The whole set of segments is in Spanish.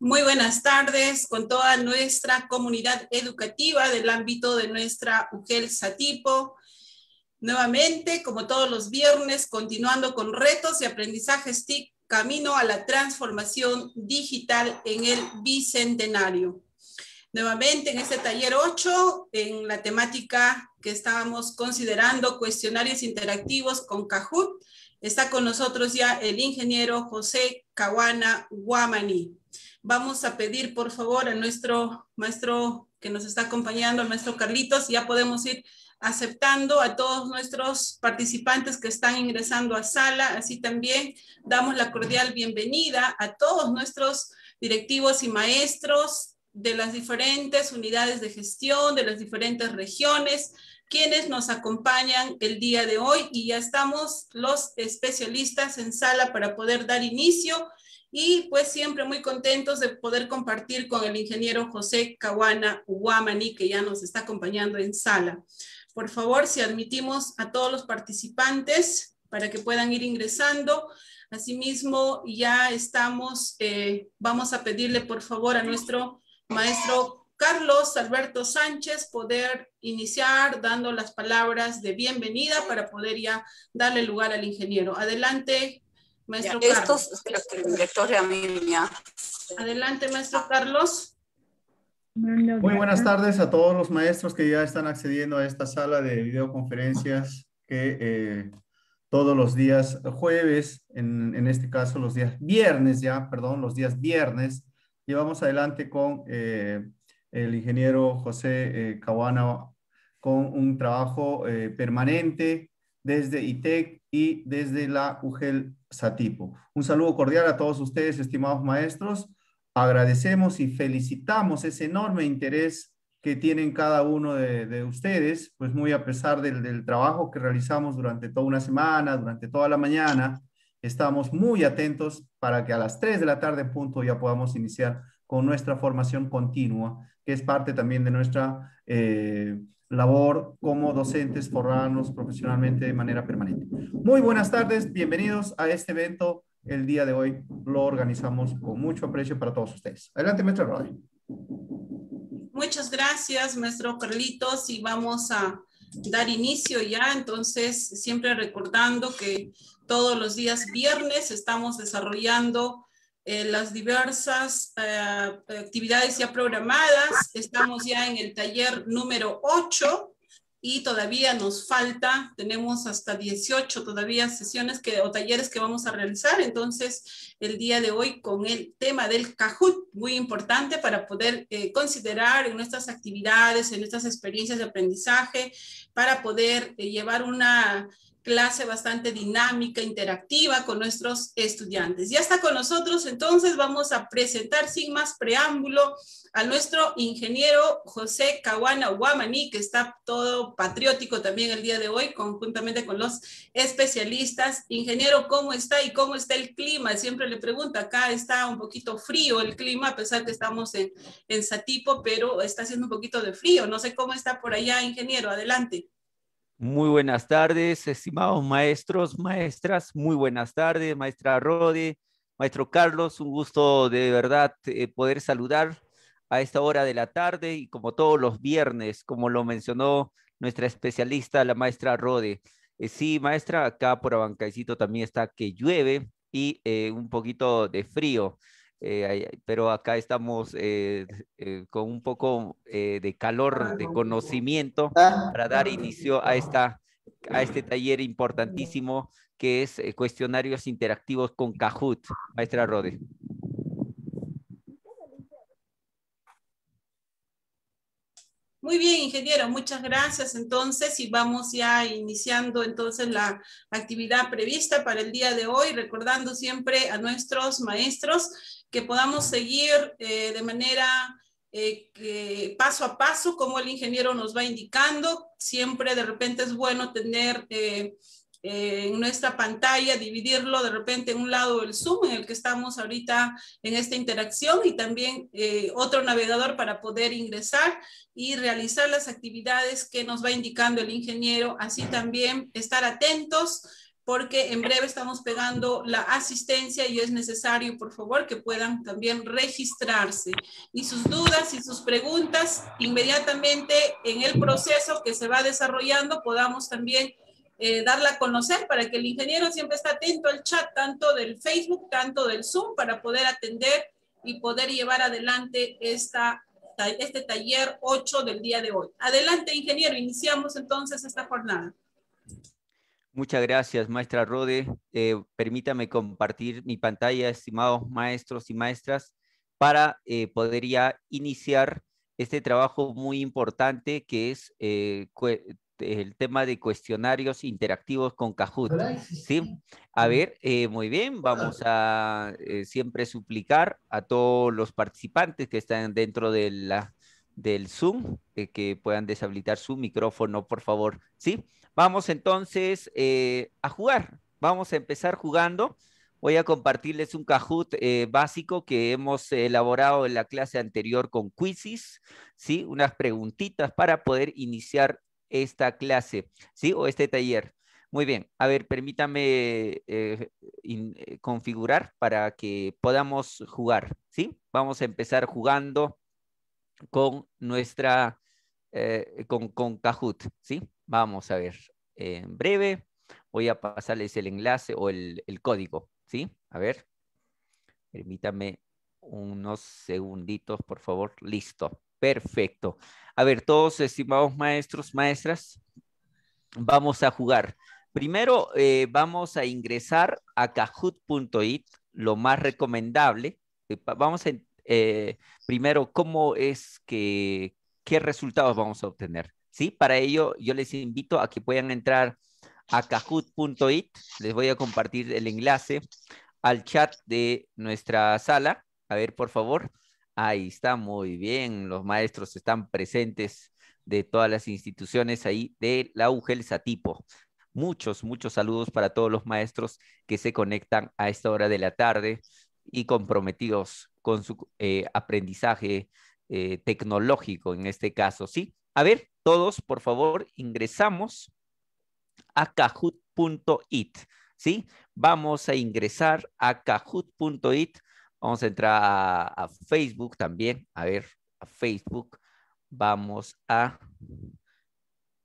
Muy buenas tardes con toda nuestra comunidad educativa del ámbito de nuestra UGEL Satipo. Nuevamente, como todos los viernes, continuando con retos y aprendizajes TIC camino a la transformación digital en el bicentenario. Nuevamente en este taller 8, en la temática que estábamos considerando, cuestionarios interactivos con Kahoot, está con nosotros ya el ingeniero José Caguana Guamani vamos a pedir por favor a nuestro maestro que nos está acompañando, al maestro Carlitos, ya podemos ir aceptando a todos nuestros participantes que están ingresando a sala, así también damos la cordial bienvenida a todos nuestros directivos y maestros de las diferentes unidades de gestión, de las diferentes regiones, quienes nos acompañan el día de hoy y ya estamos los especialistas en sala para poder dar inicio y pues siempre muy contentos de poder compartir con el ingeniero José Caguana Uwamani, que ya nos está acompañando en sala. Por favor, si admitimos a todos los participantes para que puedan ir ingresando. Asimismo, ya estamos, eh, vamos a pedirle por favor a nuestro maestro Carlos Alberto Sánchez poder iniciar dando las palabras de bienvenida para poder ya darle lugar al ingeniero. Adelante, Maestro Carlos. Adelante, maestro Carlos. Muy buenas tardes a todos los maestros que ya están accediendo a esta sala de videoconferencias que eh, todos los días jueves, en, este caso los días viernes ya, perdón, los días viernes, llevamos adelante con eh, el ingeniero José eh, Cabana con un trabajo permanente desde ITEC y desde la UGEL Satipo. Un saludo cordial a todos ustedes, estimados maestros. Agradecemos y felicitamos ese enorme interés que tienen cada uno de, ustedes, pues muy a pesar del, trabajo que realizamos durante toda una semana, durante toda la mañana, estamos muy atentos para que a las 3 de la tarde punto ya podamos iniciar con nuestra formación continua, que es parte también de nuestra eh, labor como docentes, forrarnos profesionalmente de manera permanente. Muy buenas tardes, bienvenidos a este evento. El día de hoy lo organizamos con mucho aprecio para todos ustedes. Adelante, maestro Rodri. Muchas gracias, maestro Carlitos, y vamos a dar inicio ya. Entonces, siempre recordando que todos los días viernes estamos desarrollando eh, las diversas eh, actividades ya programadas. Estamos ya en el taller número 8 y todavía nos falta, tenemos hasta 18 todavía sesiones que, o talleres que vamos a realizar. Entonces, el día de hoy con el tema del Kahoot, muy importante para poder eh, considerar en nuestras actividades, en nuestras experiencias de aprendizaje, para poder llevar una clase bastante dinámica, interactiva con nuestros estudiantes. Ya está con nosotros, entonces vamos a presentar sin más preámbulo a nuestro ingeniero José Caguana Guamaní, que está todo patriótico también el día de hoy, conjuntamente con los especialistas. Ingeniero, ¿cómo está y cómo está el clima? Siempre le pregunto, acá está un poquito frío el clima, a pesar que estamos en, en Satipo, pero está haciendo un poquito de frío. No sé cómo está por allá, ingeniero, adelante. Muy buenas tardes, estimados maestros, maestras. Muy buenas tardes, maestra Rodi, maestro Carlos. Un gusto de verdad eh, poder saludar a esta hora de la tarde y como todos los viernes, como lo mencionó nuestra especialista, la maestra Rode. Eh, sí, maestra, acá por Abancaicito también está que llueve y eh, un poquito de frío. Eh, pero acá estamos eh, eh, con un poco de calor, de conocimiento ah. para dar inicio a, esta, a este taller importantísimo que es cuestionarios interactivos con Kahoot. Maestra Rode. Muy bien, ingeniero, muchas gracias entonces y vamos ya iniciando entonces la actividad prevista para el día de hoy, recordando siempre a nuestros maestros que podamos seguir eh, de manera eh, paso a paso, como el ingeniero nos va indicando. Siempre de repente es bueno tener eh, en nuestra pantalla, dividirlo de repente en un lado del Zoom en el que estamos ahorita en esta interacción y también otro navegador para poder ingresar y realizar las actividades que nos va indicando el ingeniero. Así también estar atentos porque en breve estamos pegando la asistencia y es necesario, por favor, que puedan también registrarse. Y sus dudas y sus preguntas, inmediatamente en el proceso que se va desarrollando, podamos también eh, darla a conocer para que el ingeniero siempre esté atento al chat, tanto del Facebook, tanto del Zoom, para poder atender y poder llevar adelante esta, este taller 8 del día de hoy. Adelante, ingeniero, iniciamos entonces esta jornada. Muchas gracias, maestra Rode. Eh, permítame compartir mi pantalla, estimados maestros y maestras, para eh, poder iniciar este trabajo muy importante que es eh, el tema de cuestionarios interactivos con Kahoot. ¿sí? A ver, muy bien, vamos a siempre suplicar a todos los participantes que están dentro de la, del Zoom que puedan deshabilitar su micrófono, por favor. ¿sí? Vamos entonces eh, a jugar. Vamos a empezar jugando. Voy a compartirles un Kahoot eh, básico que hemos elaborado en la clase anterior con quizzes, ¿sí? Unas preguntitas para poder iniciar esta clase, ¿sí? O este taller. Muy bien, a ver, permítame eh, configurar para que podamos jugar, ¿sí? Vamos a empezar jugando con nuestra, con, con Kahoot, ¿sí? Vamos a ver, en breve voy a pasarles el enlace o el, código, ¿sí? A ver, permítame unos segunditos, por favor. Listo, perfecto. A ver, todos estimados maestros, maestras, vamos a jugar. Primero eh, vamos a ingresar a kahoot.it, lo más recomendable. Eh, vamos a, eh, primero, ¿cómo es que, qué resultados vamos a obtener? ¿sí? Para ello, yo les invito a que puedan entrar a kahoot.it, les voy a compartir el enlace al chat de nuestra sala. A ver, por favor. Ahí está, muy bien. Los maestros están presentes de todas las instituciones ahí de la UGEL Satipo. Muchos, muchos saludos para todos los maestros que se conectan a esta hora de la tarde y comprometidos con su eh, aprendizaje eh, tecnológico en este caso. Sí, a ver, todos, por favor, ingresamos a kahoot.it, ¿sí? Vamos a ingresar a kahoot.it. Vamos a entrar a, Facebook también. A ver, a Facebook. Vamos a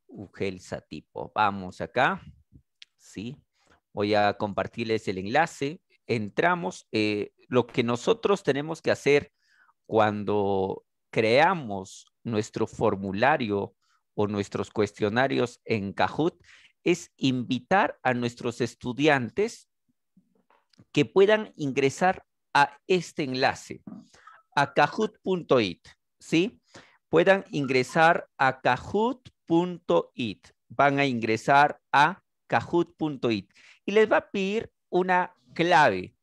Ugel tipo. Vamos acá, ¿sí? Voy a compartirles el enlace. Entramos. Eh, lo que nosotros tenemos que hacer cuando creamos nuestro formulario o nuestros cuestionarios en Kahoot es invitar a nuestros estudiantes que puedan ingresar a este enlace, a kahoot.it, ¿sí? Puedan ingresar a kahoot.it, van a ingresar a kahoot.it y les va a pedir una clave.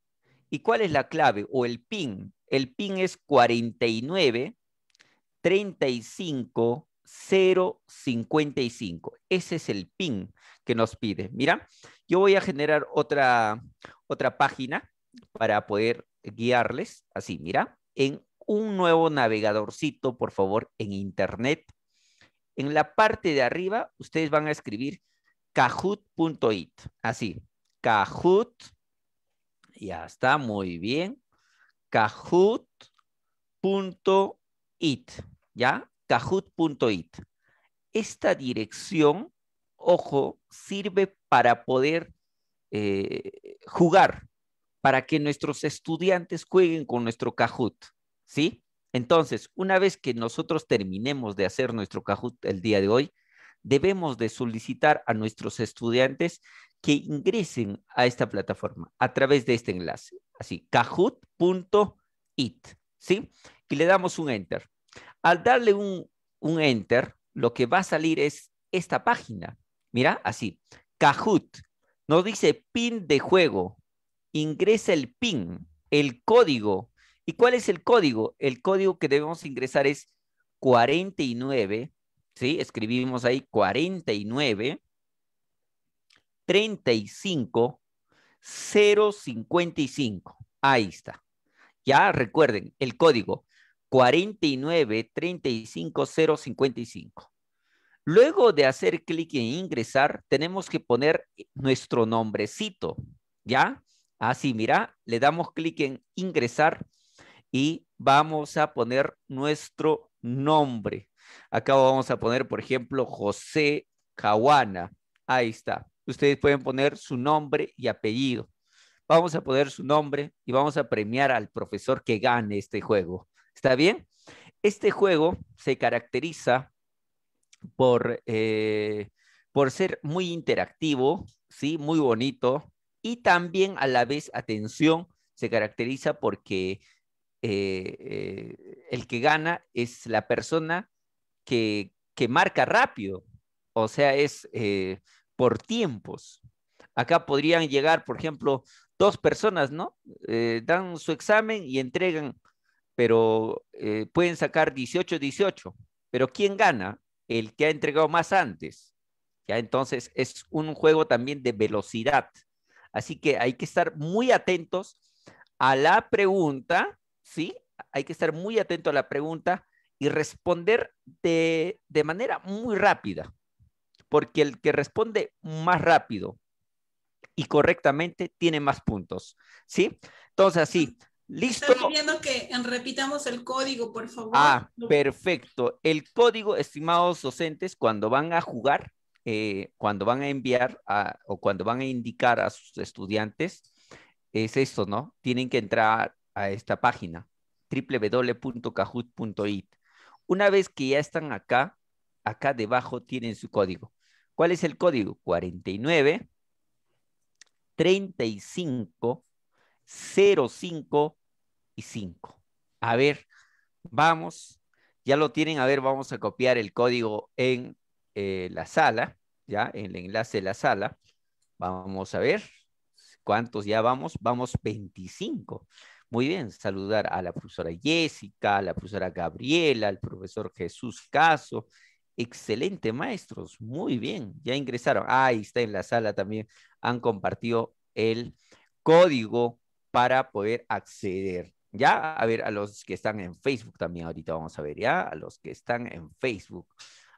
¿Y cuál es la clave? O el PIN. El PIN es 49 35 055. Ese es el PIN que nos pide. Mira, yo voy a generar otra, otra página para poder guiarles. Así, mira, en un nuevo navegadorcito, por favor, en Internet. En la parte de arriba, ustedes van a escribir kahoot.it. Así, kahoot. Ya está, muy bien. kahoot.it. ¿Ya? kahoot.it. Esta dirección, ojo, sirve para poder eh, jugar, para que nuestros estudiantes jueguen con nuestro Kahoot, ¿sí? Entonces, una vez que nosotros terminemos de hacer nuestro Kahoot el día de hoy, debemos de solicitar a nuestros estudiantes que ingresen a esta plataforma a través de este enlace, así, kahoot.it, ¿sí? Y le damos un enter. Al darle un, enter, lo que va a salir es esta página. Mira, así. Cajut. Nos dice pin de juego. Ingresa el pin, el código. ¿Y cuál es el código? El código que debemos ingresar es 49. ¿Sí? Escribimos ahí 49. 35 055. Ahí está. Ya recuerden, el código 49 35 055. Luego de hacer clic en ingresar, tenemos que poner nuestro nombrecito, ¿ya? Así, mira, le damos clic en ingresar y vamos a poner nuestro nombre. Acá vamos a poner, por ejemplo, José Cahuana, Ahí está. Ustedes pueden poner su nombre y apellido. Vamos a poner su nombre y vamos a premiar al profesor que gane este juego. ¿Está bien? Este juego se caracteriza por, eh, por ser muy interactivo, ¿sí? muy bonito y también a la vez, atención, se caracteriza porque eh, eh, el que gana es la persona que, que marca rápido, o sea, es por tiempos. Acá podrían llegar, por ejemplo, dos personas, ¿no? dan su examen y entregan pero eh, pueden sacar 18-18. Pero ¿quién gana? El que ha entregado más antes. Ya entonces es un juego también de velocidad. Así que hay que estar muy atentos a la pregunta, ¿sí? Hay que estar muy atento a la pregunta y responder de, de manera muy rápida, porque el que responde más rápido y correctamente tiene más puntos, ¿sí? Entonces, así, Listo. Estoy viendo que repitamos el código, por favor. Ah, perfecto. El código, estimados docentes, cuando van a jugar, eh, cuando van a enviar o cuando van a indicar a sus estudiantes, es esto, ¿no? Tienen que entrar a esta página, www.kahoot.it. Una vez que ya están acá, acá debajo tienen su código. ¿Cuál es el código? 49 35 05 a ver, vamos, ya lo tienen, a ver, vamos a copiar el código en eh, la sala, ya, en el enlace de la sala. Vamos a ver cuántos ya vamos, vamos 25. Muy bien, saludar a la profesora Jessica, a la profesora Gabriela, al profesor Jesús Caso. Excelente, maestros. Muy bien, ya ingresaron. Ah, ahí está en la sala también. Han compartido el código para poder acceder. Ya, a ver, a los que están en Facebook también ahorita vamos a ver, ya, a los que están en Facebook.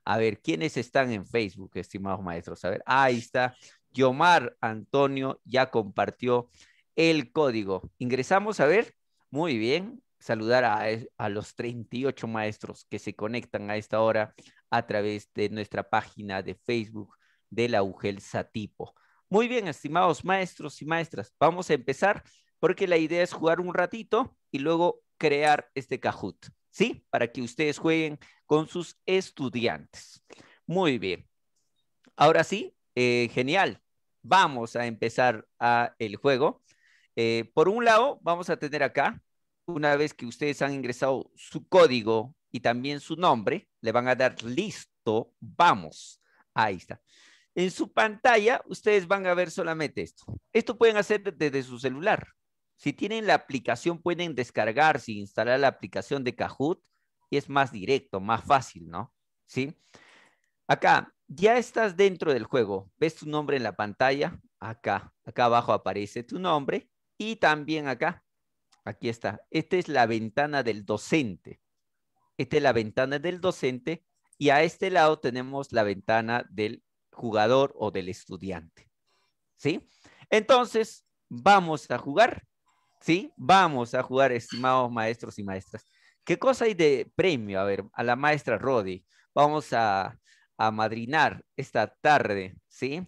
A ver, ¿quiénes están en Facebook, estimados maestros? A ver, ahí está. Yomar Antonio ya compartió el código. Ingresamos a ver. Muy bien. Saludar a, a, los 38 maestros que se conectan a esta hora a través de nuestra página de Facebook de la UGEL Satipo. Muy bien, estimados maestros y maestras, vamos a empezar porque la idea es jugar un ratito y luego crear este Kahoot, ¿sí? Para que ustedes jueguen con sus estudiantes. Muy bien. Ahora sí, eh, genial. Vamos a empezar el juego. Eh, por un lado, vamos a tener acá, una vez que ustedes han ingresado su código y también su nombre, le van a dar listo, vamos. Ahí está. En su pantalla, ustedes van a ver solamente esto. Esto pueden hacer desde su celular. Si tienen la aplicación, pueden descargarse e instalar la aplicación de Kahoot y es más directo, más fácil, ¿no? Sí. Acá, ya estás dentro del juego. ¿Ves tu nombre en la pantalla? Acá, acá abajo aparece tu nombre y también acá, aquí está. Esta es la ventana del docente. Esta es la ventana del docente y a este lado tenemos la ventana del jugador o del estudiante. ¿Sí? Entonces, vamos a jugar. ¿sí? Vamos a jugar, estimados maestros y maestras. ¿Qué cosa hay de premio? A ver, a la maestra Rodi. Vamos a, madrinar esta tarde, ¿sí?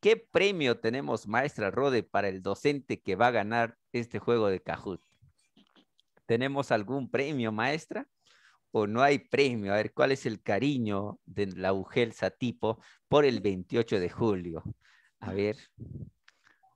¿Qué premio tenemos, maestra Rodi, para el docente que va a ganar este juego de Cajut? ¿Tenemos algún premio, maestra? ¿O no hay premio? A ver, ¿cuál es el cariño de la UGEL tipo por el 28 de julio? A ver.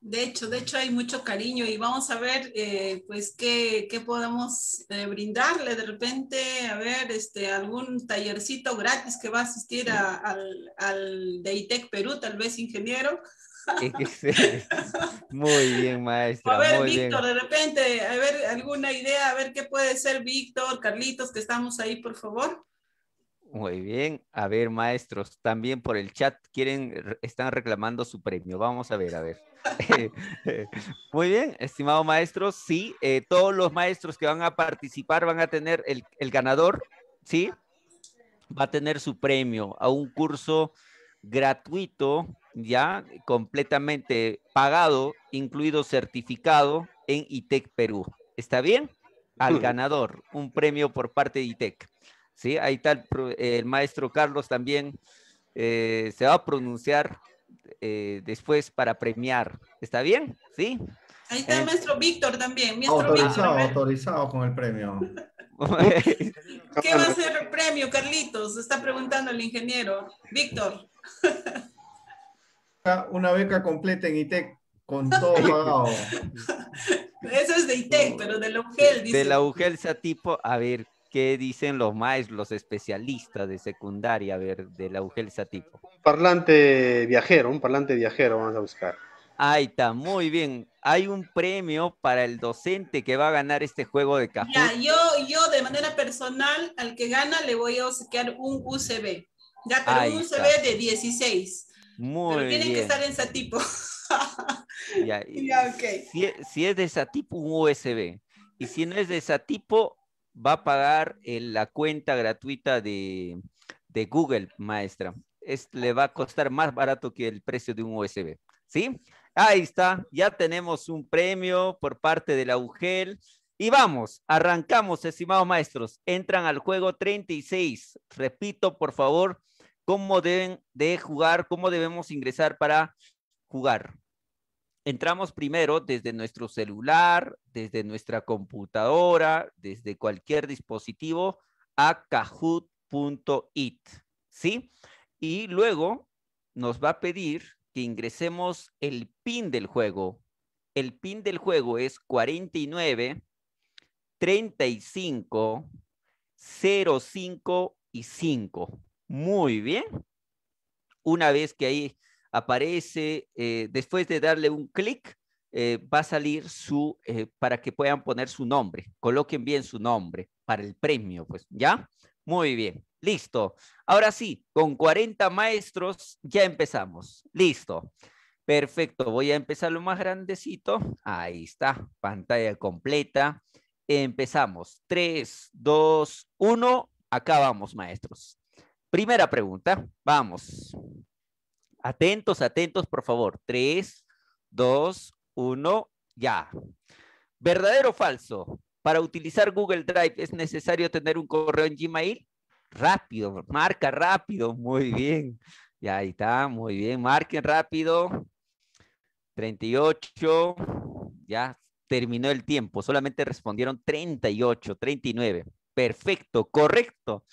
De hecho, de hecho hay mucho cariño y vamos a ver eh, pues qué, qué podemos eh, brindarle de repente, a ver, este, algún tallercito gratis que va a asistir al, de ITEC Perú, tal vez ingeniero. muy bien, maestro. A ver, Víctor, de repente, a ver, alguna idea, a ver qué puede ser Víctor, Carlitos, que estamos ahí, por favor. Muy bien. A ver, maestros, también por el chat quieren, están reclamando su premio. Vamos a ver, a ver. Eh, muy bien, estimado maestros. Sí, eh, todos los maestros que van a participar van a tener el, el ganador, ¿sí? Va a tener su premio a un curso gratuito, ya completamente pagado, incluido certificado en ITEC Perú. ¿Está bien? Al ganador, un premio por parte de ITEC. ¿sí? Ahí está el, maestro Carlos también, eh, se va a pronunciar eh, después para premiar. ¿Está bien? ¿Sí? Ahí está el eh, maestro Víctor también. autorizado, autorizado con el premio. ¿Qué va a ser el premio, Carlitos? Está preguntando el ingeniero. Víctor. Una beca completa en ITEC con todo pagado. Eso es de ITEC, pero de la UGEL. Dice. De la UGEL, sea tipo, a ver, qué dicen los maestros, los especialistas de secundaria, a ver, de la UGEL Satipo. Un parlante viajero, un parlante viajero vamos a buscar. Ahí está, muy bien. Hay un premio para el docente que va a ganar este juego de café. Ya, yo, de manera personal, al que gana le voy a obsequiar un UCB. Ya, pero un de 16. Muy pero tienen que estar en Satipo. ya, ya si, e, si, es de Satipo, un USB. Y si no es de Satipo, va a pagar eh, la cuenta gratuita de, Google, maestra. Es, le va a costar más barato que el precio de un USB. ¿Sí? Ahí está. Ya tenemos un premio por parte de la UGEL. Y vamos, arrancamos, estimados maestros. Entran al juego 36. Repito, por favor, cómo deben de jugar, cómo debemos ingresar para jugar entramos primero desde nuestro celular, desde nuestra computadora, desde cualquier dispositivo a kahoot.it, ¿sí? Y luego nos va a pedir que ingresemos el pin del juego. El pin del juego es 49 35 05 y 5. Muy bien. Una vez que ahí aparece, eh, después de darle un clic, eh, va a salir su, eh, para que puedan poner su nombre, coloquen bien su nombre para el premio, pues, ¿ya? Muy bien, listo. Ahora sí, con 40 maestros ya empezamos, listo. Perfecto, voy a empezar lo más grandecito. Ahí está, pantalla completa. Empezamos. tres, dos, 1. Acá vamos, maestros. Primera pregunta, vamos. Atentos, atentos, por favor. Tres, dos, uno, ya. ¿Verdadero o falso? Para utilizar Google Drive es necesario tener un correo en Gmail. Rápido, marca rápido. Muy bien. Ya ahí está, muy bien. Marquen rápido. 38. Ya terminó el tiempo. Solamente respondieron 38, 39. Perfecto, correcto.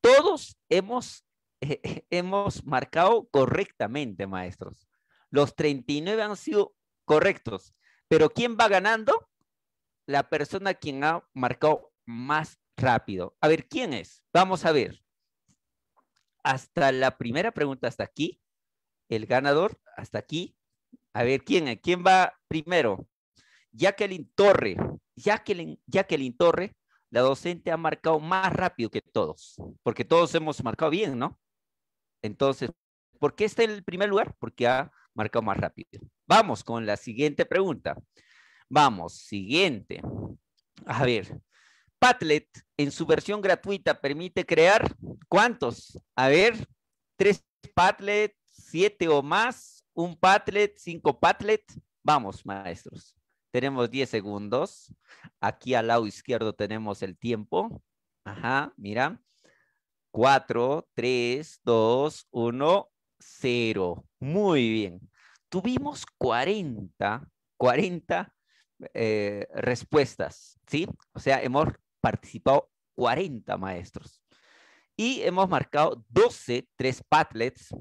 Todos hemos eh, hemos marcado correctamente, maestros. Los 39 han sido correctos. Pero ¿quién va ganando? La persona quien ha marcado más rápido. A ver, ¿quién es? Vamos a ver. Hasta la primera pregunta, hasta aquí. El ganador, hasta aquí. A ver, ¿quién, quién va primero? Jacqueline Torre. Jacqueline, Jacqueline Torre, la docente ha marcado más rápido que todos, porque todos hemos marcado bien, ¿no? Entonces, ¿por qué está en el primer lugar? Porque ha marcado más rápido. Vamos con la siguiente pregunta. Vamos, siguiente. A ver, Padlet en su versión gratuita permite crear cuántos? A ver, tres Padlet, siete o más, un Padlet, cinco Padlet. Vamos, maestros. Tenemos diez segundos. Aquí al lado izquierdo tenemos el tiempo. Ajá, mira. 4, 3, 2, 1, 0. Muy bien. Tuvimos 40, 40 eh, respuestas, ¿sí? O sea, hemos participado 40 maestros. Y hemos marcado 12, 3 padlets,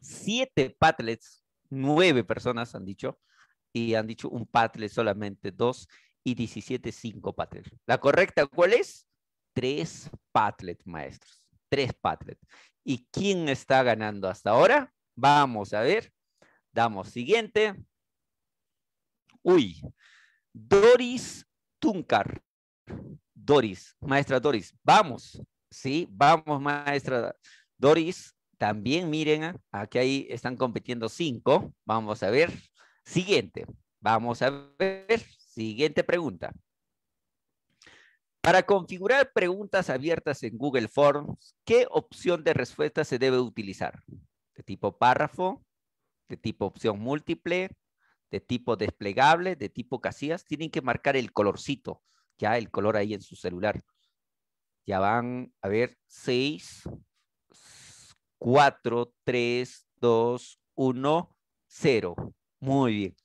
7 padlets, 9 personas han dicho, y han dicho un patlet solamente, 2 y 17, 5 padlets. ¿La correcta cuál es? tres Padlet, maestros. Tres Padlet. ¿Y quién está ganando hasta ahora? Vamos a ver. Damos siguiente. Uy, Doris Tunkar. Doris, maestra Doris, vamos. Sí, vamos, maestra Doris. También miren, aquí ahí están compitiendo cinco. Vamos a ver. Siguiente. Vamos a ver. Siguiente pregunta. Para configurar preguntas abiertas en Google Forms, ¿qué opción de respuesta se debe utilizar? ¿De tipo párrafo? ¿De tipo opción múltiple? ¿De tipo desplegable? ¿De tipo casillas? Tienen que marcar el colorcito, ya el color ahí en su celular. Ya van, a ver, 6, 4, 3, 2, 1, 0. Muy bien.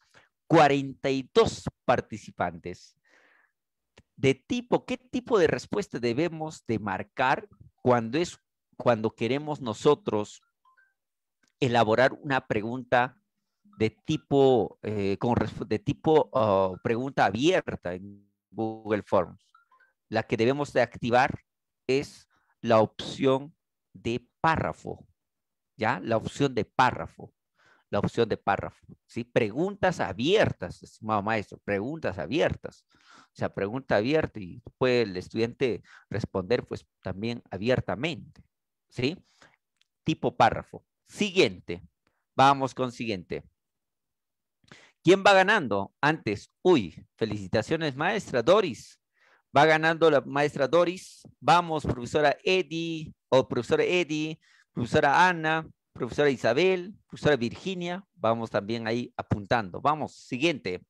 42 participantes de tipo, qué tipo de respuesta debemos de marcar cuando es cuando queremos nosotros elaborar una pregunta de tipo, eh, de tipo ah, pregunta abierta en Google Forms. La que debemos de activar es la opción de párrafo, ¿ya? La opción de párrafo, la opción de párrafo, ¿sí? Preguntas abiertas, estimado maestro, preguntas abiertas. O sea, pregunta abierta y puede el estudiante responder pues también abiertamente, ¿sí? Tipo párrafo. Siguiente. Vamos con siguiente. ¿Quién va ganando? Antes, uy, felicitaciones maestra Doris. Va ganando la maestra Doris. Vamos, profesora Eddie o profesora Eddie, profesora Ana, profesora Isabel, profesora Virginia. Vamos también ahí apuntando. Vamos, siguiente.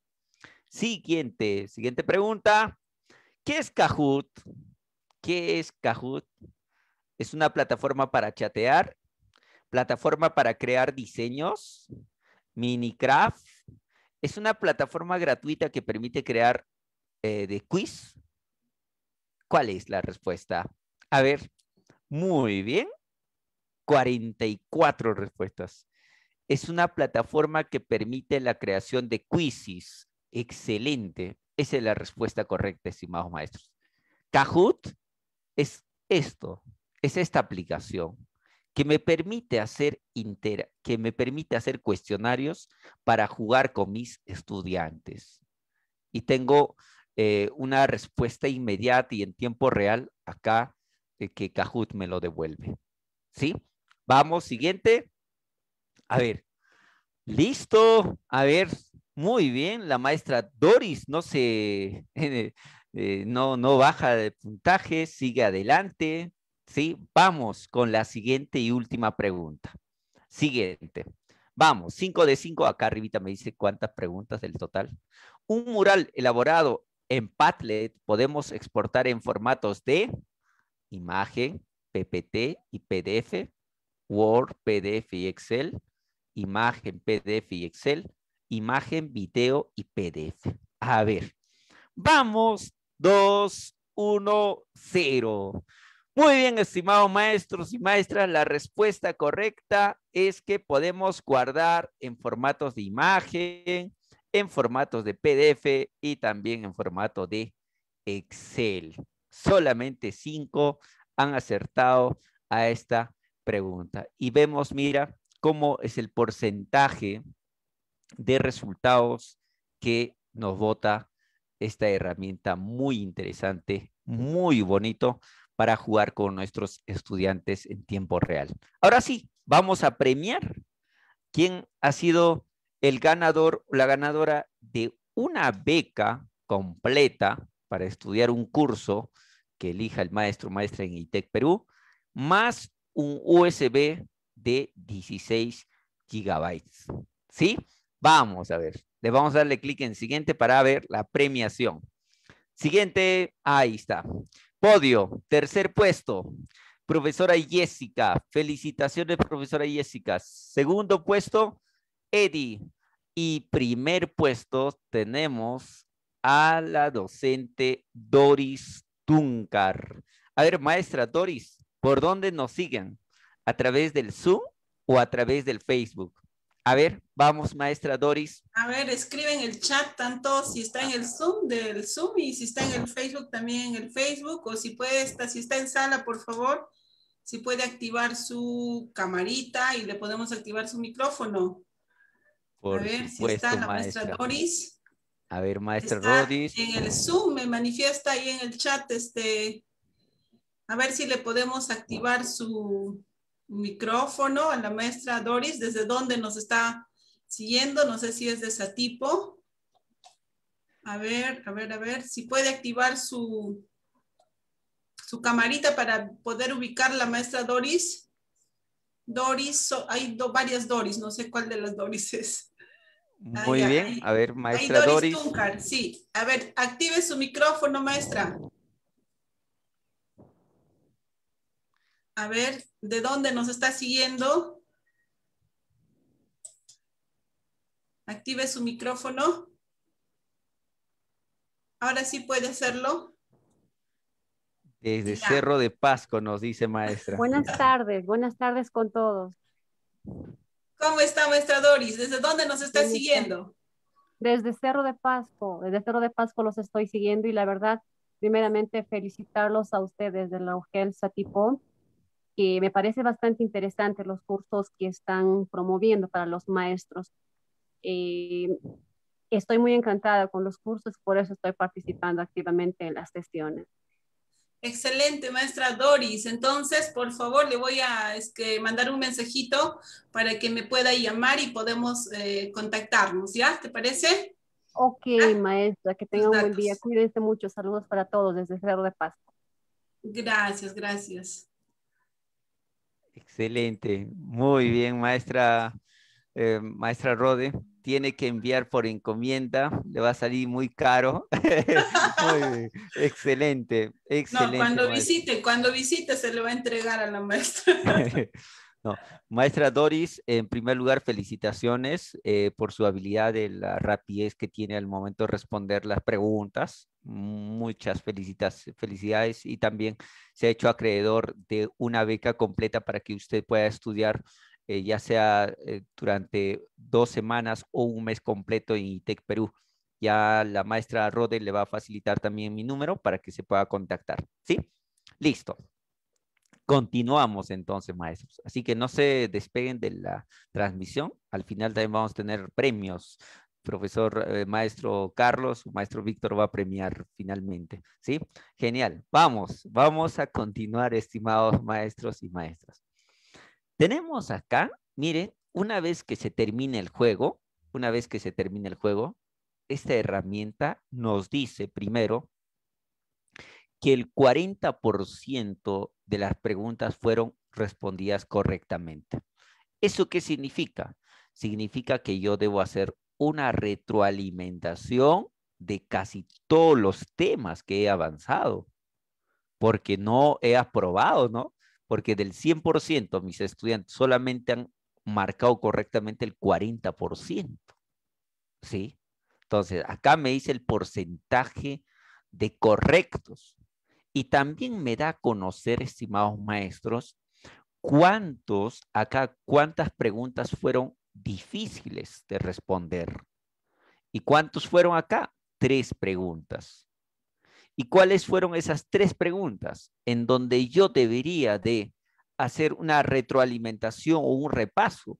Siguiente, siguiente pregunta. ¿Qué es Kahoot? ¿Qué es Kahoot? Es una plataforma para chatear, plataforma para crear diseños, Minicraft. Es una plataforma gratuita que permite crear eh, de quiz. ¿Cuál es la respuesta? A ver, muy bien. 44 respuestas. Es una plataforma que permite la creación de quizzes, Excelente. Esa es la respuesta correcta, estimados maestros. Kahoot es esto, es esta aplicación que me permite hacer que me permite hacer cuestionarios para jugar con mis estudiantes. Y tengo eh, una respuesta inmediata y en tiempo real acá eh, que Kahoot me lo devuelve. ¿Sí? Vamos, siguiente. A ver. Listo. A ver, muy bien, la maestra Doris no se eh, eh, no, baja de puntaje, sigue adelante. ¿sí? Vamos con la siguiente y última pregunta. Siguiente. Vamos, 5 de 5. Acá arribita me dice cuántas preguntas del total. Un mural elaborado en Padlet podemos exportar en formatos de imagen, PPT y PDF, Word, PDF y Excel, imagen, PDF y Excel, imagen, video y PDF. A ver, vamos, 2, 1, 0. Muy bien, estimados maestros y maestras, la respuesta correcta es que podemos guardar en formatos de imagen, en formatos de PDF y también en formato de Excel. Solamente cinco han acertado a esta pregunta. Y vemos, mira, cómo es el porcentaje de resultados que nos bota esta herramienta muy interesante, muy bonito para jugar con nuestros estudiantes en tiempo real. Ahora sí, vamos a premiar quién ha sido el ganador o la ganadora de una beca completa para estudiar un curso que elija el maestro o maestra en ITEC Perú, más un USB de 16 gigabytes. ¿Sí? Vamos a ver. le vamos a darle clic en siguiente para ver la premiación. Siguiente, ahí está. Podio, tercer puesto. Profesora Jessica, felicitaciones profesora Jessica. Segundo puesto, Eddie. Y primer puesto tenemos a la docente Doris Tuncar. A ver, maestra Doris, ¿por dónde nos siguen? ¿A través del Zoom o a través del Facebook? A ver, vamos, maestra Doris. A ver, escribe en el chat tanto si está en el Zoom del Zoom y si está en el Facebook también en el Facebook o si puede estar, si está en sala, por favor, si puede activar su camarita y le podemos activar su micrófono. A ver si está la maestra, Doris. A ver, maestra Doris. En el Zoom me manifiesta ahí en el chat este a ver si le podemos activar su micrófono a la maestra Doris, desde donde nos está siguiendo, no sé si es de ese tipo, A ver, a ver, a ver, si puede activar su, su camarita para poder ubicar la maestra Doris. Doris, hay varias Doris, no sé cuál de las Doris es. Ah, Muy bien, a ver, maestra Doris. sí, a ver, active su micrófono, maestra. A ver, ¿de dónde nos está siguiendo? Active su micrófono. Ahora sí puede hacerlo. Desde Cerro de Pasco nos dice maestra. Buenas tardes, buenas tardes con todos. ¿Cómo está maestra Doris? ¿Desde dónde nos está siguiendo? Desde Cerro de Pasco, desde Cerro de Pasco los estoy siguiendo y la verdad, primeramente felicitarlos a ustedes de la UGEL Satipo que me parece bastante interesante los cursos que están promoviendo para los maestros. Eh, estoy muy encantada con los cursos, por eso estoy participando activamente en las sesiones. Excelente, maestra Doris. Entonces, por favor, le voy a este, mandar un mensajito para que me pueda llamar y podemos eh, contactarnos, ¿ya? ¿Te parece? Ok, maestra, que tenga un buen día. Cuídense mucho. Saludos para todos desde Cerro de Pasco. Gracias, gracias. Excelente, muy bien, maestra, eh, maestra Rode. Tiene que enviar por encomienda, le va a salir muy caro. Excelente, excelente. No, cuando visite, cuando visite se le va a entregar a la maestra. No. Maestra Doris, en primer lugar, felicitaciones eh, por su habilidad la rapidez que tiene al momento de responder las preguntas. Muchas felicitas, felicidades y también se ha hecho acreedor de una beca completa para que usted pueda estudiar eh, ya sea eh, durante dos semanas o un mes completo en ITEC Perú. Ya la maestra Rode le va a facilitar también mi número para que se pueda contactar. ¿Sí? Listo. Continuamos entonces, maestros. Así que no se despeguen de la transmisión. Al final también vamos a tener premios. Profesor eh, maestro Carlos, maestro Víctor va a premiar finalmente. ¿Sí? Genial. Vamos, vamos a continuar, estimados maestros y maestras. Tenemos acá, miren, una vez que se termine el juego, una vez que se termine el juego, esta herramienta nos dice primero que el 40% de las preguntas fueron respondidas correctamente. ¿Eso qué significa? Significa que yo debo hacer una retroalimentación de casi todos los temas que he avanzado, porque no he aprobado, ¿no? Porque del 100% mis estudiantes solamente han marcado correctamente el 40%, ¿sí? Entonces, acá me dice el porcentaje de correctos. Y también me da a conocer, estimados maestros, cuántos, acá, cuántas preguntas fueron difíciles de responder. ¿Y cuántos fueron acá? Tres preguntas. ¿Y cuáles fueron esas tres preguntas en donde yo debería de hacer una retroalimentación o un repaso?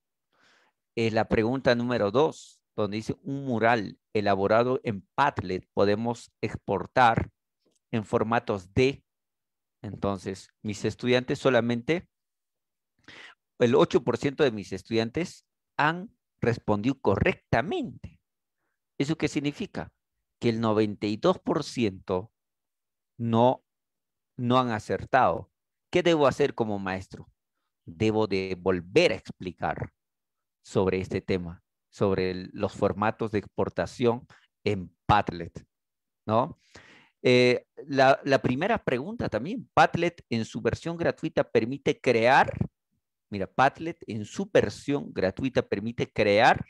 Es la pregunta número dos, donde dice un mural elaborado en Padlet podemos exportar en formatos de Entonces, mis estudiantes solamente, el 8% de mis estudiantes han respondido correctamente. ¿Eso qué significa? Que el 92% no, no han acertado. ¿Qué debo hacer como maestro? Debo de volver a explicar sobre este tema, sobre los formatos de exportación en Padlet, ¿no? Eh, la, primera pregunta también, Padlet en su versión gratuita permite crear, mira, Padlet en su versión gratuita permite crear,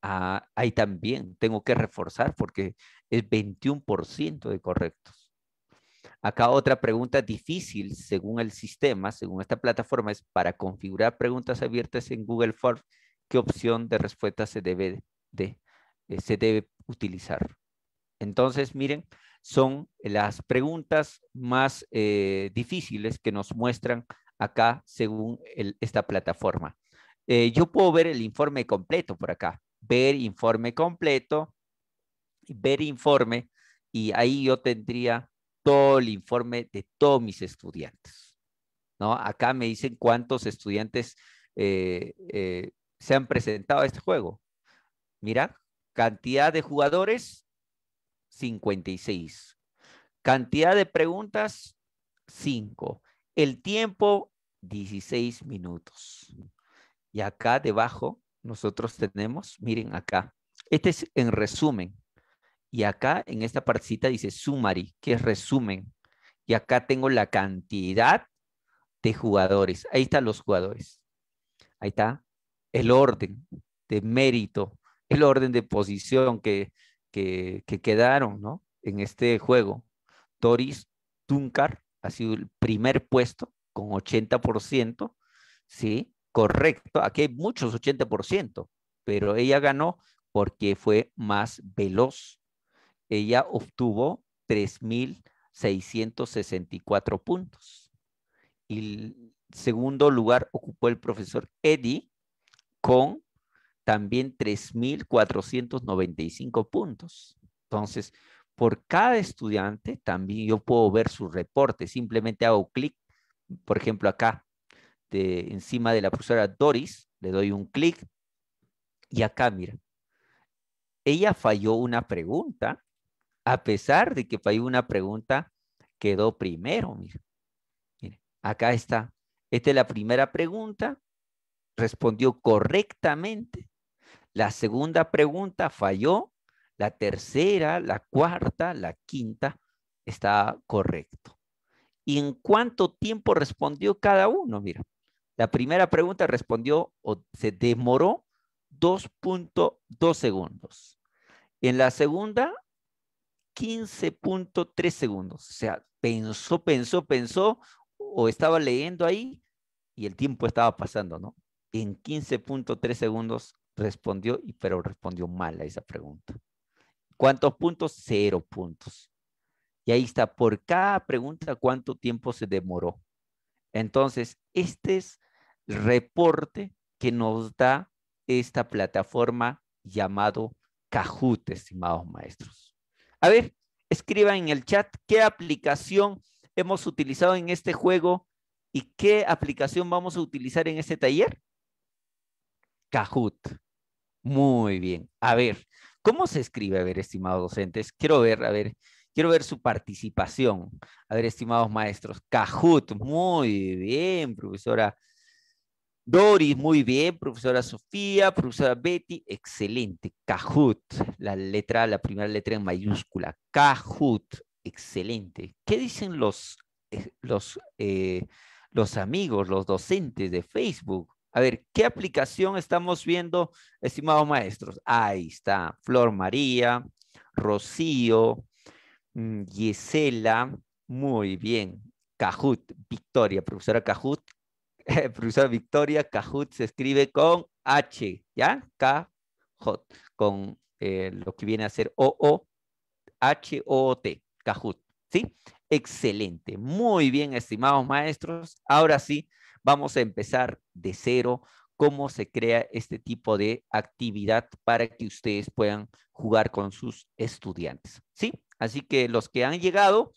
ah, ahí también tengo que reforzar porque es 21% de correctos. Acá otra pregunta difícil según el sistema, según esta plataforma, es para configurar preguntas abiertas en Google Forms, ¿qué opción de respuesta se debe, de, eh, se debe utilizar? Entonces, miren, son las preguntas más eh, difíciles que nos muestran acá según esta plataforma. Eh, yo puedo ver el informe completo por acá. Ver informe completo, ver informe, y ahí yo tendría todo el informe de todos mis estudiantes. ¿no? Acá me dicen cuántos estudiantes eh, se han presentado a este juego. Mira, cantidad de jugadores 56. Cantidad de preguntas, 5. El tiempo, 16 minutos. Y acá debajo nosotros tenemos, miren acá, este es en resumen. Y acá en esta partecita dice summary, que es resumen. Y acá tengo la cantidad de jugadores. Ahí están los jugadores. Ahí está el orden de mérito, el orden de posición que que, quedaron ¿no? en este juego. Toris Tuncar ha sido el primer puesto con 80%, ¿sí? Correcto, aquí hay muchos 80%, pero ella ganó porque fue más veloz. Ella obtuvo 3.664 puntos. Y el segundo lugar ocupó el profesor Eddie con también 3.495 puntos. Entonces, por cada estudiante también yo puedo ver su reporte. Simplemente hago clic, por ejemplo, acá de, encima de la profesora Doris, le doy un clic y acá, mira, ella falló una pregunta, a pesar de que falló una pregunta, quedó primero, mira. acá está. Esta es la primera pregunta, respondió correctamente la segunda pregunta falló. La tercera, la cuarta, la quinta está correcto. ¿Y en cuánto tiempo respondió cada uno? Mira, la primera pregunta respondió o se demoró 2.2 segundos. En la segunda, 15.3 segundos. O sea, pensó, pensó, pensó o estaba leyendo ahí y el tiempo estaba pasando, ¿no? En 15.3 segundos respondió, pero respondió mal a esa pregunta. ¿Cuántos puntos? Cero puntos. Y ahí está, por cada pregunta, cuánto tiempo se demoró. Entonces, este es el reporte que nos da esta plataforma llamado Kahoot, estimados maestros. A ver, escriban en el chat qué aplicación hemos utilizado en este juego y qué aplicación vamos a utilizar en este taller. Kahoot. Muy bien. A ver, ¿cómo se escribe? A ver, estimados docentes, quiero ver, a ver, quiero ver su participación. A ver, estimados maestros, Cajut, muy bien, profesora Doris, muy bien, profesora Sofía, profesora Betty, excelente. Cajut, la letra, la primera letra en mayúscula. Cajut, excelente. ¿Qué dicen los, eh, los, eh, los amigos, los docentes de Facebook? A ver, ¿qué aplicación estamos viendo, estimados maestros? Ahí está, Flor María, Rocío, mm, Gisela, muy bien. Cajut, Victoria, profesora Cajut, profesora Victoria, Cajut se escribe con H, ¿ya? Cajut, con eh, lo que viene a ser O-O-H-O-T, Cajut, ¿sí? Excelente, muy bien, estimados maestros. Ahora sí, Vamos a empezar de cero cómo se crea este tipo de actividad para que ustedes puedan jugar con sus estudiantes. ¿Sí? Así que los que han llegado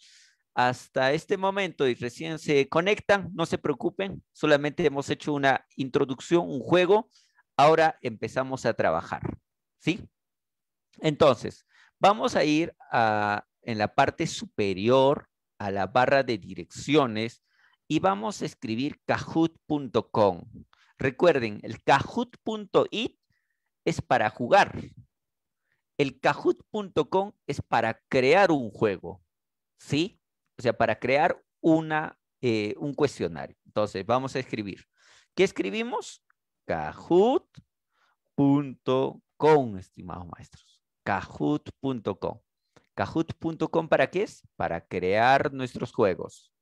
hasta este momento y recién se conectan, no se preocupen, solamente hemos hecho una introducción, un juego, ahora empezamos a trabajar. ¿Sí? Entonces, vamos a ir en la parte superior a la barra de direcciones y vamos a escribir kahoot.com. Recuerden, el kahoot.it es para jugar. El kahoot.com es para crear un juego, ¿sí? O sea, para crear una, eh, un cuestionario. Entonces, vamos a escribir. ¿Qué escribimos? Kahoot.com, estimados maestros. Kahoot.com. Kahoot.com para qué es? Para crear nuestros juegos.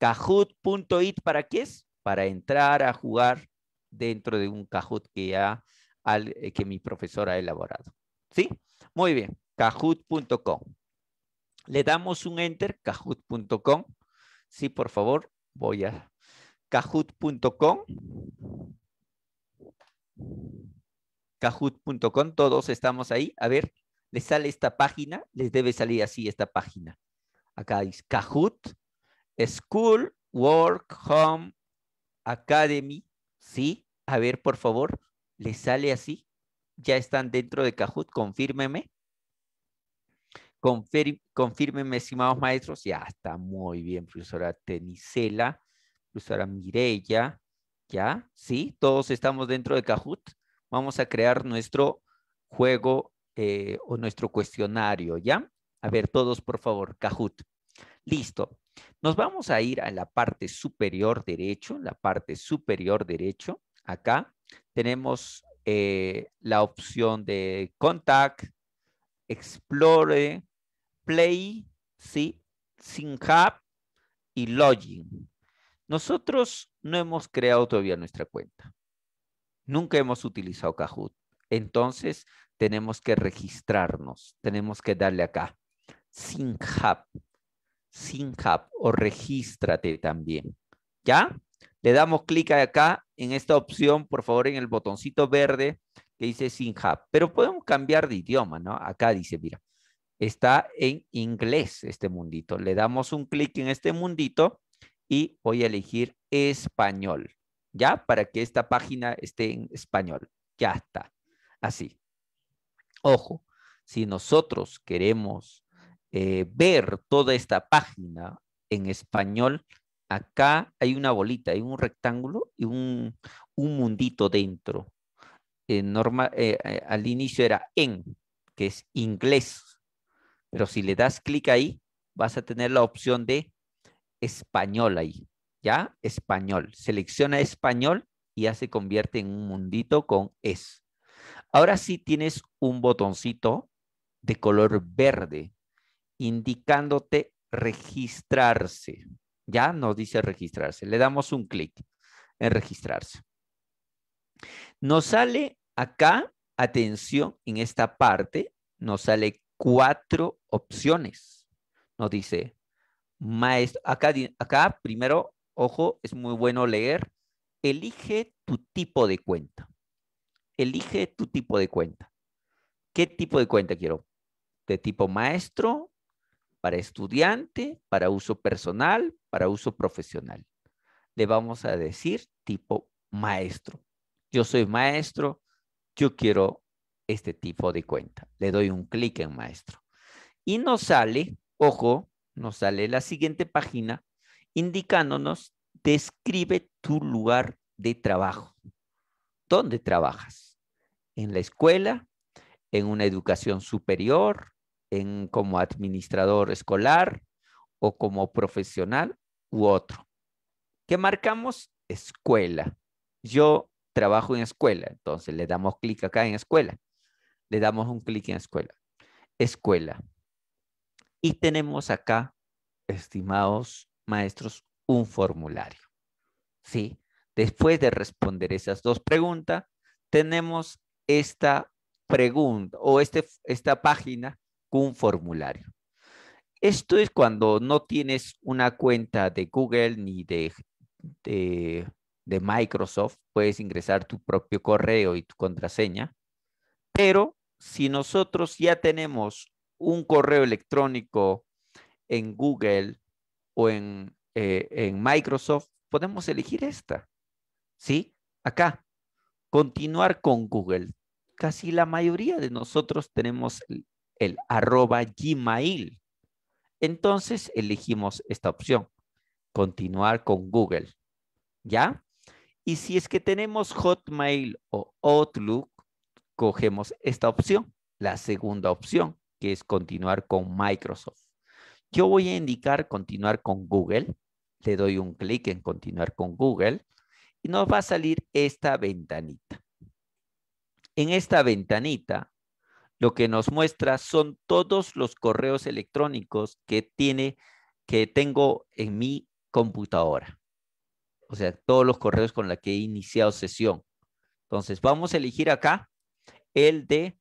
Kahoot.it, ¿para qué es? Para entrar a jugar dentro de un Kahoot que ya eh, que mi profesor ha elaborado. ¿Sí? Muy bien, kahoot.com. Le damos un enter, kahoot.com. Sí, por favor, voy a kahoot.com. Kahoot.com, todos estamos ahí. A ver, les sale esta página, les debe salir así esta página. Acá dice cajut School, work, home, academy. ¿Sí? A ver, por favor, ¿les sale así? ¿Ya están dentro de Kahoot? Confírmeme. confírmeme, estimados maestros. Ya está muy bien, profesora Tenicela, profesora Mireya. ¿Ya? ¿Sí? Todos estamos dentro de Kahoot. Vamos a crear nuestro juego eh, o nuestro cuestionario, ¿ya? A ver, todos, por favor, Kahoot. Listo. Nos vamos a ir a la parte superior derecho, la parte superior derecho. Acá tenemos eh, la opción de Contact, Explore, Play, ¿sí? y Login. Nosotros no hemos creado todavía nuestra cuenta. Nunca hemos utilizado Kahoot. Entonces, tenemos que registrarnos. Tenemos que darle acá, SynHub. Hub o regístrate también. ¿Ya? Le damos clic acá en esta opción, por favor, en el botoncito verde que dice Hub, Pero podemos cambiar de idioma, ¿no? Acá dice, mira, está en inglés este mundito. Le damos un clic en este mundito y voy a elegir español, ¿ya? Para que esta página esté en español. Ya está, así. Ojo, si nosotros queremos eh, ver toda esta página en español, acá hay una bolita, hay un rectángulo y un, mundito dentro. Eh, eh, al inicio era en, que es inglés, pero si le das clic ahí, vas a tener la opción de español ahí, ¿ya? Español. Selecciona español y ya se convierte en un mundito con es. Ahora sí tienes un botoncito de color verde indicándote registrarse. Ya nos dice registrarse. Le damos un clic en registrarse. Nos sale acá, atención, en esta parte, nos sale cuatro opciones. Nos dice, maestro, acá, acá primero, ojo, es muy bueno leer, elige tu tipo de cuenta. Elige tu tipo de cuenta. ¿Qué tipo de cuenta quiero? ¿De tipo maestro, para estudiante, para uso personal, para uso profesional. Le vamos a decir tipo maestro. Yo soy maestro, yo quiero este tipo de cuenta. Le doy un clic en maestro. Y nos sale, ojo, nos sale la siguiente página indicándonos, describe tu lugar de trabajo. ¿Dónde trabajas? ¿En la escuela? ¿En una educación superior? en, como administrador escolar o como profesional u otro. ¿Qué marcamos? Escuela. Yo trabajo en escuela, entonces le damos clic acá en escuela. Le damos un clic en escuela. Escuela. Y tenemos acá, estimados maestros, un formulario. ¿Sí? Después de responder esas dos preguntas, tenemos esta pregunta o este, esta página un formulario. Esto es cuando no tienes una cuenta de Google ni de, de, Microsoft, puedes ingresar tu propio correo y tu contraseña, pero si nosotros ya tenemos un correo electrónico en Google o en, eh, en Microsoft, podemos elegir esta. ¿Sí? Acá. Continuar con Google. Casi la mayoría de nosotros tenemos el arroba Gmail. Entonces elegimos esta opción, continuar con Google. ¿Ya? Y si es que tenemos Hotmail o Outlook, cogemos esta opción, la segunda opción, que es continuar con Microsoft. Yo voy a indicar continuar con Google. Le doy un clic en continuar con Google y nos va a salir esta ventanita. En esta ventanita lo que nos muestra son todos los correos electrónicos que tiene, que tengo en mi computadora. O sea, todos los correos con los que he iniciado sesión. Entonces, vamos a elegir acá el de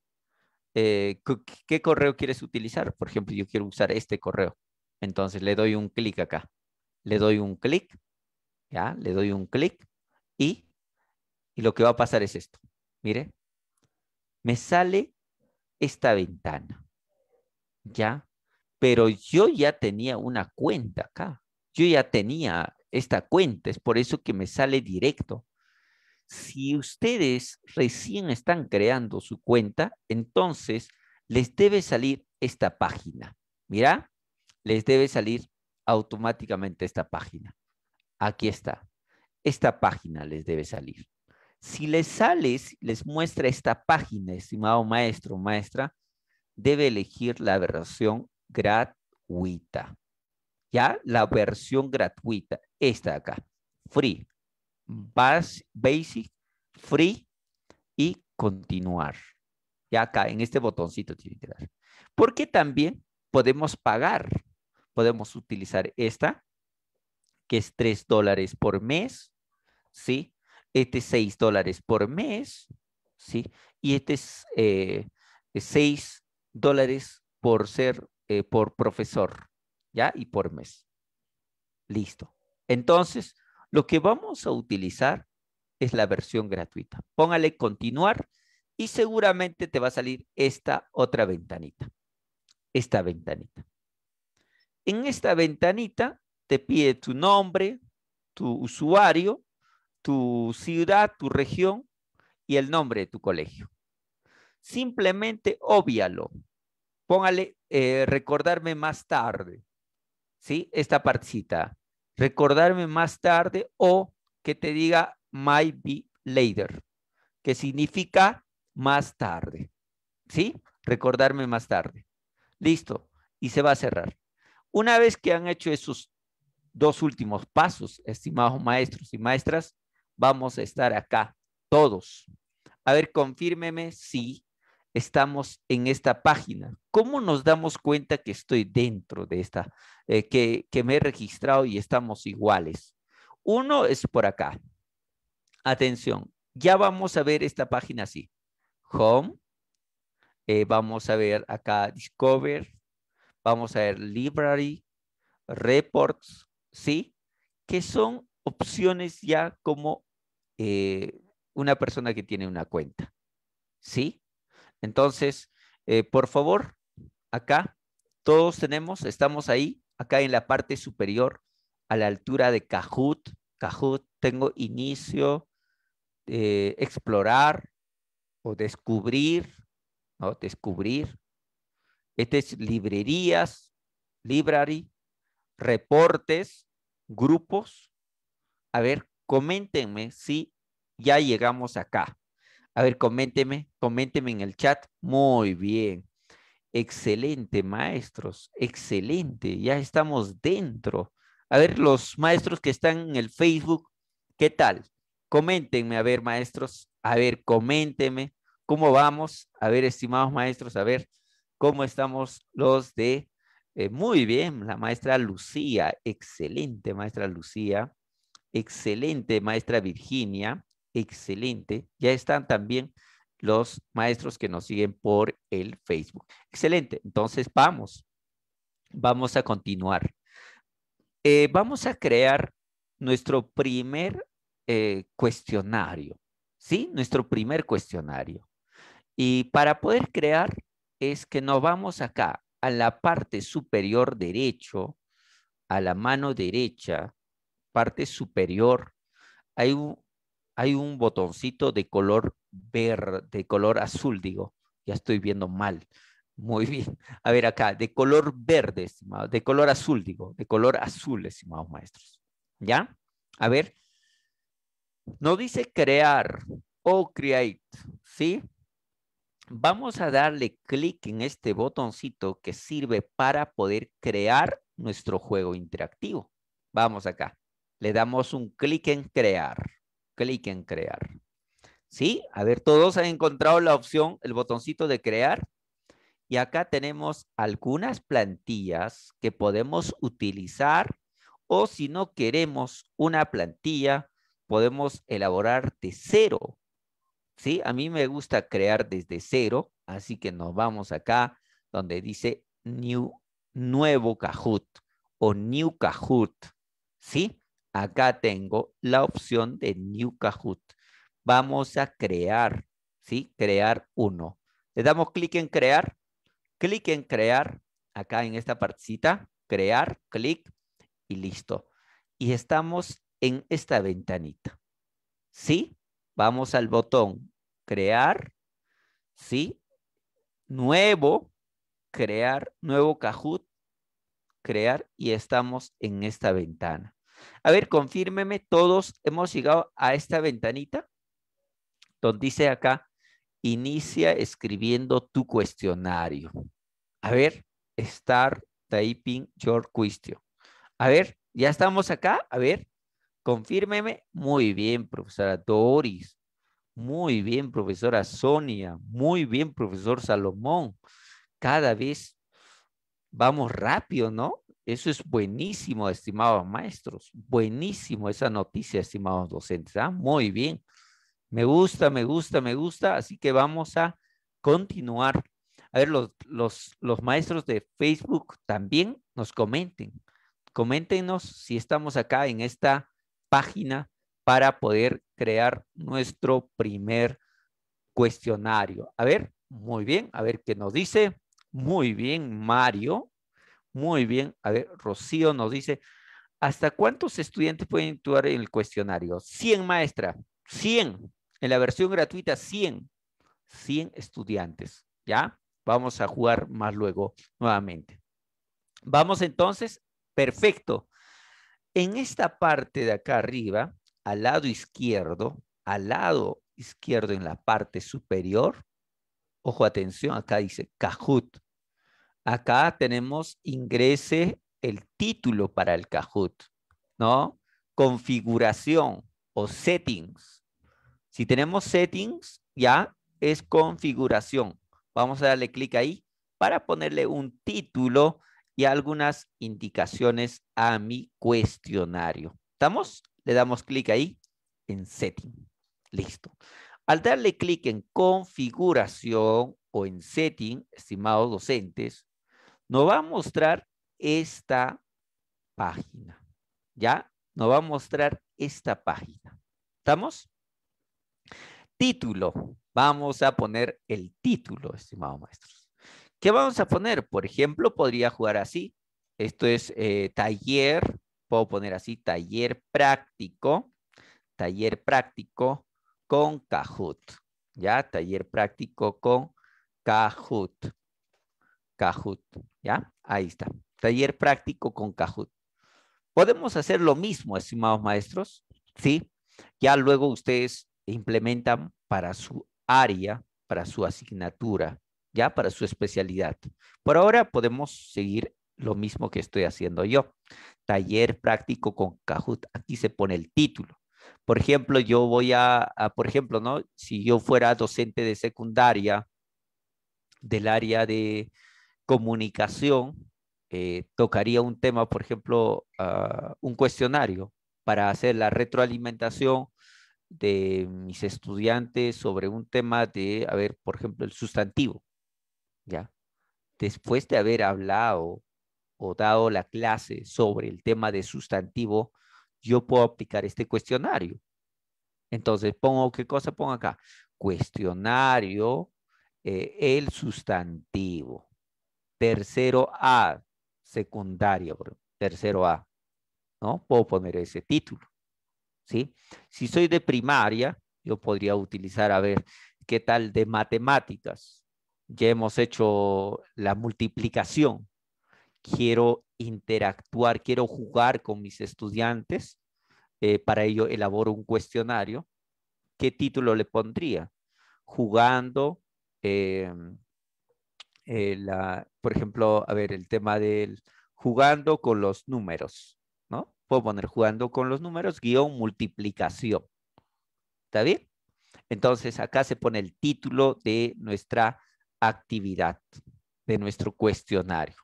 eh, qué correo quieres utilizar. Por ejemplo, yo quiero usar este correo. Entonces, le doy un clic acá. Le doy un clic. Ya, le doy un clic. Y, y lo que va a pasar es esto. Mire, me sale esta ventana, ¿ya? Pero yo ya tenía una cuenta acá, yo ya tenía esta cuenta, es por eso que me sale directo. Si ustedes recién están creando su cuenta, entonces les debe salir esta página. Mira, les debe salir automáticamente esta página. Aquí está. Esta página les debe salir. Si les sales, les muestra esta página, estimado maestro maestra, debe elegir la versión gratuita. ¿Ya? La versión gratuita, esta de acá, free, basic, free y continuar. Ya acá, en este botoncito tiene que dar. Porque también podemos pagar. Podemos utilizar esta, que es 3 dólares por mes, ¿sí? este 6 dólares por mes, ¿sí? Y este es 6 eh, dólares por ser, eh, por profesor, ¿ya? Y por mes. Listo. Entonces, lo que vamos a utilizar es la versión gratuita. Póngale continuar y seguramente te va a salir esta otra ventanita. Esta ventanita. En esta ventanita te pide tu nombre, tu usuario, tu ciudad, tu región y el nombre de tu colegio. Simplemente óvialo. Póngale eh, recordarme más tarde. ¿Sí? Esta partecita. Recordarme más tarde o que te diga might be later, que significa más tarde. ¿Sí? Recordarme más tarde. Listo. Y se va a cerrar. Una vez que han hecho esos dos últimos pasos, estimados maestros y maestras, vamos a estar acá todos. A ver, confírmeme si estamos en esta página. ¿Cómo nos damos cuenta que estoy dentro de esta, eh, que, me he registrado y estamos iguales? Uno es por acá. Atención, ya vamos a ver esta página así. Home. Eh, vamos a ver acá Discover. Vamos a ver Library, Reports, ¿sí? Que son opciones ya como eh, una persona que tiene una cuenta. ¿Sí? Entonces, eh, por favor, acá todos tenemos, estamos ahí, acá en la parte superior, a la altura de Kahoot. Kahoot, tengo inicio, explorar o descubrir, ¿no? Descubrir. Este es librerías, library, reportes, grupos. A ver, coméntenme si ya llegamos acá. A ver, coméntenme, coméntenme en el chat. Muy bien. Excelente, maestros. Excelente. Ya estamos dentro. A ver, los maestros que están en el Facebook, ¿qué tal? Coméntenme, a ver, maestros. A ver, coméntenme. ¿Cómo vamos? A ver, estimados maestros, a ver, ¿cómo estamos los de... Eh, muy bien, la maestra Lucía. Excelente, maestra Lucía excelente maestra Virginia, excelente. Ya están también los maestros que nos siguen por el Facebook. Excelente. Entonces, vamos. Vamos a continuar. Eh, vamos a crear nuestro primer eh, cuestionario. ¿Sí? Nuestro primer cuestionario. Y para poder crear es que nos vamos acá a la parte superior derecho, a la mano derecha, parte superior hay un, hay un botoncito de color verde, de color azul, digo. Ya estoy viendo mal. Muy bien. A ver acá, de color verde, de color azul, digo, de color azul, estimados maestros. ¿Ya? A ver. No dice crear o oh, create, ¿sí? Vamos a darle clic en este botoncito que sirve para poder crear nuestro juego interactivo. Vamos acá le damos un clic en crear. Clic en crear. ¿Sí? A ver, todos han encontrado la opción, el botoncito de crear. Y acá tenemos algunas plantillas que podemos utilizar o si no queremos una plantilla, podemos elaborar de cero. ¿Sí? A mí me gusta crear desde cero, así que nos vamos acá donde dice new, nuevo Kahoot o new Kahoot. ¿Sí? Acá tengo la opción de New Kahoot. Vamos a crear, ¿sí? Crear uno. Le damos clic en crear, clic en crear, acá en esta partecita, crear, clic y listo. Y estamos en esta ventanita. ¿Sí? Vamos al botón crear, ¿sí? Nuevo, crear, nuevo Kahoot, crear y estamos en esta ventana. A ver, confírmeme, todos hemos llegado a esta ventanita donde dice acá, inicia escribiendo tu cuestionario. A ver, start typing your question. A ver, ya estamos acá. A ver, confírmeme. Muy bien, profesora Doris. Muy bien, profesora Sonia. Muy bien, profesor Salomón. Cada vez vamos rápido, ¿no? Eso es buenísimo, estimados maestros. Buenísimo esa noticia, estimados docentes. ¿ah? muy bien. Me gusta, me gusta, me gusta. Así que vamos a continuar. A ver, los, los maestros de Facebook también nos comenten. Coméntenos si estamos acá en esta página para poder crear nuestro primer cuestionario. A ver, muy bien, a ver qué nos dice. Muy bien, Mario. Muy bien. A ver, Rocío nos dice, ¿hasta cuántos estudiantes pueden actuar en el cuestionario? 100, maestra. 100. En la versión gratuita, 100. 100 estudiantes. ¿Ya? Vamos a jugar más luego nuevamente. Vamos entonces. Perfecto. En esta parte de acá arriba, al lado izquierdo, al lado izquierdo en la parte superior, ojo, atención, acá dice Cajut, Acá tenemos ingrese el título para el Kahoot, ¿no? Configuración o settings. Si tenemos settings, ya es configuración. Vamos a darle clic ahí para ponerle un título y algunas indicaciones a mi cuestionario. ¿Estamos? Le damos clic ahí en setting. Listo. Al darle clic en configuración o en setting, estimados docentes, nos va a mostrar esta página. ¿Ya? Nos va a mostrar esta página. ¿Estamos? Título. Vamos a poner el título, estimado maestros. ¿Qué vamos a poner? Por ejemplo, podría jugar así. Esto es eh, taller, puedo poner así, taller práctico, taller práctico con Kahoot. ¿Ya? Taller práctico con Kahoot. Kahoot, ¿ya? Ahí está. Taller práctico con Cajut. Podemos hacer lo mismo, estimados maestros, ¿sí? Ya luego ustedes implementan para su área, para su asignatura, ya para su especialidad. Por ahora podemos seguir lo mismo que estoy haciendo yo. Taller práctico con Cajut. Aquí se pone el título. Por ejemplo, yo voy a, a, por ejemplo, ¿no? Si yo fuera docente de secundaria del área de comunicación eh, tocaría un tema, por ejemplo, ah, un cuestionario para hacer la retroalimentación de mis estudiantes sobre un tema de, a ver, por ejemplo, el sustantivo, ¿ya? Después de haber hablado o dado la clase sobre el tema de sustantivo, yo puedo aplicar este cuestionario. Entonces, pongo, ¿qué cosa pongo acá? Cuestionario, eh, el sustantivo tercero A, secundaria, tercero A, ¿no? Puedo poner ese título, ¿sí? Si soy de primaria, yo podría utilizar, a ver, ¿qué tal de matemáticas? Ya hemos hecho la multiplicación. Quiero interactuar, quiero jugar con mis estudiantes. Eh, para ello elaboro un cuestionario. ¿Qué título le pondría? Jugando, eh, eh, por ejemplo, a ver, el tema del jugando con los números, ¿no? Puedo poner jugando con los números, guión multiplicación. ¿Está bien? Entonces acá se pone el título de nuestra actividad, de nuestro cuestionario.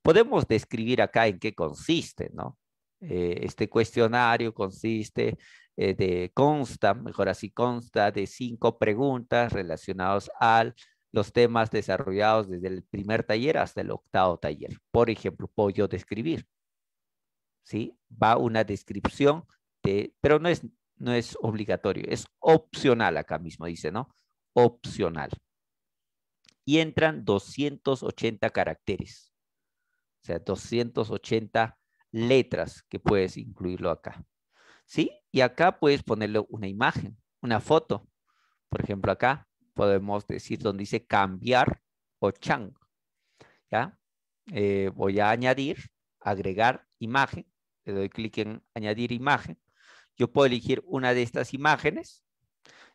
Podemos describir acá en qué consiste, ¿no? Eh, este cuestionario consiste eh, de, consta, mejor así, consta de cinco preguntas relacionadas al los temas desarrollados desde el primer taller hasta el octavo taller. Por ejemplo, puedo yo describir. ¿Sí? Va una descripción de, pero no es, no es obligatorio, es opcional acá mismo, dice, ¿no? Opcional. Y entran 280 caracteres. O sea, 280 letras que puedes incluirlo acá. ¿Sí? Y acá puedes ponerle una imagen, una foto. Por ejemplo, acá podemos decir donde dice cambiar o chang. ¿ya? Eh, voy a añadir, agregar imagen. Le doy clic en añadir imagen. Yo puedo elegir una de estas imágenes,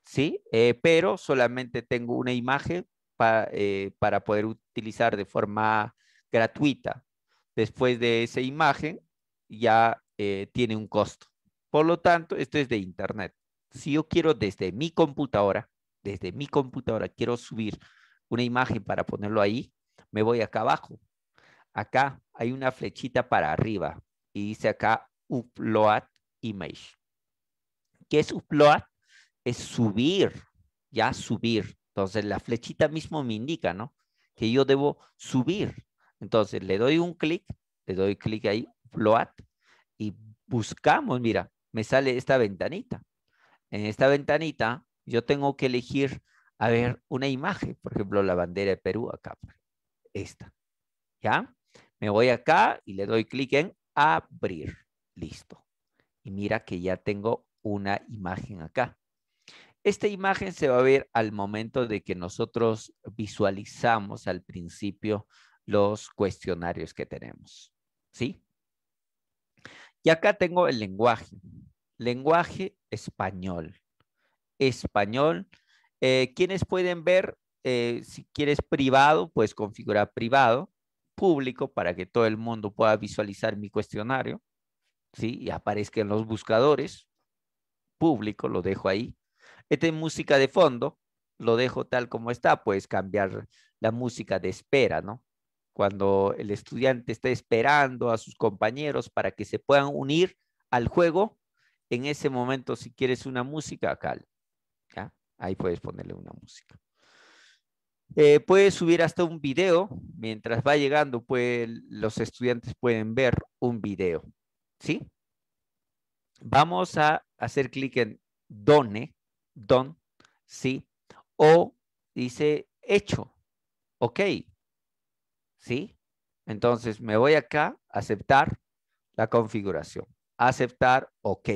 ¿sí? Eh, pero solamente tengo una imagen eh, para poder utilizar de forma gratuita. Después de esa imagen ya tiene un costo. Por lo tanto, esto es de Internet. Si yo quiero desde mi computadora desde mi computadora quiero subir una imagen para ponerlo ahí, me voy acá abajo. Acá hay una flechita para arriba y dice acá upload image. ¿Qué es upload? Es subir, ya subir. Entonces la flechita mismo me indica, ¿no? Que yo debo subir. Entonces le doy un clic, le doy clic ahí, upload, y buscamos, mira, me sale esta ventanita. En esta ventanita yo tengo que elegir, a ver, una imagen, por ejemplo, la bandera de Perú acá, esta, ¿ya? Me voy acá y le doy clic en abrir, listo. Y mira que ya tengo una imagen acá. Esta imagen se va a ver al momento de que nosotros visualizamos al principio los cuestionarios que tenemos, ¿sí? Y acá tengo el lenguaje, lenguaje español español. Eh, quienes pueden ver, eh, si quieres privado, puedes configurar privado, público, para que todo el mundo pueda visualizar mi cuestionario, ¿sí? Y aparezca en los buscadores, público, lo dejo ahí. Esta música de fondo, lo dejo tal como está, puedes cambiar la música de espera, ¿no? Cuando el estudiante está esperando a sus compañeros para que se puedan unir al juego, en ese momento, si quieres una música, acá Ahí puedes ponerle una música. Eh, puedes subir hasta un video. Mientras va llegando, los estudiantes pueden ver un video. ¿Sí? Vamos a hacer clic en Done, Don, ¿sí? O dice hecho, ok, ¿sí? Entonces me voy acá, a aceptar la configuración, aceptar, ok,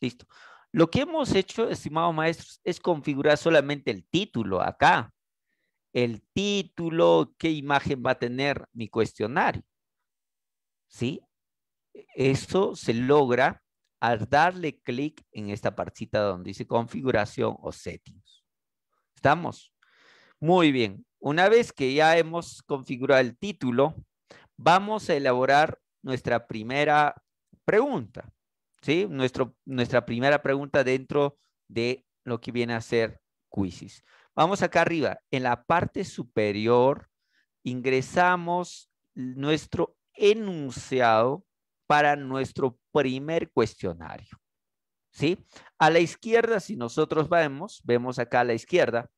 listo. Lo que hemos hecho, estimados maestros, es configurar solamente el título acá. El título, qué imagen va a tener mi cuestionario. ¿Sí? Esto se logra al darle clic en esta partita donde dice configuración o settings. ¿Estamos? Muy bien. Una vez que ya hemos configurado el título, vamos a elaborar nuestra primera pregunta. ¿sí? nuestra primera pregunta dentro de lo que viene a ser quizzes. Vamos acá arriba, en la parte superior ingresamos nuestro enunciado para nuestro primer cuestionario. ¿Sí? A la izquierda, si nosotros vemos, vemos acá a la izquierda,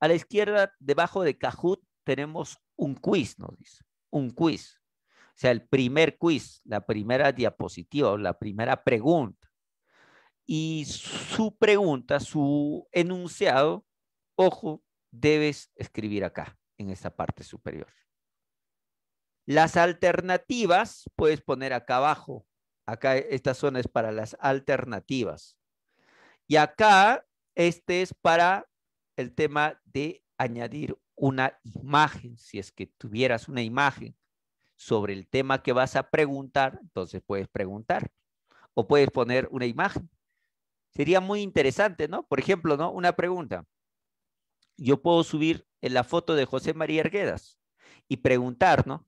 a la izquierda, debajo de Kahoot, tenemos un quiz, nos dice, un quiz sea, el primer quiz, la primera diapositiva, la primera pregunta. Y su pregunta, su enunciado, ojo, debes escribir acá, en esta parte superior. Las alternativas puedes poner acá abajo. Acá esta zona es para las alternativas. Y acá este es para el tema de añadir una imagen, si es que tuvieras una imagen sobre el tema que vas a preguntar, entonces puedes preguntar o puedes poner una imagen. Sería muy interesante, ¿no? Por ejemplo, ¿no? Una pregunta. Yo puedo subir en la foto de José María Arguedas y preguntar, ¿no?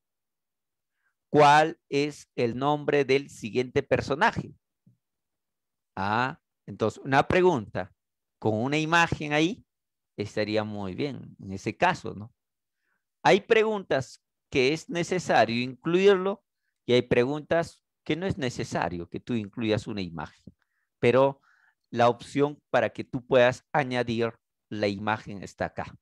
¿Cuál es el nombre del siguiente personaje? Ah, entonces una pregunta con una imagen ahí estaría muy bien en ese caso, ¿no? Hay preguntas que es necesario incluirlo y hay preguntas que no es necesario que tú incluyas una imagen, pero la opción para que tú puedas añadir la imagen está acá.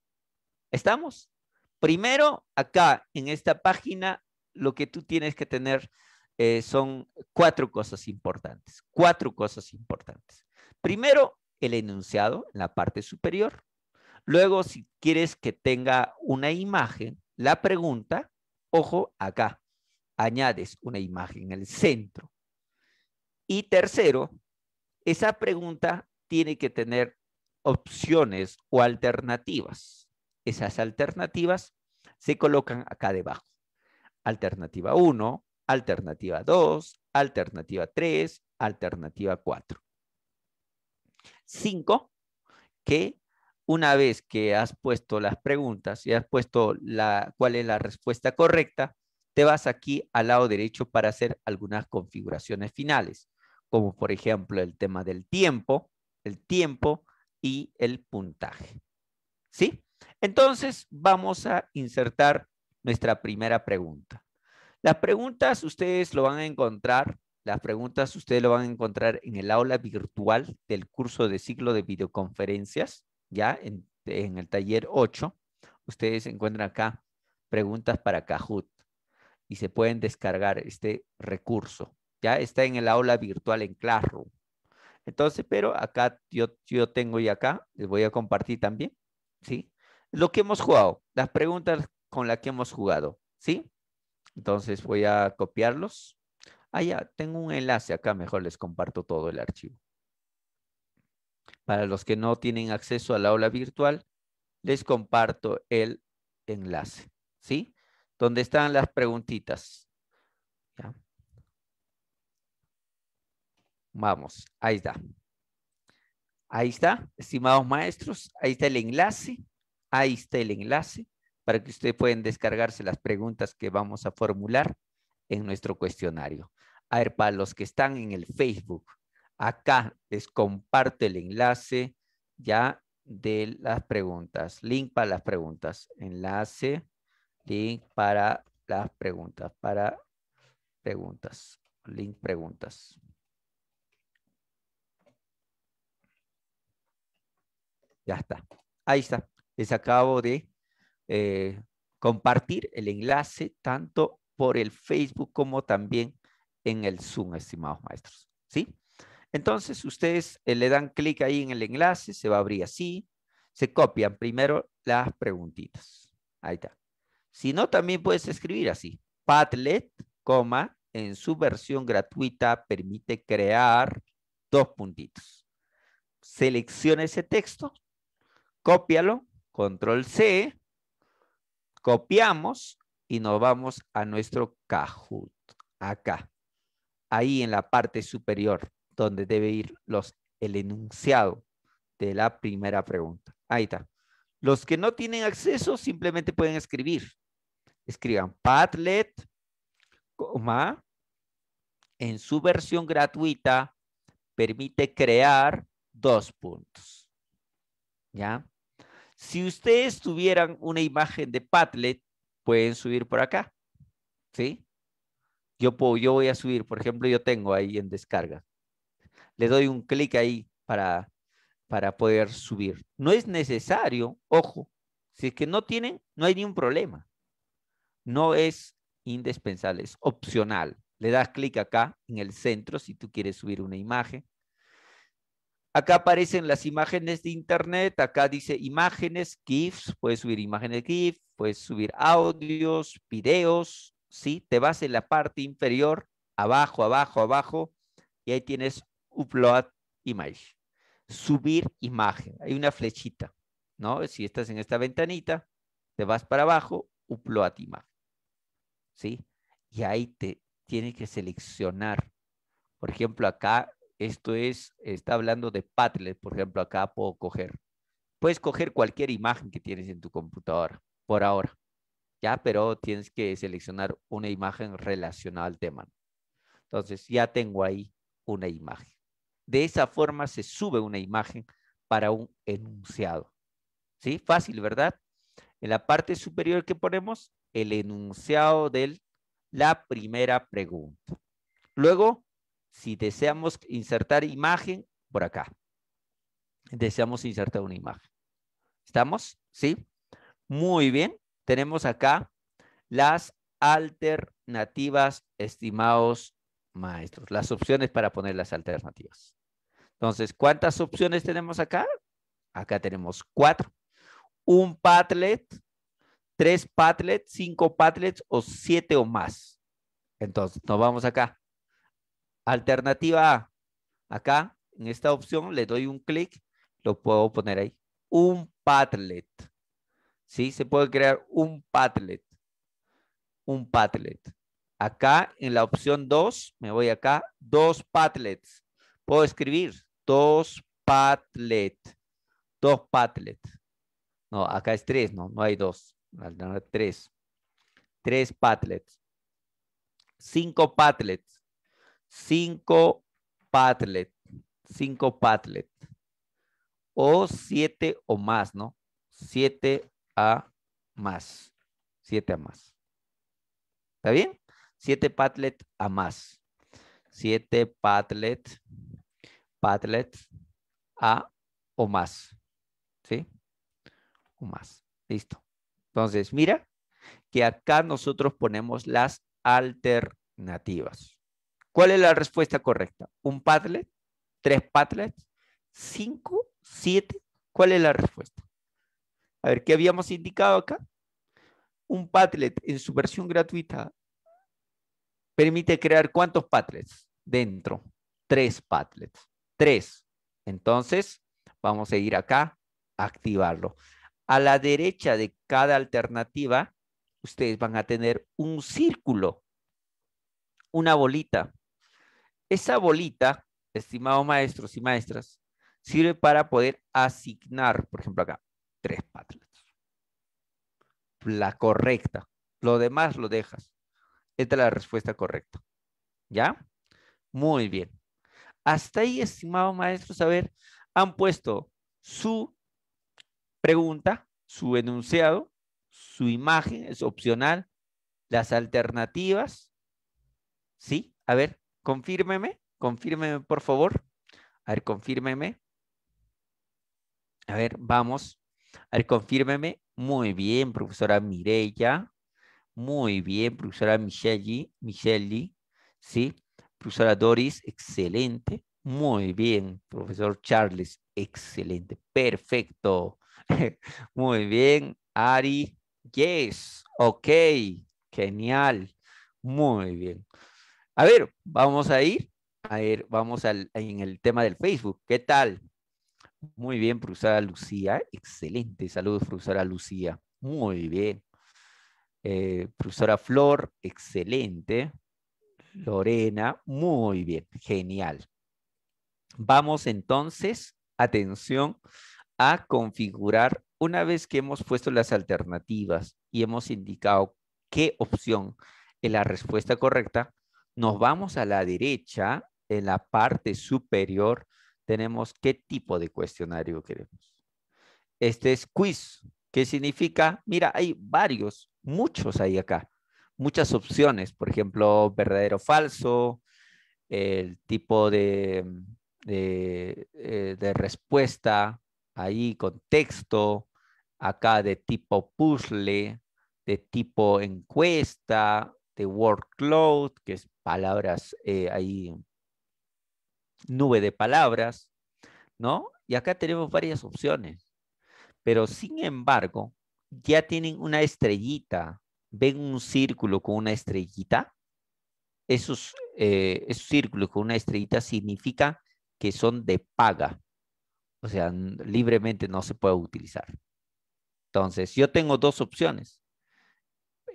¿Estamos? Primero, acá en esta página, lo que tú tienes que tener eh, son cuatro cosas importantes. Cuatro cosas importantes. Primero, el enunciado en la parte superior. Luego, si quieres que tenga una imagen, la pregunta. Ojo acá, añades una imagen en el centro. Y tercero, esa pregunta tiene que tener opciones o alternativas. Esas alternativas se colocan acá debajo. Alternativa 1, alternativa 2, alternativa 3, alternativa 4. Cinco, que una vez que has puesto las preguntas y has puesto la, cuál es la respuesta correcta, te vas aquí al lado derecho para hacer algunas configuraciones finales, como por ejemplo el tema del tiempo, el tiempo y el puntaje. ¿Sí? Entonces vamos a insertar nuestra primera pregunta. Las preguntas ustedes lo van a encontrar, las preguntas ustedes lo van a encontrar en el aula virtual del curso de ciclo de videoconferencias ya en, el taller 8, ustedes encuentran acá preguntas para Kahoot y se pueden descargar este recurso. Ya está en el aula virtual en Classroom. Entonces, pero acá yo, yo tengo y acá, les voy a compartir también, ¿sí? Lo que hemos jugado, las preguntas con las que hemos jugado, ¿sí? Entonces voy a copiarlos. Ah, ya, tengo un enlace acá, mejor les comparto todo el archivo. Para los que no tienen acceso a la aula virtual, les comparto el enlace, ¿sí? Donde están las preguntitas. Vamos, ahí está. Ahí está, estimados maestros, ahí está el enlace, ahí está el enlace para que ustedes puedan descargarse las preguntas que vamos a formular en nuestro cuestionario. A ver, para los que están en el Facebook, Acá les comparto el enlace ya de las preguntas. Link para las preguntas. Enlace, link para las preguntas. Para preguntas. Link preguntas. Ya está. Ahí está. Les acabo de eh, compartir el enlace tanto por el Facebook como también en el Zoom, estimados maestros. ¿Sí? Entonces, ustedes eh, le dan clic ahí en el enlace, se va a abrir así, se copian primero las preguntitas. Ahí está. Si no, también puedes escribir así. Padlet, coma, en su versión gratuita permite crear dos puntitos. Selecciona ese texto, cópialo, control C, copiamos y nos vamos a nuestro Kahoot, acá, ahí en la parte superior donde debe ir los, el enunciado de la primera pregunta. Ahí está. Los que no tienen acceso simplemente pueden escribir. Escriban Padlet, coma, en su versión gratuita permite crear dos puntos. ¿Ya? Si ustedes tuvieran una imagen de Padlet, pueden subir por acá. ¿Sí? Yo, yo voy a subir, por ejemplo, yo tengo ahí en descarga le doy un clic ahí para, para poder subir. No es necesario, ojo, si es que no tienen, no hay ningún problema. No es indispensable, es opcional. Le das clic acá en el centro si tú quieres subir una imagen. Acá aparecen las imágenes de internet, acá dice imágenes, GIFs, puedes subir imágenes GIF, puedes subir audios, videos, ¿sí? Te vas en la parte inferior, abajo, abajo, abajo, y ahí tienes upload image, subir imagen. Hay una flechita, ¿no? Si estás en esta ventanita, te vas para abajo, upload image ¿sí? Y ahí te tienes que seleccionar. Por ejemplo, acá, esto es, está hablando de Padlet, por ejemplo, acá puedo coger. Puedes coger cualquier imagen que tienes en tu computadora, por ahora. Ya, pero tienes que seleccionar una imagen relacionada al tema. Entonces, ya tengo ahí una imagen. De esa forma se sube una imagen para un enunciado. ¿Sí? Fácil, ¿verdad? En la parte superior que ponemos el enunciado de la primera pregunta. Luego, si deseamos insertar imagen, por acá. Deseamos insertar una imagen. ¿Estamos? ¿Sí? Muy bien. Tenemos acá las alternativas, estimados maestros. Las opciones para poner las alternativas. Entonces, ¿cuántas opciones tenemos acá? Acá tenemos cuatro. Un Padlet, tres Padlets, cinco Padlets o siete o más. Entonces, nos vamos acá. Alternativa A. Acá, en esta opción, le doy un clic. Lo puedo poner ahí. Un Padlet. ¿Sí? Se puede crear un Padlet. Un Padlet. Acá, en la opción dos, me voy acá. Dos Padlets. Puedo escribir dos patlet. Dos patlet. No, acá es tres, no, no hay dos. Tres. Tres patlet Cinco patlet Cinco patlet. Cinco patlet. O siete o más, ¿no? Siete a más. Siete a más. ¿Está bien? Siete patlet a más. Siete patlet Padlet a o más. ¿Sí? O más. Listo. Entonces, mira que acá nosotros ponemos las alternativas. ¿Cuál es la respuesta correcta? ¿Un Padlet? ¿Tres Padlets? ¿Cinco? ¿Siete? ¿Cuál es la respuesta? A ver, ¿qué habíamos indicado acá? Un Padlet en su versión gratuita permite crear cuántos Padlets dentro. Tres Padlets. Tres. Entonces, vamos a ir acá, activarlo. A la derecha de cada alternativa, ustedes van a tener un círculo, una bolita. Esa bolita, estimados maestros y maestras, sirve para poder asignar, por ejemplo acá, tres patrones La correcta. Lo demás lo dejas. Esta es la respuesta correcta. ¿Ya? Muy bien. Hasta ahí, estimado maestros, a ver, han puesto su pregunta, su enunciado, su imagen, es opcional, las alternativas. ¿Sí? A ver, confírmeme, confírmeme, por favor. A ver, confírmeme. A ver, vamos. A ver, confírmeme. Muy bien, profesora Mireya. Muy bien, profesora Michelle. Michelle ¿Sí? Profesora Doris, excelente. Muy bien, profesor Charles, excelente. Perfecto. Muy bien, Ari. Yes, ok, genial. Muy bien. A ver, vamos a ir. A ver, vamos al, en el tema del Facebook. ¿Qué tal? Muy bien, profesora Lucía. Excelente. Saludos, profesora Lucía. Muy bien. Eh, profesora Flor, excelente. Lorena, muy bien, genial. Vamos entonces, atención, a configurar una vez que hemos puesto las alternativas y hemos indicado qué opción es la respuesta correcta, nos vamos a la derecha, en la parte superior, tenemos qué tipo de cuestionario queremos. Este es quiz, que significa, mira, hay varios, muchos ahí acá muchas opciones, por ejemplo, verdadero o falso, el tipo de, eh, respuesta, ahí contexto, acá de tipo puzzle, de tipo encuesta, de workload, que es palabras eh, ahí, nube de palabras, ¿no? Y acá tenemos varias opciones. Pero sin embargo, ya tienen una estrellita ven un círculo con una estrellita, eh, esos, círculos con una estrellita significa que son de paga. O sea, libremente no se puede utilizar. Entonces, yo tengo dos opciones.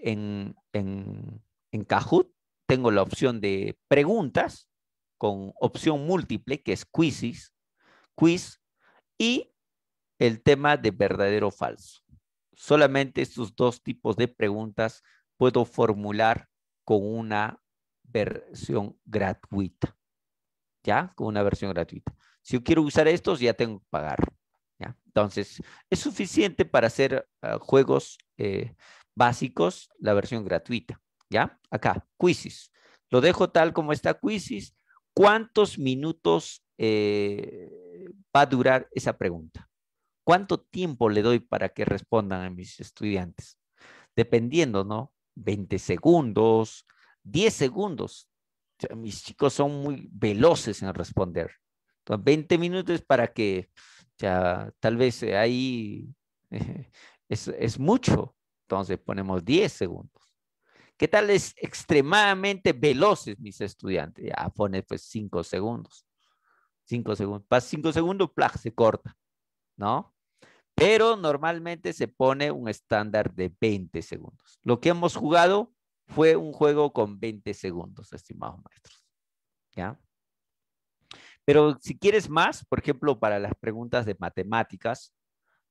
En, en, en Kahoot tengo la opción de preguntas con opción múltiple, que es quizzes, quiz, y el tema de verdadero o falso solamente estos dos tipos de preguntas puedo formular con una versión gratuita. ¿Ya? Con una versión gratuita. Si yo quiero usar estos, ya tengo que pagar. ¿ya? Entonces, es suficiente para hacer ah, juegos eh, básicos, la versión gratuita. ¿Ya? Acá, quizzes. Lo dejo tal como está quizzes. ¿Cuántos minutos eh, va a durar esa pregunta? ¿Cuánto tiempo le doy para que respondan a mis estudiantes? Dependiendo, ¿no? 20 segundos, 10 segundos. mis chicos son muy veloces en responder. Entonces, 20 minutos para que, ya, tal vez ahí es, mucho. Entonces ponemos 10 segundos. ¿Qué tal es extremadamente veloces mis estudiantes? Ya pone pues 5 segundos. 5 segundos. pasa 5 segundos, plag, se corta. ¿No? pero normalmente se pone un estándar de 20 segundos. Lo que hemos jugado fue un juego con 20 segundos, estimados maestros. ¿Ya? Pero si quieres más, por ejemplo, para las preguntas de matemáticas,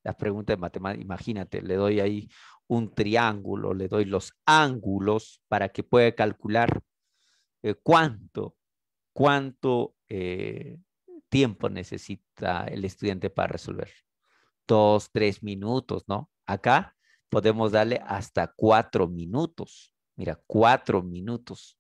las preguntas de matemáticas, imagínate, le doy ahí un triángulo, le doy los ángulos para que pueda calcular eh, cuánto, cuánto eh, tiempo necesita el estudiante para resolver dos, tres minutos, ¿no? Acá podemos darle hasta cuatro minutos. Mira, cuatro minutos.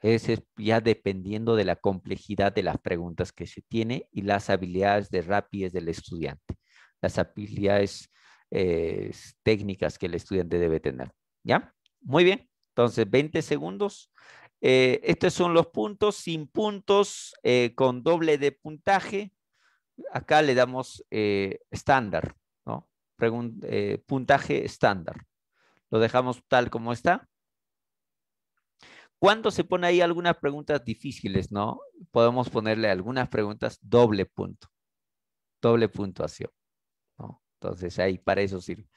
es ya dependiendo de la complejidad de las preguntas que se tiene y las habilidades de rapidez del estudiante, las habilidades eh, técnicas que el estudiante debe tener. ¿Ya? Muy bien. Entonces, 20 segundos. Eh, estos son los puntos, sin puntos, eh, con doble de puntaje, acá le damos eh, estándar, ¿no? Eh, puntaje estándar. Lo dejamos tal como está. ¿Cuándo se pone ahí algunas preguntas difíciles, no? Podemos ponerle algunas preguntas doble punto, doble puntuación, Entonces ahí para eso sirve.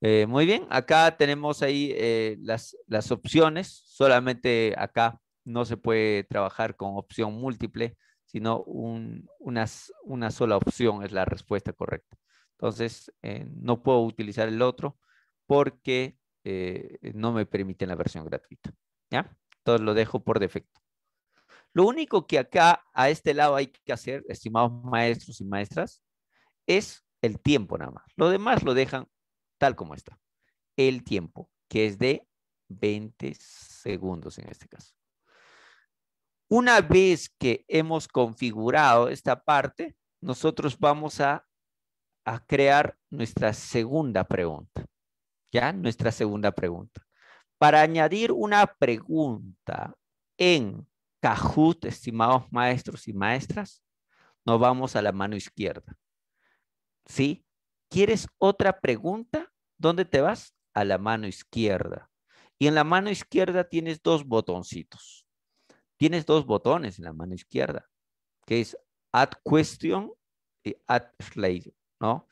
Eh, muy bien, acá tenemos ahí las opciones, solamente acá no se puede trabajar con opción múltiple, sino una, sola opción es la respuesta correcta. Entonces, eh, no puedo utilizar el otro porque eh, no me permite la versión gratuita. ¿ya? Entonces, lo dejo por defecto. Lo único que acá, a este lado, hay que hacer, estimados maestros y maestras, es el tiempo nada más. Lo demás lo dejan tal como está. El tiempo, que es de 20 segundos en este caso. Una vez que hemos configurado esta parte, nosotros vamos a, crear nuestra segunda pregunta. ¿Ya? Nuestra segunda pregunta. Para añadir una pregunta en Kahoot, estimados maestros y maestras, nos vamos a la mano izquierda. ¿Sí? ¿Quieres otra pregunta? ¿Dónde te vas? A la mano izquierda. Y en la mano izquierda tienes dos botoncitos. Tienes dos botones en la mano izquierda, que es add question y add slide, ¿no?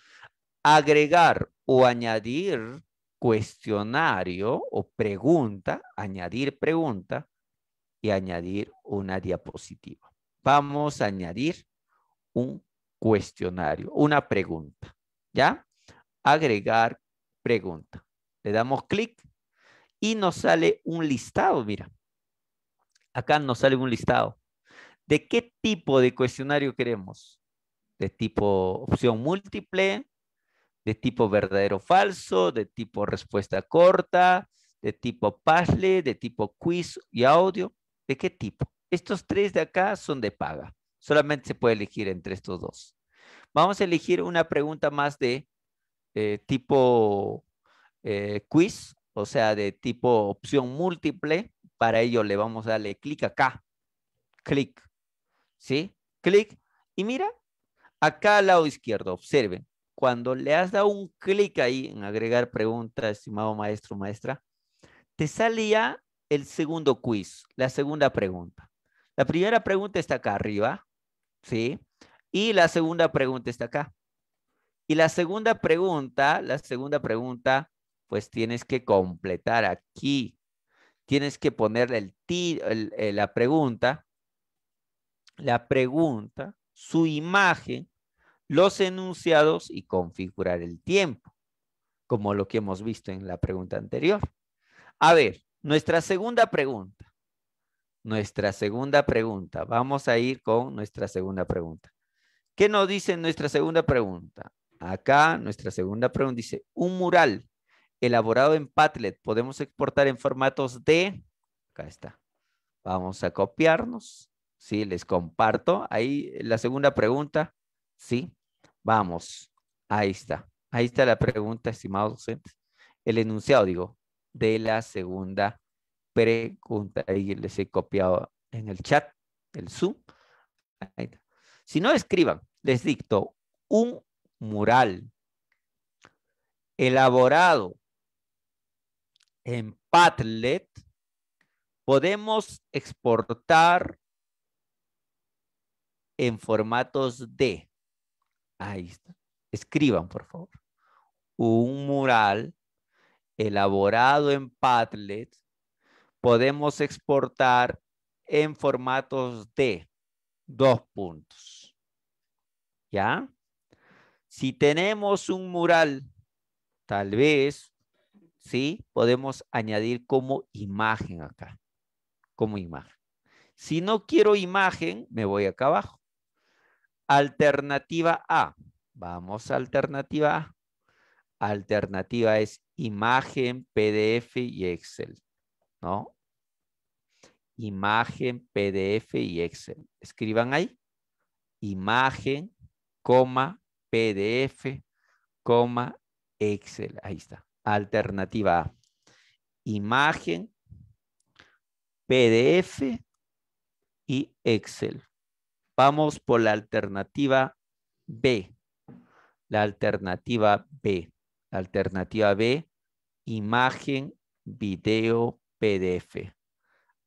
Agregar o añadir cuestionario o pregunta, añadir pregunta y añadir una diapositiva. Vamos a añadir un cuestionario, una pregunta, ¿ya? Agregar pregunta. Le damos clic y nos sale un listado, mira acá nos sale un listado. ¿De qué tipo de cuestionario queremos? ¿De tipo opción múltiple? ¿De tipo verdadero o falso? ¿De tipo respuesta corta? ¿De tipo puzzle? ¿De tipo quiz y audio? ¿De qué tipo? Estos tres de acá son de paga. Solamente se puede elegir entre estos dos. Vamos a elegir una pregunta más de eh, tipo eh, quiz, o sea, de tipo opción múltiple para ello le vamos a darle clic acá. Clic. ¿Sí? Clic. Y mira, acá al lado izquierdo, observen. Cuando le has dado un clic ahí en agregar pregunta, estimado maestro, maestra, te salía el segundo quiz, la segunda pregunta. La primera pregunta está acá arriba, ¿sí? Y la segunda pregunta está acá. Y la segunda pregunta, la segunda pregunta, pues tienes que completar aquí, tienes que ponerle eh, la pregunta, la pregunta, su imagen, los enunciados y configurar el tiempo, como lo que hemos visto en la pregunta anterior. A ver, nuestra segunda pregunta. Nuestra segunda pregunta. Vamos a ir con nuestra segunda pregunta. ¿Qué nos dice nuestra segunda pregunta? Acá nuestra segunda pregunta dice, un mural elaborado en Padlet. Podemos exportar en formatos de... Acá está. Vamos a copiarnos. Sí, les comparto. Ahí la segunda pregunta. Sí, vamos. Ahí está. Ahí está la pregunta, estimados docentes. El enunciado, digo, de la segunda pregunta. Ahí les he copiado en el chat, el Zoom. Ahí está. Si no escriban, les dicto un mural elaborado en Padlet, podemos exportar en formatos de, ahí está, escriban por favor, un mural elaborado en Padlet, podemos exportar en formatos de dos puntos. ¿Ya? Si tenemos un mural, tal vez ¿sí? Podemos añadir como imagen acá, como imagen. Si no quiero imagen, me voy acá abajo. Alternativa A. Vamos a alternativa A. Alternativa es imagen, PDF y Excel, ¿no? Imagen, PDF y Excel. Escriban ahí. Imagen, coma, PDF, coma, Excel. Ahí está. Alternativa A. Imagen, PDF y Excel. Vamos por la alternativa B. La alternativa B. alternativa B, imagen, video, PDF.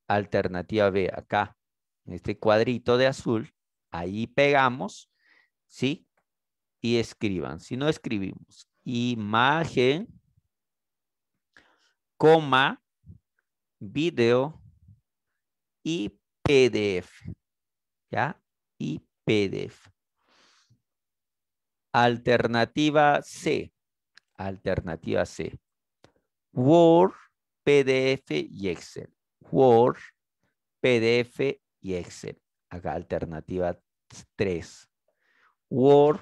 Alternativa B, acá, en este cuadrito de azul, ahí pegamos, ¿sí? Y escriban. Si no escribimos, imagen, coma, video y PDF. ¿Ya? Y PDF. Alternativa C. Alternativa C. Word, PDF y Excel. Word, PDF y Excel. Acá alternativa 3. Word,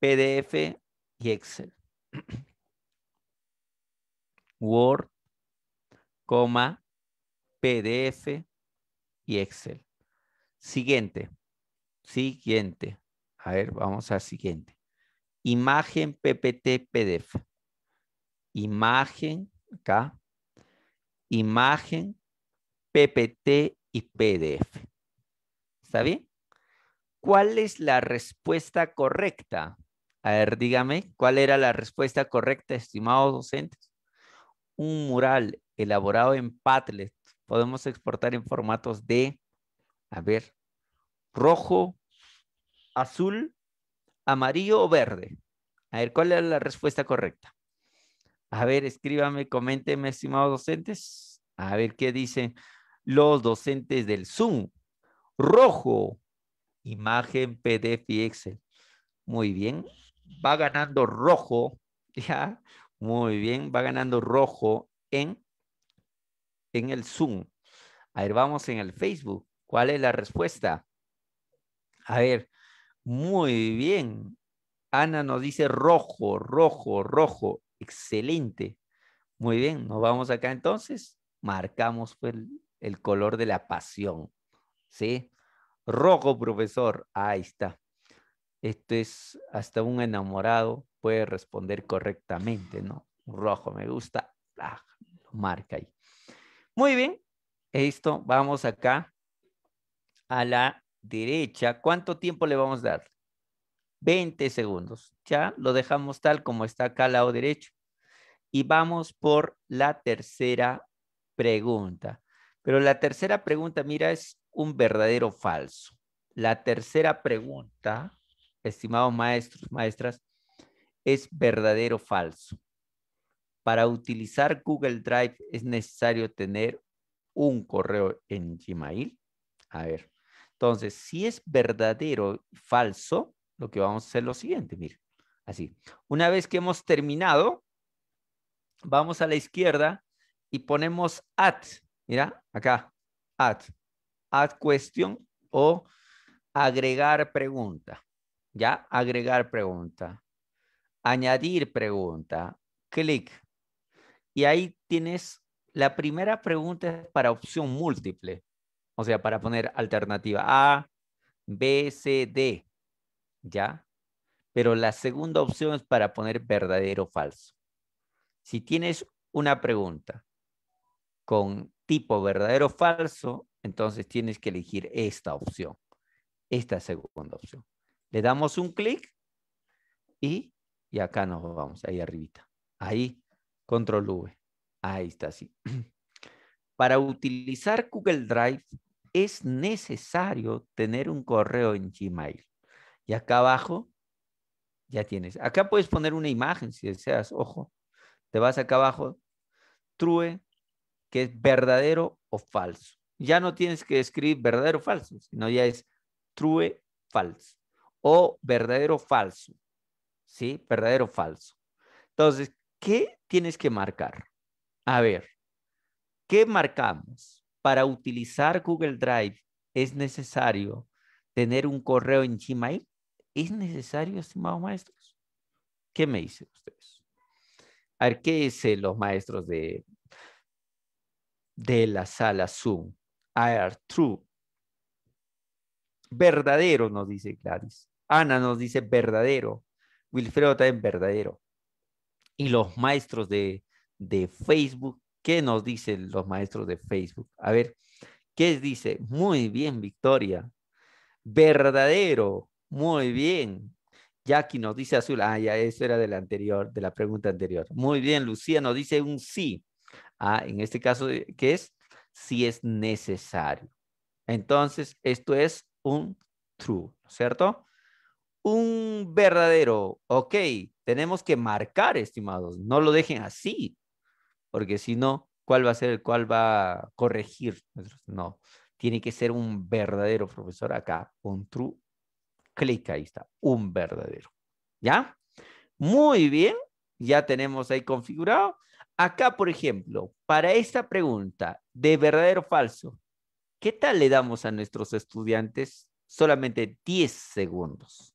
PDF y Excel. Word, coma, PDF y Excel. Siguiente. Siguiente. A ver, vamos al siguiente. Imagen PPT PDF. Imagen, acá. Imagen PPT y PDF. ¿Está bien? ¿Cuál es la respuesta correcta? A ver, dígame, ¿cuál era la respuesta correcta, estimados docentes? un mural elaborado en Padlet podemos exportar en formatos de, a ver, rojo, azul, amarillo o verde. A ver, ¿cuál es la respuesta correcta? A ver, escríbame, coménteme, estimados docentes. A ver qué dicen los docentes del Zoom. Rojo, imagen PDF y Excel. Muy bien. Va ganando rojo, ya. Muy bien, va ganando rojo en, en el Zoom. A ver, vamos en el Facebook. ¿Cuál es la respuesta? A ver, muy bien. Ana nos dice rojo, rojo, rojo. Excelente. Muy bien, nos vamos acá entonces. Marcamos pues, el color de la pasión. ¿Sí? Rojo, profesor. Ahí está. Esto es hasta un enamorado puede responder correctamente, ¿no? Rojo, me gusta, ah, lo marca ahí. Muy bien, esto, vamos acá a la derecha. ¿Cuánto tiempo le vamos a dar? 20 segundos. Ya lo dejamos tal como está acá al lado derecho. Y vamos por la tercera pregunta. Pero la tercera pregunta, mira, es un verdadero falso. La tercera pregunta, estimados maestros, maestras, es verdadero o falso. Para utilizar Google Drive es necesario tener un correo en Gmail. A ver, entonces, si es verdadero o falso, lo que vamos a hacer es lo siguiente, mire, así. Una vez que hemos terminado, vamos a la izquierda y ponemos at, mira, acá, at, Add question o agregar pregunta, ¿ya? Agregar pregunta añadir pregunta, clic. Y ahí tienes, la primera pregunta para opción múltiple, o sea, para poner alternativa A, B, C, D, ¿ya? Pero la segunda opción es para poner verdadero o falso. Si tienes una pregunta con tipo verdadero o falso, entonces tienes que elegir esta opción, esta segunda opción. Le damos un clic y y acá nos vamos, ahí arribita. Ahí, control V. Ahí está, sí. Para utilizar Google Drive es necesario tener un correo en Gmail. Y acá abajo ya tienes. Acá puedes poner una imagen si deseas, ojo. Te vas acá abajo, true, que es verdadero o falso. Ya no tienes que escribir verdadero o falso, sino ya es true, falso. O verdadero falso. ¿sí? Verdadero o falso. Entonces, ¿qué tienes que marcar? A ver, ¿qué marcamos? Para utilizar Google Drive es necesario tener un correo en Gmail. ¿Es necesario, estimados maestros? ¿Qué me dicen ustedes? A ver, ¿qué dicen los maestros de, de la sala Zoom? I true. Verdadero, nos dice Gladys. Ana nos dice verdadero. Wilfredo en verdadero. Y los maestros de, Facebook, ¿qué nos dicen los maestros de Facebook? A ver, ¿qué dice? Muy bien, Victoria. Verdadero, muy bien. Jackie nos dice azul. Ah, ya, eso era de la anterior, de la pregunta anterior. Muy bien, Lucía nos dice un sí. Ah, en este caso, eh, ¿qué es? Si es necesario. Entonces, esto es un true, ¿cierto? un verdadero, ok, tenemos que marcar, estimados, no lo dejen así, porque si no, ¿cuál va a ser, el cual va a corregir? No, tiene que ser un verdadero profesor acá, un true, clic, ahí está, un verdadero, ¿ya? Muy bien, ya tenemos ahí configurado. Acá, por ejemplo, para esta pregunta de verdadero o falso, ¿qué tal le damos a nuestros estudiantes solamente 10 segundos?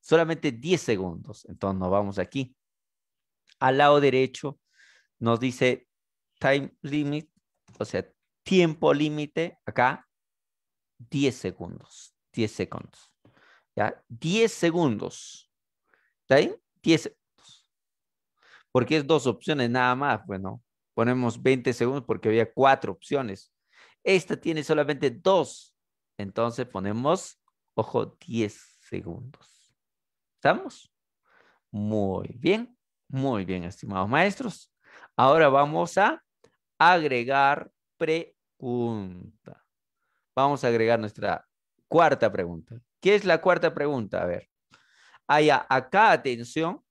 solamente 10 segundos. Entonces nos vamos aquí. Al lado derecho nos dice time limit, o sea, tiempo límite, acá 10 segundos, 10 segundos. ¿Ya? 10 segundos. ¿Está ahí? 10 segundos. Porque es dos opciones nada más. Bueno, ponemos 20 segundos porque había cuatro opciones. Esta tiene solamente dos. Entonces ponemos, ojo, 10 segundos. ¿Estamos? Muy bien, muy bien, estimados maestros. Ahora vamos a agregar pregunta. Vamos a agregar nuestra cuarta pregunta. ¿Qué es la cuarta pregunta? A ver. acá, atención,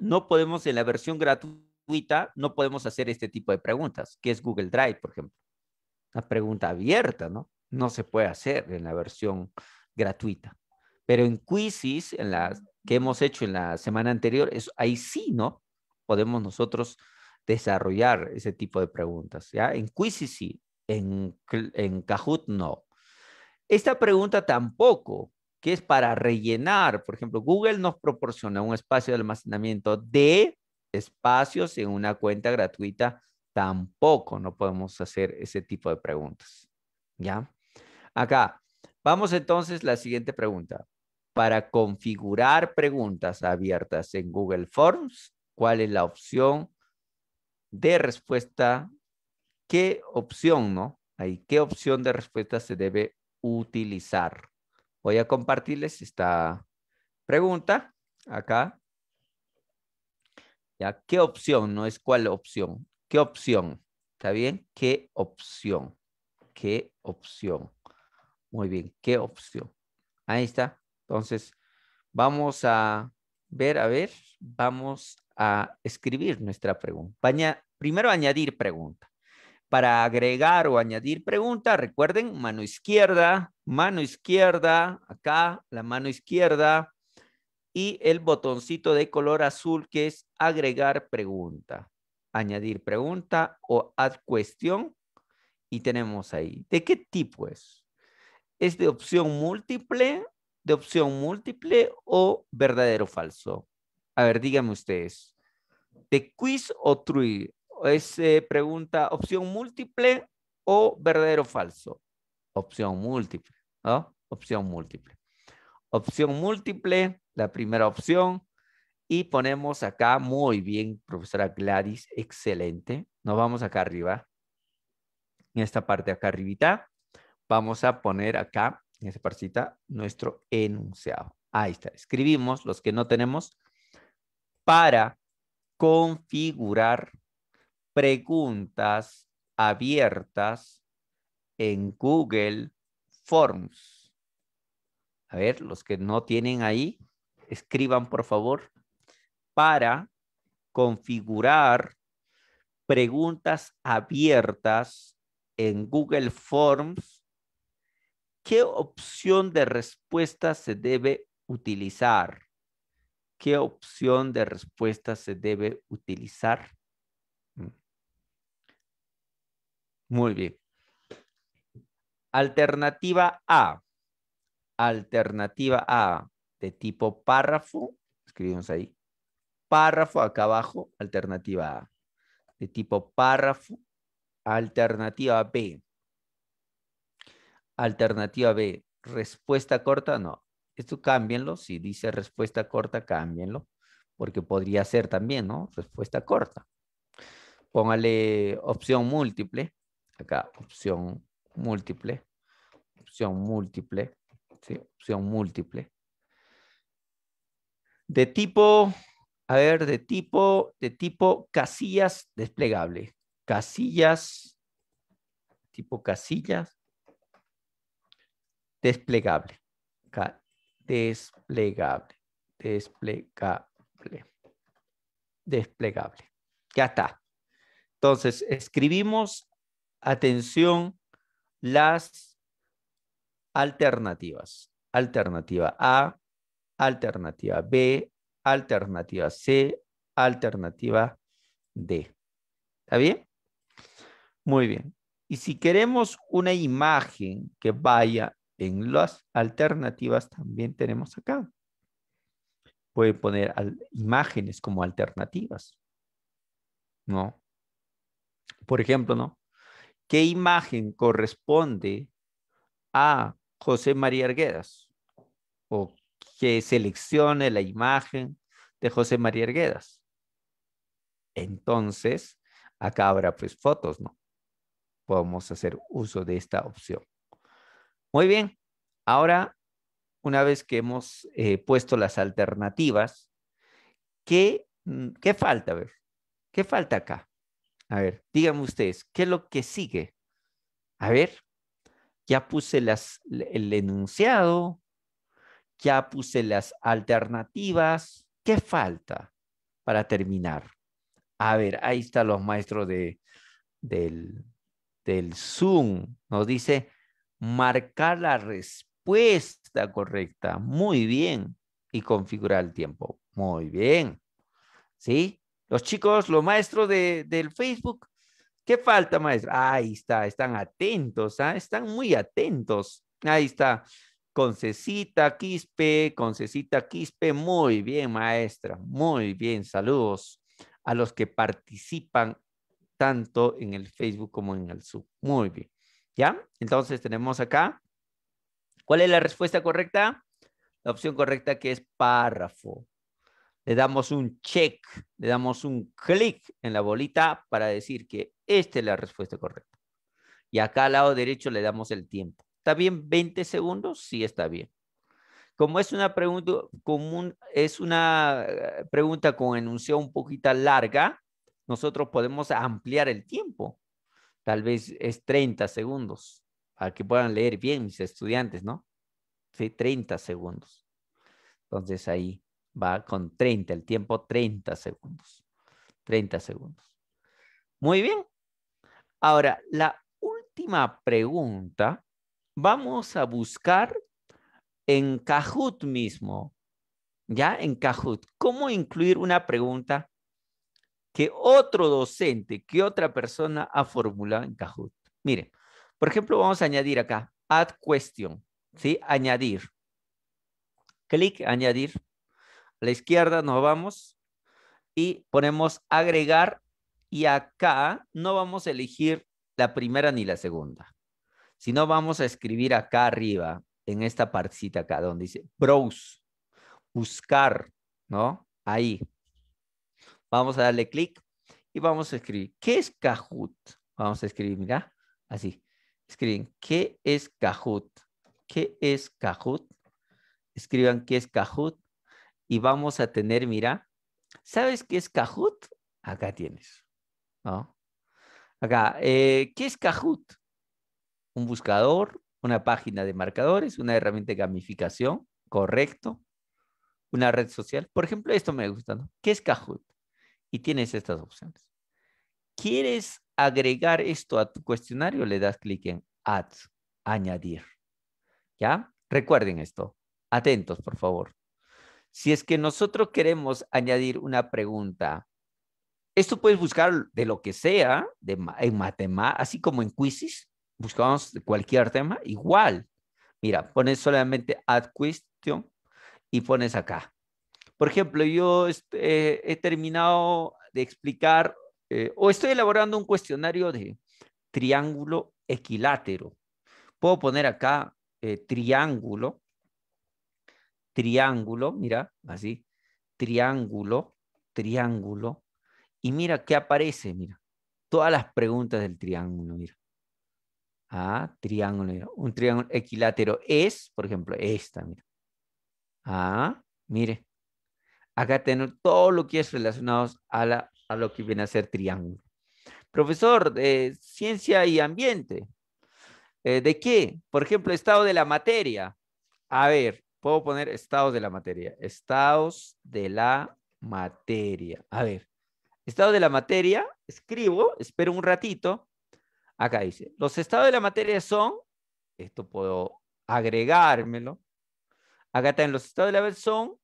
no podemos en la versión gratuita, no podemos hacer este tipo de preguntas, que es Google Drive, por ejemplo. Una pregunta abierta, ¿no? No se puede hacer en la versión gratuita. Pero en Quisis, en las que hemos hecho en la semana anterior, es, ahí sí, ¿no? Podemos nosotros desarrollar ese tipo de preguntas, ¿ya? En Quisis sí, en, en Kahoot no. Esta pregunta tampoco, que es para rellenar. Por ejemplo, Google nos proporciona un espacio de almacenamiento de espacios en una cuenta gratuita. Tampoco no podemos hacer ese tipo de preguntas. ¿Ya? Acá, vamos entonces a la siguiente pregunta para configurar preguntas abiertas en Google Forms, cuál es la opción de respuesta, qué opción, ¿no? Ahí, qué opción de respuesta se debe utilizar. Voy a compartirles esta pregunta acá. ¿qué opción? No es cuál opción. ¿Qué opción? ¿Está bien? ¿Qué opción? ¿Qué opción? Muy bien, ¿qué opción? Ahí está. Entonces, vamos a ver, a ver, vamos a escribir nuestra pregunta. primero añadir pregunta. Para agregar o añadir pregunta, recuerden, mano izquierda, mano izquierda, acá la mano izquierda y el botoncito de color azul que es agregar pregunta. Añadir pregunta o add cuestión y tenemos ahí. ¿De qué tipo es? ¿Es de opción múltiple de opción múltiple o verdadero falso? A ver, díganme ustedes. ¿De quiz o true? Es eh, pregunta opción múltiple o verdadero falso. Opción múltiple, ¿no? Opción múltiple. Opción múltiple, la primera opción. Y ponemos acá, muy bien, profesora Gladys, excelente. Nos vamos acá arriba. En esta parte acá arribita, vamos a poner acá en esa parcita nuestro enunciado. Ahí está. Escribimos los que no tenemos para configurar preguntas abiertas en Google Forms. A ver, los que no tienen ahí, escriban por favor para configurar preguntas abiertas en Google Forms ¿Qué opción de respuesta se debe utilizar? ¿Qué opción de respuesta se debe utilizar? Mm. Muy bien. Alternativa A. Alternativa A de tipo párrafo. Escribimos ahí. Párrafo acá abajo. Alternativa A. De tipo párrafo. Alternativa B Alternativa B, respuesta corta, no. Esto cámbienlo, si dice respuesta corta, cámbienlo, porque podría ser también, ¿no? Respuesta corta. Póngale opción múltiple, acá, opción múltiple, opción múltiple, sí, opción múltiple. De tipo, a ver, de tipo, de tipo casillas desplegable. Casillas, tipo casillas desplegable. desplegable, desplegable, desplegable. Ya está. Entonces, escribimos, atención, las alternativas. Alternativa A, alternativa B, alternativa C, alternativa D. ¿Está bien? Muy bien. Y si queremos una imagen que vaya en las alternativas también tenemos acá. Pueden poner imágenes como alternativas. ¿No? Por ejemplo, ¿no? ¿Qué imagen corresponde a José María Arguedas? O que seleccione la imagen de José María Arguedas. Entonces, acá habrá pues fotos, ¿no? Podemos hacer uso de esta opción. Muy bien, ahora, una vez que hemos eh, puesto las alternativas, mm, ¿qué, falta? A ver, ¿qué falta acá? A ver, díganme ustedes, ¿qué es lo que sigue? A ver, ya puse las, el enunciado, ya puse las alternativas, ¿qué falta para terminar? A ver, ahí están los maestros de, del, del Zoom. Nos dice marcar la respuesta correcta. Muy bien. Y configurar el tiempo. Muy bien. ¿Sí? Los chicos, los maestros del Facebook, ¿qué falta, maestra? Ahí está, están atentos, ¿ah? están muy atentos. Ahí está, Concecita, Quispe, Concecita, Quispe, muy bien, maestra, muy bien, saludos a los que participan tanto en el Facebook como en el Zoom. Muy bien. ¿Ya? Entonces tenemos acá. ¿Cuál es la respuesta correcta? La opción correcta que es párrafo. Le damos un check, le damos un clic en la bolita para decir que esta es la respuesta correcta. Y acá al lado derecho le damos el tiempo. ¿Está bien 20 segundos? Sí, está bien. Como es una pregunta común, es una eh, pregunta con enunciado un poquito larga, nosotros podemos ampliar el tiempo tal vez es 30 segundos para que puedan leer bien mis estudiantes, ¿no? Sí, 30 segundos. Entonces ahí va con 30, el tiempo 30 segundos. 30 segundos. Muy bien. Ahora, la última pregunta vamos a buscar en Kahoot mismo. ¿Ya? En Kahoot. ¿Cómo incluir una pregunta que otro docente, que otra persona ha formulado en Kahoot. Miren, por ejemplo, vamos a añadir acá, add question, ¿sí? Añadir. Clic, añadir. A la izquierda nos vamos y ponemos agregar y acá no vamos a elegir la primera ni la segunda, sino vamos a escribir acá arriba, en esta partecita acá, donde dice browse, buscar, ¿no? Ahí. Vamos a darle clic y vamos a escribir, ¿qué es Kahoot? Vamos a escribir, mira, así. Escriben, ¿qué es Cajut? ¿Qué es Cajut? Escriban, ¿qué es Cajut? Y vamos a tener, mira, ¿sabes qué es Cajut? Acá tienes, Acá, eh, ¿qué es Kahoot? Un buscador, una página de marcadores, una herramienta de gamificación, correcto, una red social. Por ejemplo, esto me gusta, ¿no? ¿Qué es Kahoot? y tienes estas opciones. ¿Quieres agregar esto a tu cuestionario? Le das clic en Add, añadir. ¿Ya? Recuerden esto. Atentos, por favor. Si es que nosotros queremos añadir una pregunta, esto puedes buscar de lo que sea, en matemáticas, así como en quizzes, buscamos cualquier tema, igual. Mira, pones solamente add question y pones acá, por ejemplo, yo eh, he terminado de explicar eh, o estoy elaborando un cuestionario de triángulo equilátero. Puedo poner acá eh, triángulo, triángulo, mira, así, triángulo, triángulo, y mira qué aparece, mira, todas las preguntas del triángulo, mira. Ah, triángulo, mira. un triángulo equilátero es, por ejemplo, esta, mira. Ah, mire, Acá tenemos todo lo que es relacionado a, lo que viene a ser triángulo. Profesor, de eh, ciencia y ambiente. Eh, ¿De qué? Por ejemplo, estado de la materia. A ver, puedo poner estados de la materia. Estados de la materia. A ver, estado de la materia, escribo, espero un ratito. Acá dice, los estados de la materia son, esto puedo agregármelo. Acá en los estados de la materia son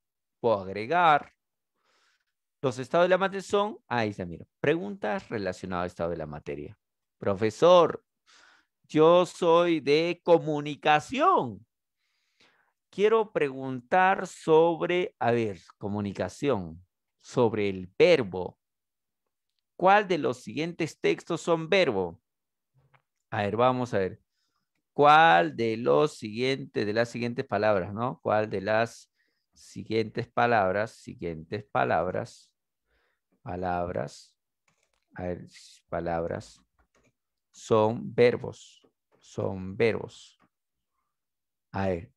agregar. Los estados de la materia son, ahí se mira, preguntas relacionadas al estado de la materia. Profesor, yo soy de comunicación. Quiero preguntar sobre, a ver, comunicación, sobre el verbo. ¿Cuál de los siguientes textos son verbo? A ver, vamos a ver. ¿Cuál de los siguientes, de las siguientes palabras, no? ¿Cuál de las siguientes palabras, siguientes palabras, palabras, a ver, palabras, son verbos, son verbos. A ver,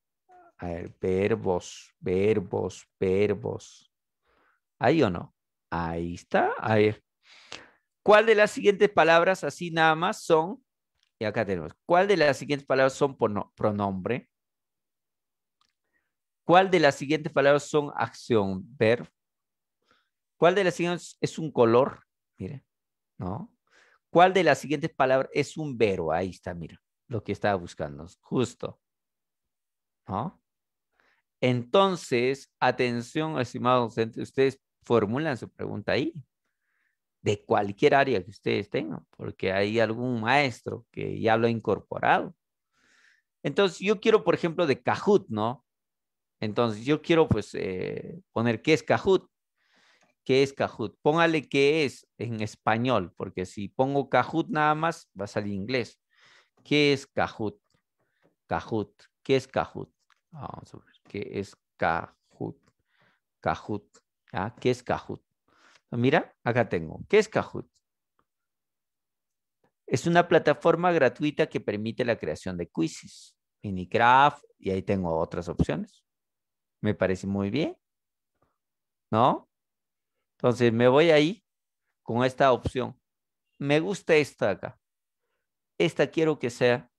a ver, verbos, verbos, verbos. ¿Ahí o no? Ahí está, a ver. ¿Cuál de las siguientes palabras así nada más son? Y acá tenemos, ¿cuál de las siguientes palabras son pronombre? ¿Cuál de las siguientes palabras son acción? Ver. ¿Cuál de las siguientes es un color? Mire, ¿no? ¿Cuál de las siguientes palabras es un verbo? Ahí está, mira, lo que estaba buscando, justo. ¿No? Entonces, atención, estimados docente, ustedes formulan su pregunta ahí, de cualquier área que ustedes tengan, porque hay algún maestro que ya lo ha incorporado. Entonces, yo quiero, por ejemplo, de Kahoot, ¿no? Entonces, yo quiero pues eh, poner qué es Kahoot. ¿Qué es Kahoot? Póngale qué es en español, porque si pongo Kahoot nada más, va a salir inglés. ¿Qué es Kahoot? Kahoot. ¿Qué es Kahoot? Vamos a ver. ¿Qué es Kahoot? Kahoot. Ah, ¿Qué es Kahoot? Mira, acá tengo. ¿Qué es Kahoot? Es una plataforma gratuita que permite la creación de quizzes, Minicraft, y ahí tengo otras opciones. Me parece muy bien. ¿No? Entonces me voy ahí con esta opción. Me gusta esta acá. Esta quiero que sea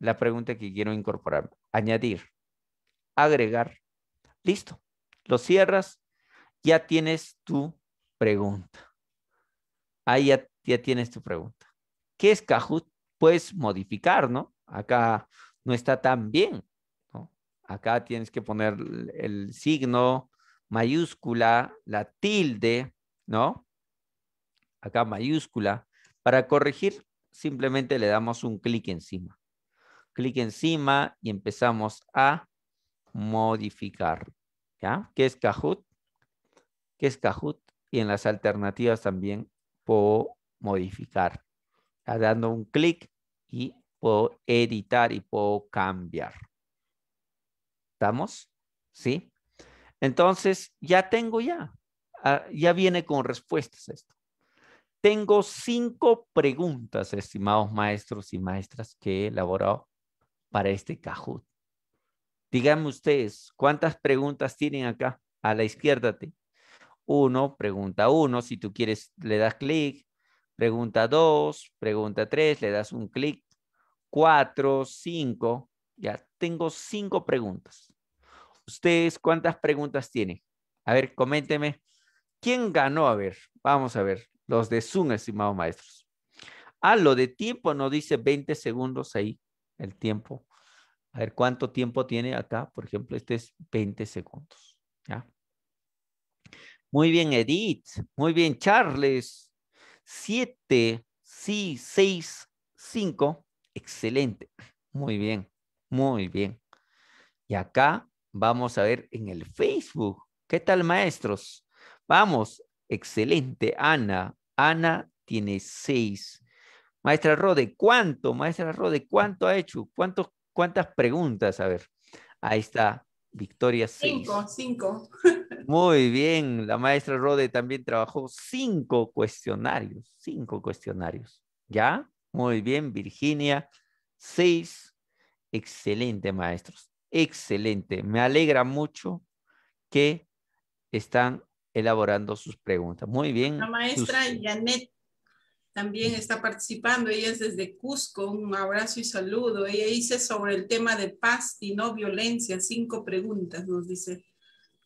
la pregunta que quiero incorporar. Añadir, agregar. Listo. Lo cierras. Ya tienes tu pregunta. Ahí ya, tienes tu pregunta. ¿Qué es Kahoot? Puedes modificar, ¿no? Acá no está tan bien. Acá tienes que poner el signo, mayúscula, la tilde, ¿no? Acá mayúscula. Para corregir, simplemente le damos un clic encima. Clic encima y empezamos a modificar. ¿Ya? ¿Qué es Kahoot? ¿Qué es Kahoot? Y en las alternativas también puedo modificar. Ah, dando un clic y puedo editar y puedo cambiar. ¿Estamos? ¿Sí? Entonces, ya tengo ya. Ah, ya viene con respuestas esto. Tengo cinco preguntas, estimados maestros y maestras, que he elaborado para este Kahoot. Díganme ustedes, ¿cuántas preguntas tienen acá? A la izquierda. Uno, pregunta uno. Si tú quieres, le das clic. Pregunta dos, pregunta tres, le das un clic. Cuatro, cinco. Ya tengo cinco preguntas. ¿Ustedes cuántas preguntas tienen? A ver, coménteme. ¿Quién ganó? A ver, vamos a ver. Los de Zoom, estimados maestros. Ah, lo de tiempo nos dice 20 segundos ahí, el tiempo. A ver, ¿cuánto tiempo tiene acá? Por ejemplo, este es 20 segundos. ¿ya? Muy bien, Edith. Muy bien, Charles. 7, sí, seis, cinco, Excelente. Muy bien, muy bien. Y acá vamos a ver en el Facebook. ¿Qué tal, maestros? Vamos, excelente, Ana. Ana tiene seis. Maestra Rode, ¿cuánto? Maestra Rode, ¿cuánto ha hecho? ¿Cuántas preguntas? A ver, ahí está, Victoria seis. Cinco, cinco. Muy bien, la maestra Rode también trabajó cinco cuestionarios, cinco cuestionarios. ¿Ya? Muy bien, Virginia, seis. Excelente, maestros. Excelente. Me alegra mucho que están elaborando sus preguntas. Muy bien. La maestra Yanet Janet también está participando. Ella es desde Cusco. Un abrazo y saludo. Ella dice sobre el tema de paz y no violencia. Cinco preguntas nos dice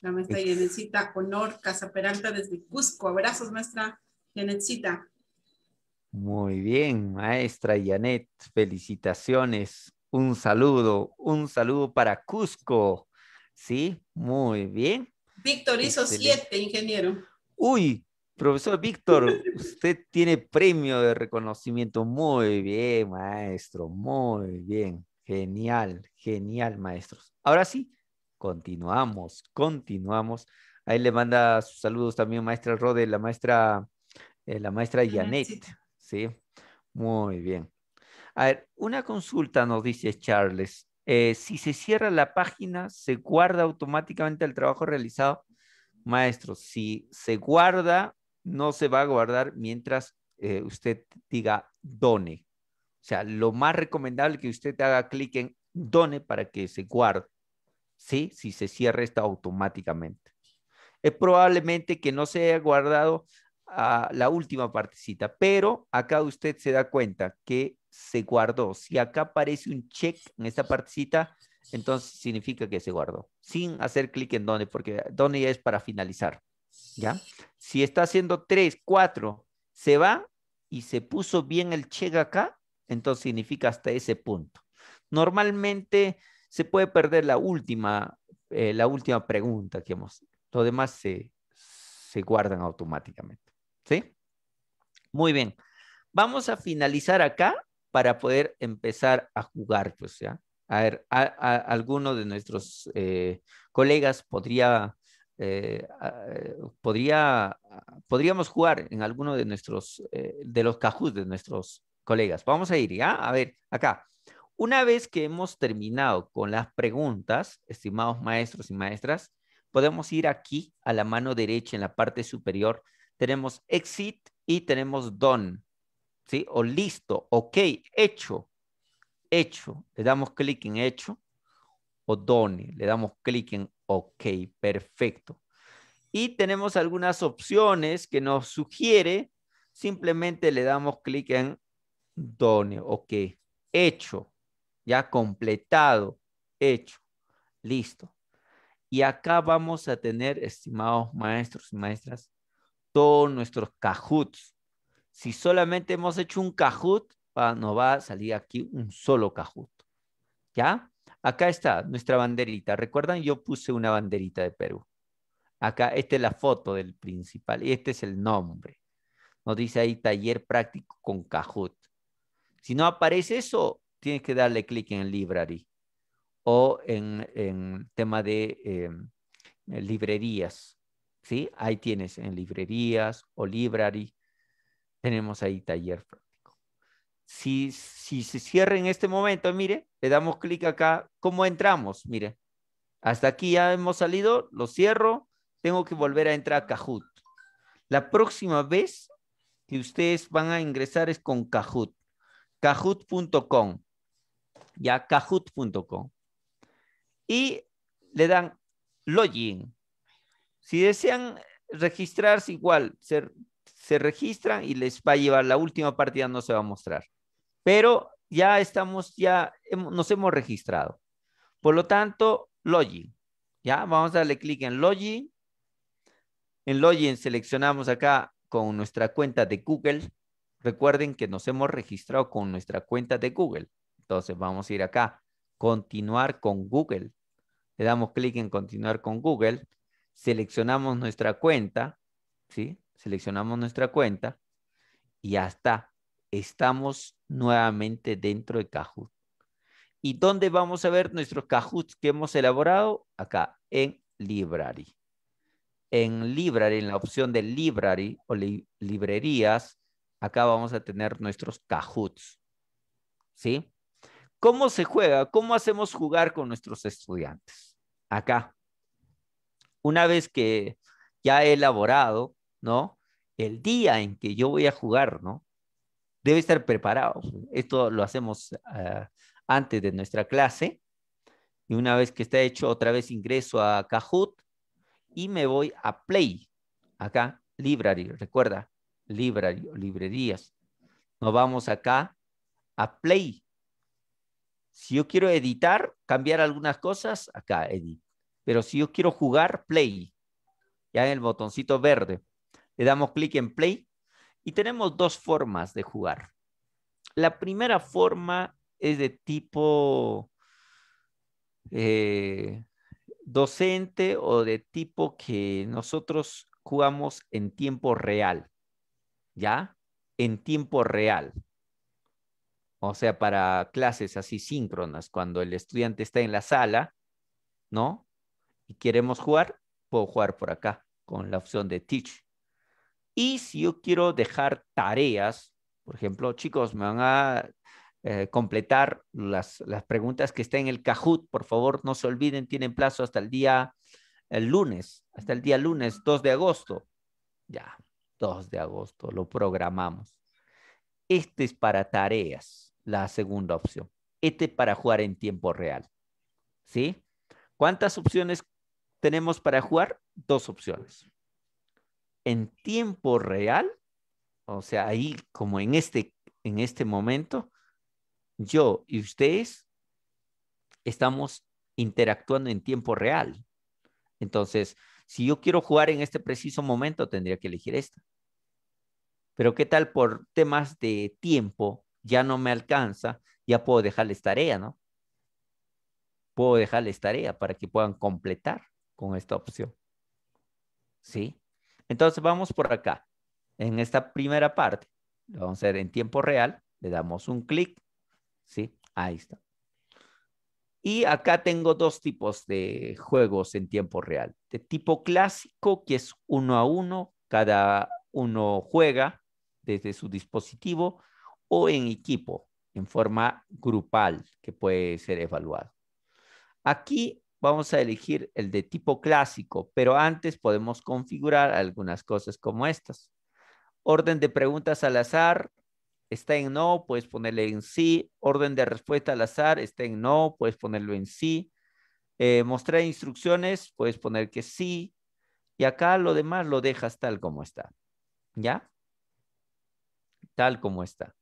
la maestra Yanet Honor Casa Peralta desde Cusco. Abrazos, maestra Janetcita. Muy bien, maestra Janet. Felicitaciones un saludo, un saludo para Cusco. Sí, muy bien. Víctor hizo siete, ingeniero. Uy, profesor Víctor, usted tiene premio de reconocimiento. Muy bien, maestro, muy bien. Genial, genial, maestros. Ahora sí, continuamos, continuamos. Ahí le manda sus saludos también maestra Rode, la maestra, eh, la maestra Janet. Sí, muy bien. A ver, una consulta nos dice Charles. Eh, si se cierra la página, ¿se guarda automáticamente el trabajo realizado? Maestro, si se guarda, no se va a guardar mientras eh, usted diga done. O sea, lo más recomendable que usted haga clic en done para que se guarde. ¿Sí? Si se cierra está automáticamente. Es probablemente que no se haya guardado ah, la última partecita, pero acá usted se da cuenta que se guardó. Si acá aparece un check en esta partecita, entonces significa que se guardó, sin hacer clic en donde, porque donde ya es para finalizar. ¿Ya? Si está haciendo 3, 4, se va y se puso bien el check acá, entonces significa hasta ese punto. Normalmente se puede perder la última, eh, la última pregunta que hemos. Lo demás se, se guardan automáticamente. ¿Sí? Muy bien. Vamos a finalizar acá para poder empezar a jugar, pues ya. A ver, alguno de nuestros eh, colegas podría, eh, eh, podría, podríamos jugar en alguno de nuestros, de los cajús de nuestros colegas. Vamos a ir, ¿ya? A ver, acá. Una vez que hemos terminado con las preguntas, estimados maestros y maestras, podemos ir aquí a la mano derecha en la parte superior. Tenemos exit y tenemos don. ¿sí? O listo, ok, hecho, hecho. Le damos clic en hecho o done. Le damos clic en ok, perfecto. Y tenemos algunas opciones que nos sugiere. Simplemente le damos clic en done, ok, hecho, ya completado, hecho, listo. Y acá vamos a tener, estimados maestros y maestras, todos nuestros cajuts si solamente hemos hecho un cajut, nos va a salir aquí un solo cajut. ¿Ya? Acá está nuestra banderita. ¿Recuerdan? Yo puse una banderita de Perú. Acá, esta es la foto del principal y este es el nombre. Nos dice ahí taller práctico con cajut. Si no aparece eso, tienes que darle clic en Library o en, tema de em, librerías. ¿sí? Ahí tienes en librerías o Library tenemos ahí taller práctico. Si, se cierra en este momento, mire, le damos clic acá, ¿cómo entramos? Mire, hasta aquí ya hemos salido, lo cierro, tengo que volver a entrar a Kahoot. La próxima vez que ustedes van a ingresar es con Cajut. kahoot.com, ya Cajut.com Y le dan login. Si desean registrarse igual, ser, se registra y les va a llevar la última partida, no se va a mostrar. Pero ya estamos, ya nos hemos registrado. Por lo tanto, login. Ya, vamos a darle clic en login. En login seleccionamos acá con nuestra cuenta de Google. Recuerden que nos hemos registrado con nuestra cuenta de Google. Entonces vamos a ir acá, continuar con Google. Le damos clic en continuar con Google. Seleccionamos nuestra cuenta, ¿sí? seleccionamos nuestra cuenta y ya está. Estamos nuevamente dentro de Kahoot. ¿Y dónde vamos a ver nuestros Kahoots que hemos elaborado? Acá, en Library. En Library, en la opción de Library o librerías, acá vamos a tener nuestros Kahoot. ¿Sí? ¿Cómo se juega? ¿Cómo hacemos jugar con nuestros estudiantes? Acá. Una vez que ya he elaborado ¿no? El día en que yo voy a jugar, ¿no? Debe estar preparado. Esto lo hacemos ah, antes de nuestra clase. Y una vez que está hecho, otra vez ingreso a Kahoot y me voy a Play. Acá, Library, recuerda, Library, librerías. Nos vamos acá a Play. Si yo quiero editar, cambiar algunas cosas, acá edit. Pero si yo quiero jugar, play. Ya en el botoncito verde. Le damos clic en play y tenemos dos formas de jugar. La primera forma es de tipo eh, docente o de tipo que nosotros jugamos en tiempo real. ¿Ya? En tiempo real. O sea, para clases así síncronas, cuando el estudiante está en la sala, ¿no? Y queremos jugar, puedo jugar por acá con la opción de teach. Y si yo quiero dejar tareas, por ejemplo, chicos, me van a eh, completar las, preguntas que están en el Kahoot, por favor, no se olviden, tienen plazo hasta el día el lunes, hasta el día lunes 2 de agosto. Ya, 2 de agosto, lo programamos. Este es para tareas, la segunda opción. Este para jugar en tiempo real. ¿Sí? ¿Cuántas opciones tenemos para jugar? Dos opciones en tiempo real, o sea, ahí como en este, en este momento, yo y ustedes estamos interactuando en tiempo real. Entonces, si yo quiero jugar en este preciso momento, tendría que elegir esta. Pero qué tal por temas de tiempo, ya no me alcanza, ya puedo dejarles tarea, ¿no? Puedo dejarles tarea para que puedan completar con esta opción. ¿Sí? Entonces vamos por acá. En esta primera parte, vamos a hacer en tiempo real, le damos un clic, ¿sí? Ahí está. Y acá tengo dos tipos de juegos en tiempo real. De tipo clásico, que es uno a uno, cada uno juega desde su dispositivo, o en equipo, en forma grupal, que puede ser evaluado. Aquí vamos a elegir el de tipo clásico, pero antes podemos configurar algunas cosas como estas. Orden de preguntas al azar, está en no, puedes ponerle en sí. Orden de respuesta al azar, está en no, puedes ponerlo en sí. Eh, mostrar instrucciones, puedes poner que sí. Y acá lo demás lo dejas tal como está. ¿Ya? Tal como está.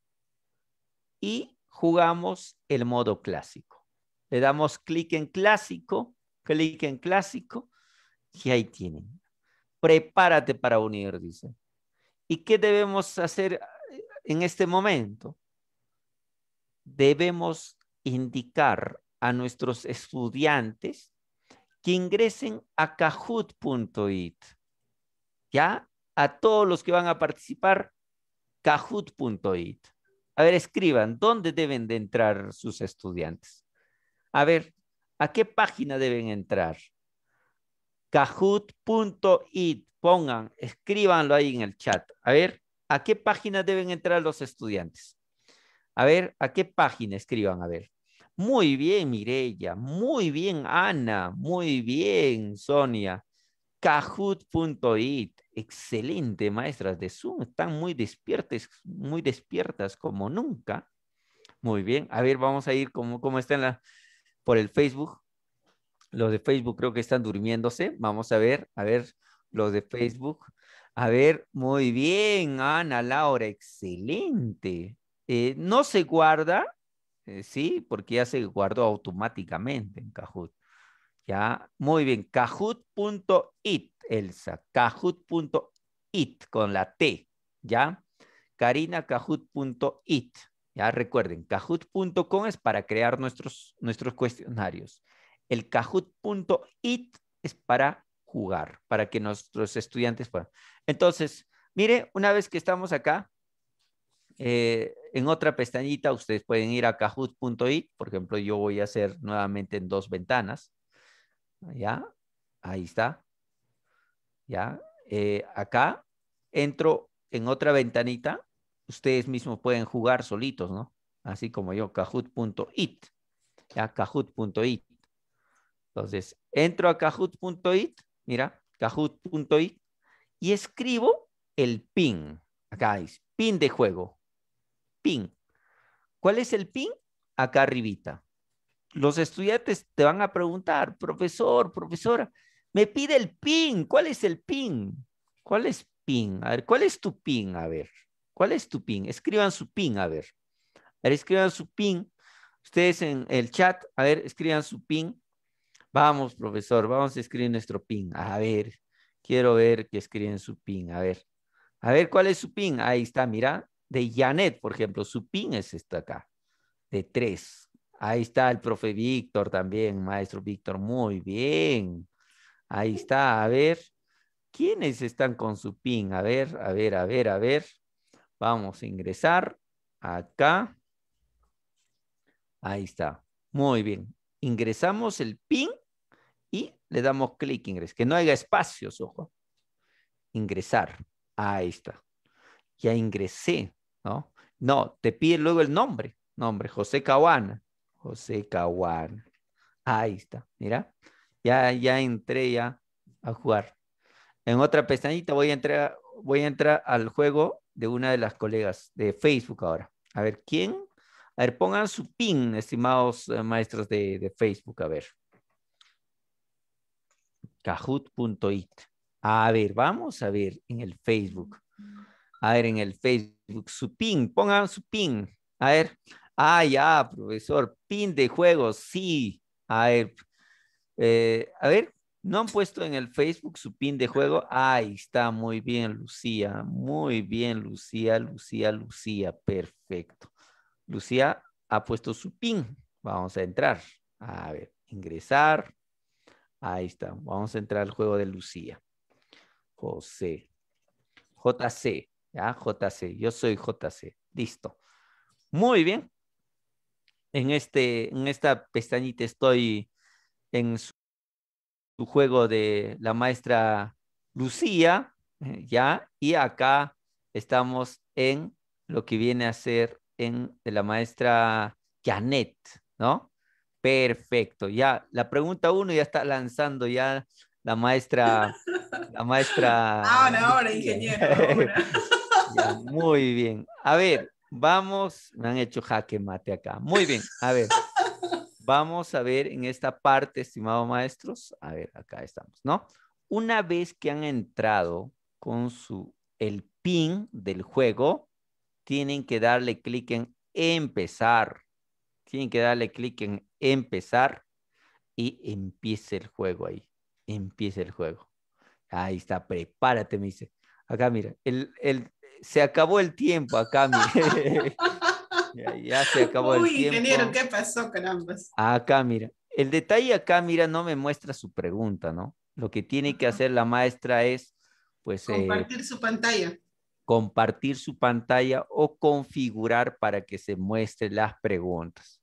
Y jugamos el modo clásico. Le damos clic en clásico, clic en clásico y ahí tienen. Prepárate para unir, dice. ¿Y qué debemos hacer eh, en este momento? Debemos indicar a nuestros estudiantes que ingresen a kahoot.it. ¿Ya? A todos los que van a participar, kahoot.it. A ver, escriban, ¿dónde deben de entrar sus estudiantes? A ver, ¿a qué página deben entrar? Kahoot.it. Pongan, escríbanlo ahí en el chat. A ver, ¿a qué página deben entrar los estudiantes? A ver, ¿a qué página escriban? A ver. Muy bien, Mireya, Muy bien, Ana. Muy bien, Sonia. Kahoot.it. Excelente, maestras de Zoom. Están muy despiertas, muy despiertas como nunca. Muy bien. A ver, vamos a ir cómo, está en la por el Facebook. Los de Facebook creo que están durmiéndose. Vamos a ver, a ver, los de Facebook. A ver, muy bien, Ana Laura, excelente. Eh, no se guarda, eh, sí, porque ya se guardó automáticamente en Cajut, Ya, muy bien, kahoot.it, Elsa, kahoot.it con la T, ¿ya? Karina, kahoot.it. Ya recuerden, kahoot.com es para crear nuestros, nuestros cuestionarios. El kahoot.it es para jugar, para que nuestros estudiantes puedan. Entonces, mire, una vez que estamos acá, eh, en otra pestañita ustedes pueden ir a kahoot.it. Por ejemplo, yo voy a hacer nuevamente en dos ventanas. ¿Ya? Ahí está. ¿Ya? Eh, acá entro en otra ventanita ustedes mismos pueden jugar solitos, ¿no? Así como yo, kahoot.it. Ya, kahoot.it. Entonces, entro a kahoot.it, mira, kahoot.it, y escribo el pin. Acá dice, pin de juego. Pin. ¿Cuál es el pin? Acá arribita. Los estudiantes te van a preguntar, profesor, profesora, me pide el pin. ¿Cuál es el pin? ¿Cuál es pin? A ver, ¿cuál es tu pin? A ver. ¿Cuál es tu PIN? Escriban su PIN, a ver. escriban su PIN. Ustedes en el chat, a ver, escriban su PIN. Vamos, profesor, vamos a escribir nuestro PIN. A ver, quiero ver que escriben su PIN. A ver, a ver, ¿cuál es su PIN? Ahí está, mira, de Janet, por ejemplo, su PIN es esta acá, de tres. Ahí está el profe Víctor también, maestro Víctor, muy bien. Ahí está, a ver, ¿quiénes están con su PIN? A ver, a ver, a ver, a ver. Vamos a ingresar acá. Ahí está. Muy bien. Ingresamos el pin y le damos clic ingres. Que no haya espacios, ojo. Ingresar. Ahí está. Ya ingresé, ¿no? No, te pide luego el nombre. Nombre, José Caguana. José Caguana. Ahí está, mira. Ya, ya entré ya a jugar. En otra pestañita voy a entrar, voy a entrar al juego de una de las colegas de Facebook ahora. A ver, ¿quién? A ver, pongan su pin, estimados eh, maestros de, Facebook, a ver. Kahoot.it. A ver, vamos a ver en el Facebook. A ver, en el Facebook, su pin, pongan su pin. A ver. Ah, ya, profesor, pin de juegos, sí. A ver, eh, a ver, no han puesto en el Facebook su pin de juego. Ahí está, muy bien, Lucía. Muy bien, Lucía, Lucía, Lucía. Perfecto. Lucía ha puesto su pin. Vamos a entrar. A ver, ingresar. Ahí está. Vamos a entrar al juego de Lucía. José. JC. ¿ya? JC. Yo soy JC. Listo. Muy bien. En, este, en esta pestañita estoy en su tu juego de la maestra Lucía, eh, ¿ya? Y acá estamos en lo que viene a ser en, de la maestra Janet, ¿no? Perfecto, ya, la pregunta uno ya está lanzando ya la maestra, la maestra. Ahora, ahora, ingeniero. muy bien. A ver, vamos, me han hecho jaque mate acá. Muy bien, a ver. Vamos a ver en esta parte, estimados maestros, a ver, acá estamos, ¿no? Una vez que han entrado con su, el pin del juego, tienen que darle clic en empezar. Tienen que darle clic en empezar y empiece el juego ahí. Empiece el juego. Ahí está, prepárate, me dice. Acá, mira, el, el, se acabó el tiempo acá, mire. Ya, se acabó el tiempo. ¿qué pasó, Acá, mira. El detalle acá, mira, no me muestra su pregunta, ¿no? Lo que tiene que hacer la maestra es, pues... Eh, compartir su pantalla. Compartir su pantalla o configurar para que se muestre las preguntas.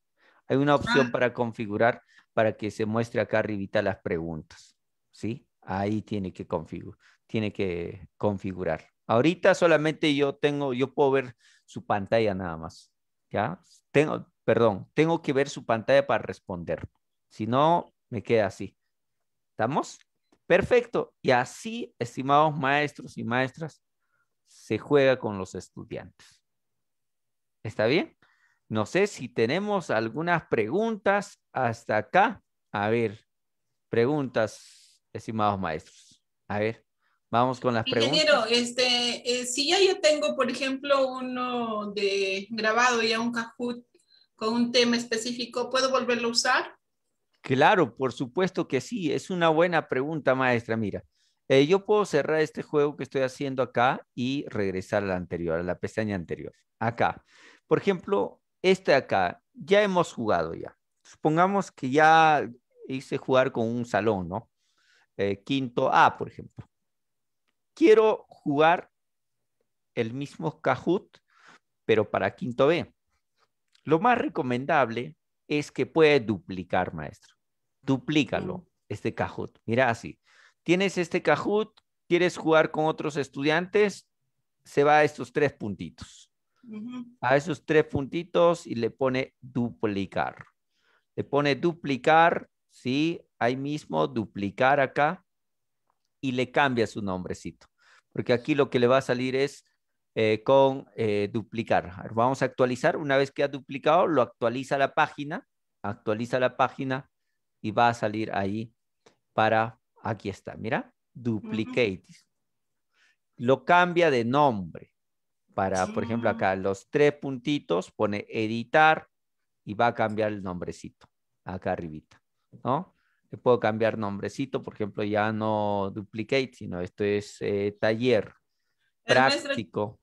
Hay una opción ah. para configurar para que se muestre acá arribita las preguntas, ¿sí? Ahí tiene que, configurar, tiene que configurar. Ahorita solamente yo tengo, yo puedo ver su pantalla nada más. ¿ya? Tengo, perdón, tengo que ver su pantalla para responder. Si no, me queda así. ¿Estamos? Perfecto. Y así, estimados maestros y maestras, se juega con los estudiantes. ¿Está bien? No sé si tenemos algunas preguntas hasta acá. A ver, preguntas, estimados maestros. A ver. Vamos con las preguntas. este, eh, si ya yo tengo, por ejemplo, uno de grabado ya un Kahoot con un tema específico, ¿puedo volverlo a usar? Claro, por supuesto que sí. Es una buena pregunta, maestra. Mira, eh, yo puedo cerrar este juego que estoy haciendo acá y regresar a la anterior, a la pestaña anterior. Acá. Por ejemplo, este acá, ya hemos jugado ya. Supongamos que ya hice jugar con un salón, ¿no? Eh, quinto A, por ejemplo quiero jugar el mismo cajut, pero para quinto B. Lo más recomendable es que puede duplicar, maestro. Duplícalo, este cajut. Mira así. Tienes este cajut, quieres jugar con otros estudiantes, se va a estos tres puntitos. A esos tres puntitos y le pone duplicar. Le pone duplicar, ¿sí? Ahí mismo duplicar acá y le cambia su nombrecito porque aquí lo que le va a salir es eh, con eh, duplicar. vamos a actualizar. Una vez que ha duplicado, lo actualiza la página, actualiza la página y va a salir ahí para, aquí está, mira, duplicate. Lo cambia de nombre para, por ejemplo, acá los tres puntitos, pone editar y va a cambiar el nombrecito acá arribita, ¿no? puedo cambiar nombrecito, por ejemplo, ya no duplicate, sino esto es eh, taller práctico.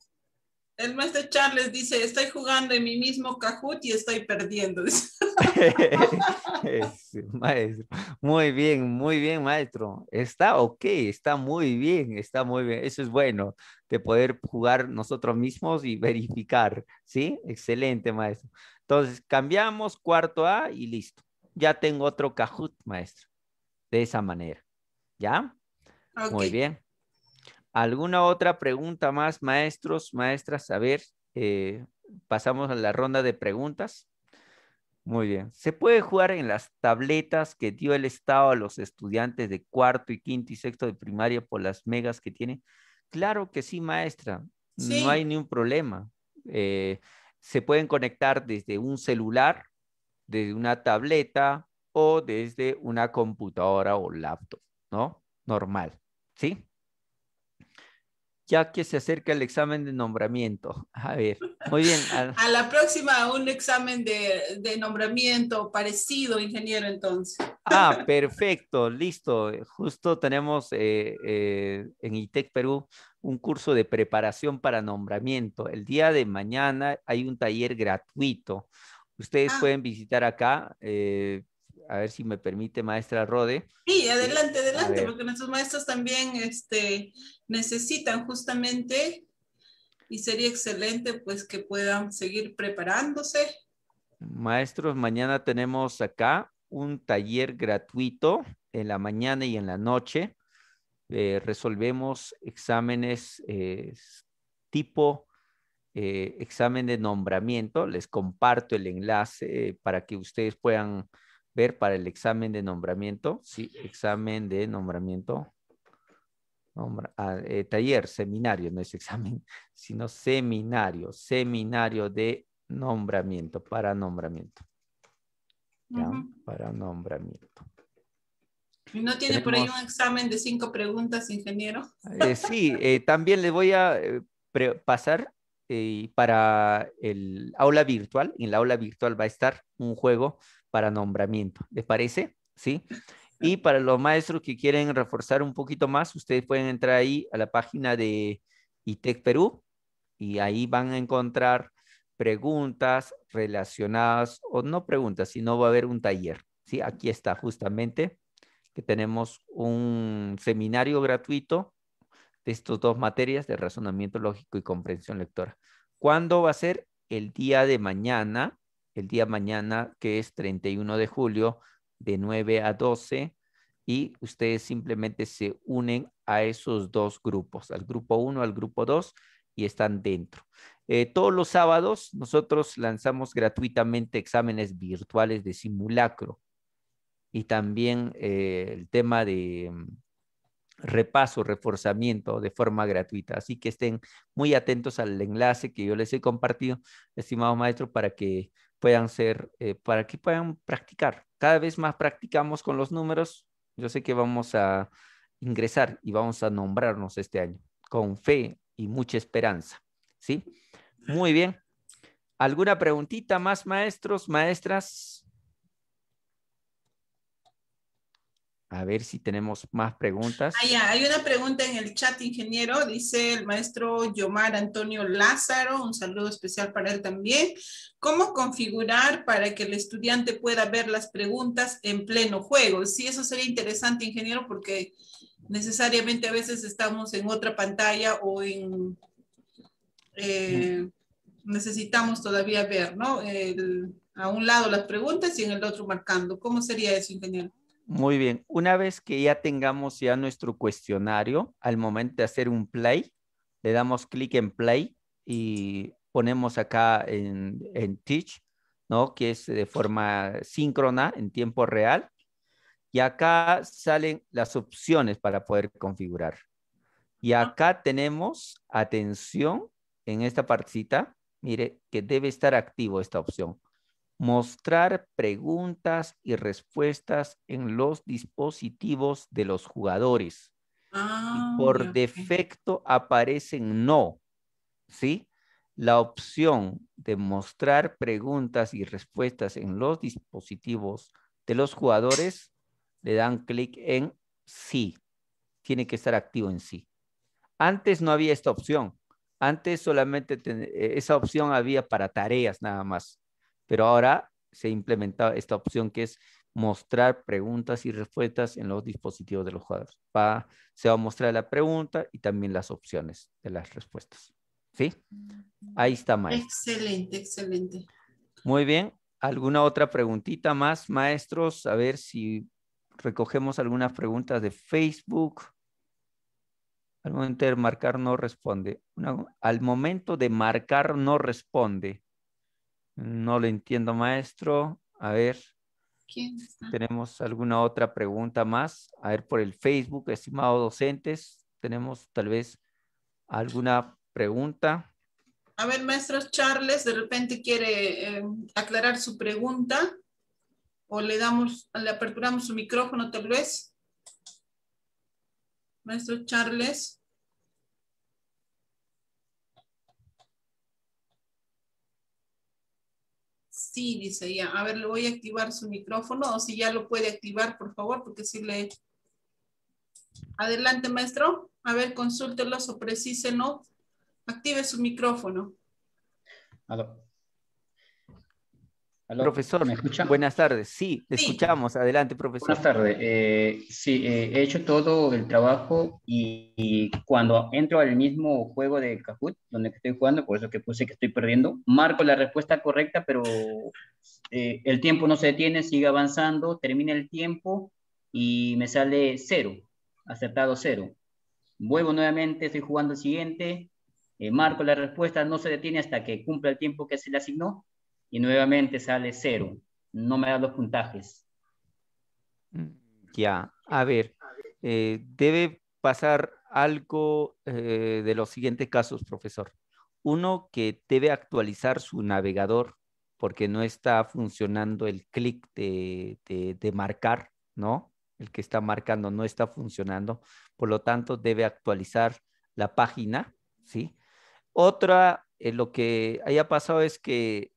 el maestro Charles dice, estoy jugando en mi mismo Kahoot y estoy perdiendo. maestro, muy bien, muy bien, maestro. Está ok, está muy bien, está muy bien. Eso es bueno, de poder jugar nosotros mismos y verificar, ¿sí? Excelente, maestro. Entonces, cambiamos cuarto A y listo ya tengo otro Kahoot, maestro. De esa manera. ¿Ya? Muy bien. ¿Alguna otra pregunta más, maestros, maestras? A ver, eh, pasamos a la ronda de preguntas. Muy bien. ¿Se puede jugar en las tabletas que dio el Estado a los estudiantes de cuarto y quinto y sexto de primaria por las megas que tiene? Claro que sí, maestra. No hay ni un problema. Eh, se pueden conectar desde un celular desde una tableta o desde una computadora o laptop, ¿no? Normal, ¿sí? Ya que se acerca el examen de nombramiento. A ver, muy bien. A la próxima, un examen de, nombramiento parecido, ingeniero, entonces. Ah, perfecto, listo. Eh, justo tenemos eh, eh, en ITEC Perú un curso de preparación para nombramiento. El día de mañana hay un taller gratuito Ustedes ah. pueden visitar acá. Eh, a ver si me permite, maestra Rode. Sí, eh, adelante, adelante, porque nuestros maestros también este, necesitan justamente y sería excelente pues que puedan seguir preparándose. Maestros, mañana tenemos acá un taller gratuito en la mañana y en la noche. Eh, resolvemos exámenes tipo eh, examen de nombramiento. Les comparto el enlace eh, para que ustedes puedan ver para el examen de nombramiento. Sí, examen de nombramiento. Ah, eh, taller, seminario, no es examen, sino seminario, seminario de nombramiento, para nombramiento. Para nombramiento. ¿No tiene por ahí un examen de cinco preguntas, ingeniero? sí, también le voy a pasar para el aula virtual. En la aula virtual va a estar un juego para nombramiento. ¿Les parece? Sí. Y para los maestros que quieren reforzar un poquito más, ustedes pueden entrar ahí a la página de ITEC Perú y ahí van a encontrar preguntas relacionadas, o no preguntas, sino va a haber un taller. ¿sí? Aquí está justamente que tenemos un seminario gratuito de estas dos materias de razonamiento lógico y comprensión lectora. ¿Cuándo va a ser? El día de mañana, el día mañana que es 31 de julio de 9 a 12 y ustedes simplemente se unen a esos dos grupos, al grupo 1, al grupo 2 y están dentro. Eh, todos los sábados nosotros lanzamos gratuitamente exámenes virtuales de simulacro y también eh, el tema de mm, repaso, reforzamiento de forma gratuita. Así que estén muy atentos al enlace que yo les he compartido, estimados maestros, para que puedan ser, eh, para que puedan practicar. Cada vez más practicamos con los números. Yo sé que vamos a ingresar y vamos a nombrarnos este año con fe y mucha esperanza. ¿Sí? Muy bien. ¿Alguna preguntita más, maestros, maestras? A ver si tenemos más preguntas. Ah, Hay una pregunta en el chat, ingeniero. Dice el maestro Yomar Antonio Lázaro. Un saludo especial para él también. ¿Cómo configurar para que el estudiante pueda ver las preguntas en pleno juego? Sí, eso sería interesante, ingeniero, porque necesariamente a veces estamos en otra pantalla o en... Eh, necesitamos todavía ver, ¿no? a un lado las preguntas y en el otro marcando. ¿Cómo sería eso, ingeniero? Muy bien, una vez que ya tengamos ya nuestro cuestionario, al momento de hacer un play, le damos clic en play y ponemos acá en, teach, ¿no? Que es de forma síncrona, en tiempo real. Y acá salen las opciones para poder configurar. Y ah. acá tenemos atención en esta partecita. Mire, que debe estar activo esta opción mostrar preguntas y respuestas en los dispositivos de los jugadores. Ah, por defecto aparecen no, ¿sí? La opción de mostrar preguntas y respuestas en los dispositivos de los jugadores, le dan clic en sí. Tiene que estar activo en sí. Antes no había esta opción. Antes solamente e-, esa opción había para tareas nada más. Pero ahora se implementa esta opción que es mostrar preguntas y respuestas en los dispositivos de los jugadores. se va a mostrar la pregunta y también las opciones de las respuestas. ¿Sí? Ahí está, maestro. Excelente, excelente. Muy bien. ¿Alguna otra preguntita más, maestros? A ver si recogemos algunas preguntas de Facebook. Al momento de marcar no responde. al momento de marcar no responde. No lo entiendo, maestro. A ver. ¿Tenemos alguna otra pregunta más? A ver, por el Facebook, estimados docentes, tenemos tal vez alguna pregunta. A ver, maestro Charles, de repente quiere eh, aclarar su pregunta o le damos, le aperturamos su micrófono tal vez. Maestro Charles. sí, dice ya. A ver, le voy a activar su micrófono o si ya lo puede activar, por favor, porque si le Adelante, maestro. A ver, consúltelos o no. Active su micrófono. Aló profesor, ¿me escucha? Buenas tardes. Sí, escuchamos. Adelante, profesor. Buenas tardes. Eh, sí, eh, he hecho todo el trabajo y, cuando entro al mismo juego de Kahoot, donde estoy jugando, por eso que puse que estoy perdiendo, marco la respuesta correcta, pero eh, el tiempo no se detiene, sigue avanzando, termina el tiempo y me sale cero, acertado cero. Vuelvo nuevamente, estoy jugando el siguiente, marco la respuesta, no se detiene hasta que cumpla el tiempo que se le asignó y nuevamente sale cero. No me da los puntajes. Mm, ya, a ver, eh, debe pasar algo eh, de los siguientes casos, profesor. Uno, que debe actualizar su navegador porque no está funcionando el clic de, marcar, ¿no? El que está marcando no está funcionando. Por lo tanto, debe actualizar la página, ¿sí? Otra, eh, lo que haya pasado es que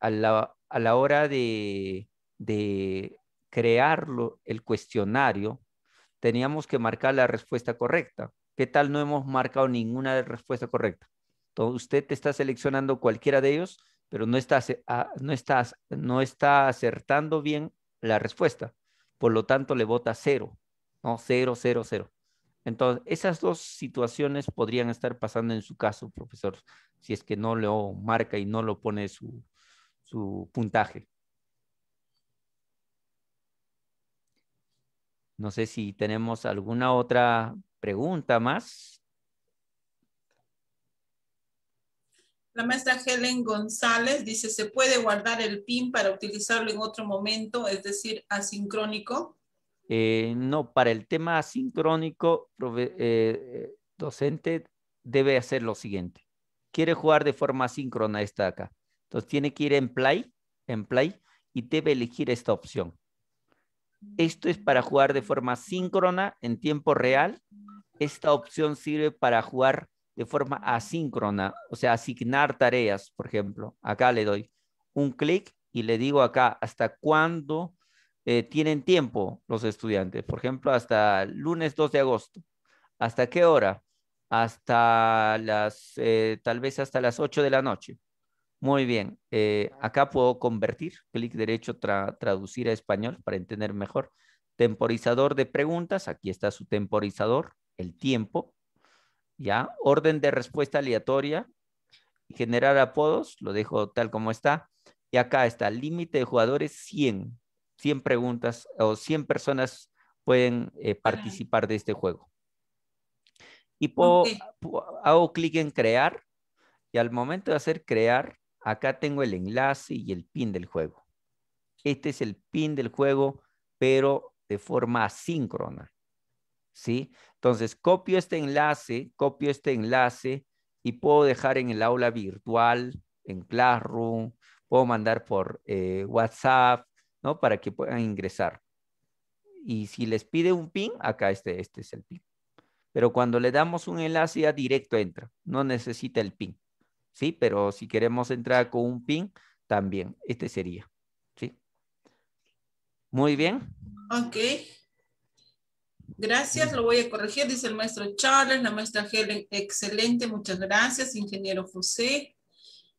a la, hora de, de crearlo, el cuestionario, teníamos que marcar la respuesta correcta. ¿Qué tal no hemos marcado ninguna respuesta correcta? Entonces, usted te está seleccionando cualquiera de ellos, pero no está, ah, no, no está acertando bien la respuesta. Por lo tanto, le vota cero, ¿no? Cero, cero, cero. Entonces, esas dos situaciones podrían estar pasando en su caso, profesor, si es que no lo marca y no lo pone su, puntaje. No sé si tenemos alguna otra pregunta más. La maestra Helen González dice, ¿se puede guardar el PIN para utilizarlo en otro momento, es decir, asincrónico? Eh, no, para el tema asincrónico, eh, docente debe hacer lo siguiente. Quiere jugar de forma asíncrona esta acá. Entonces tiene que ir en play, en play, y debe elegir esta opción. Esto es para jugar de forma síncrona en tiempo real. Esta opción sirve para jugar de forma asíncrona, o sea, asignar tareas, por ejemplo. Acá le doy un clic y le digo acá hasta cuándo eh, tienen tiempo los estudiantes, por ejemplo, hasta lunes 2 de agosto. ¿Hasta qué hora? Hasta las, eh, tal vez hasta las 8 de la noche. Muy bien, eh, acá puedo convertir, clic derecho, traducir a español para entender mejor. Temporizador de preguntas, aquí está su temporizador, el tiempo, ya, orden de respuesta aleatoria, generar apodos, lo dejo tal como está. Y acá está, límite de jugadores 100. 100 preguntas o 100 personas pueden eh, participar de este juego. Y puedo, hago clic en crear y al momento de hacer crear, acá tengo el enlace y el pin del juego. Este es el pin del juego, pero de forma asíncrona. ¿Sí? Entonces, copio este enlace, copio este enlace y puedo dejar en el aula virtual, en Classroom, puedo mandar por eh, WhatsApp, para que puedan ingresar. Y si les pide un PIN, acá este, este es el PIN. Pero cuando le damos un enlace ya directo entra, no necesita el PIN. ¿Sí? Pero si queremos entrar con un PIN, también este sería. ¿Sí? Muy bien. Ok. Gracias, lo voy a corregir, dice el maestro Charles, la maestra Helen, excelente, muchas gracias, ingeniero José.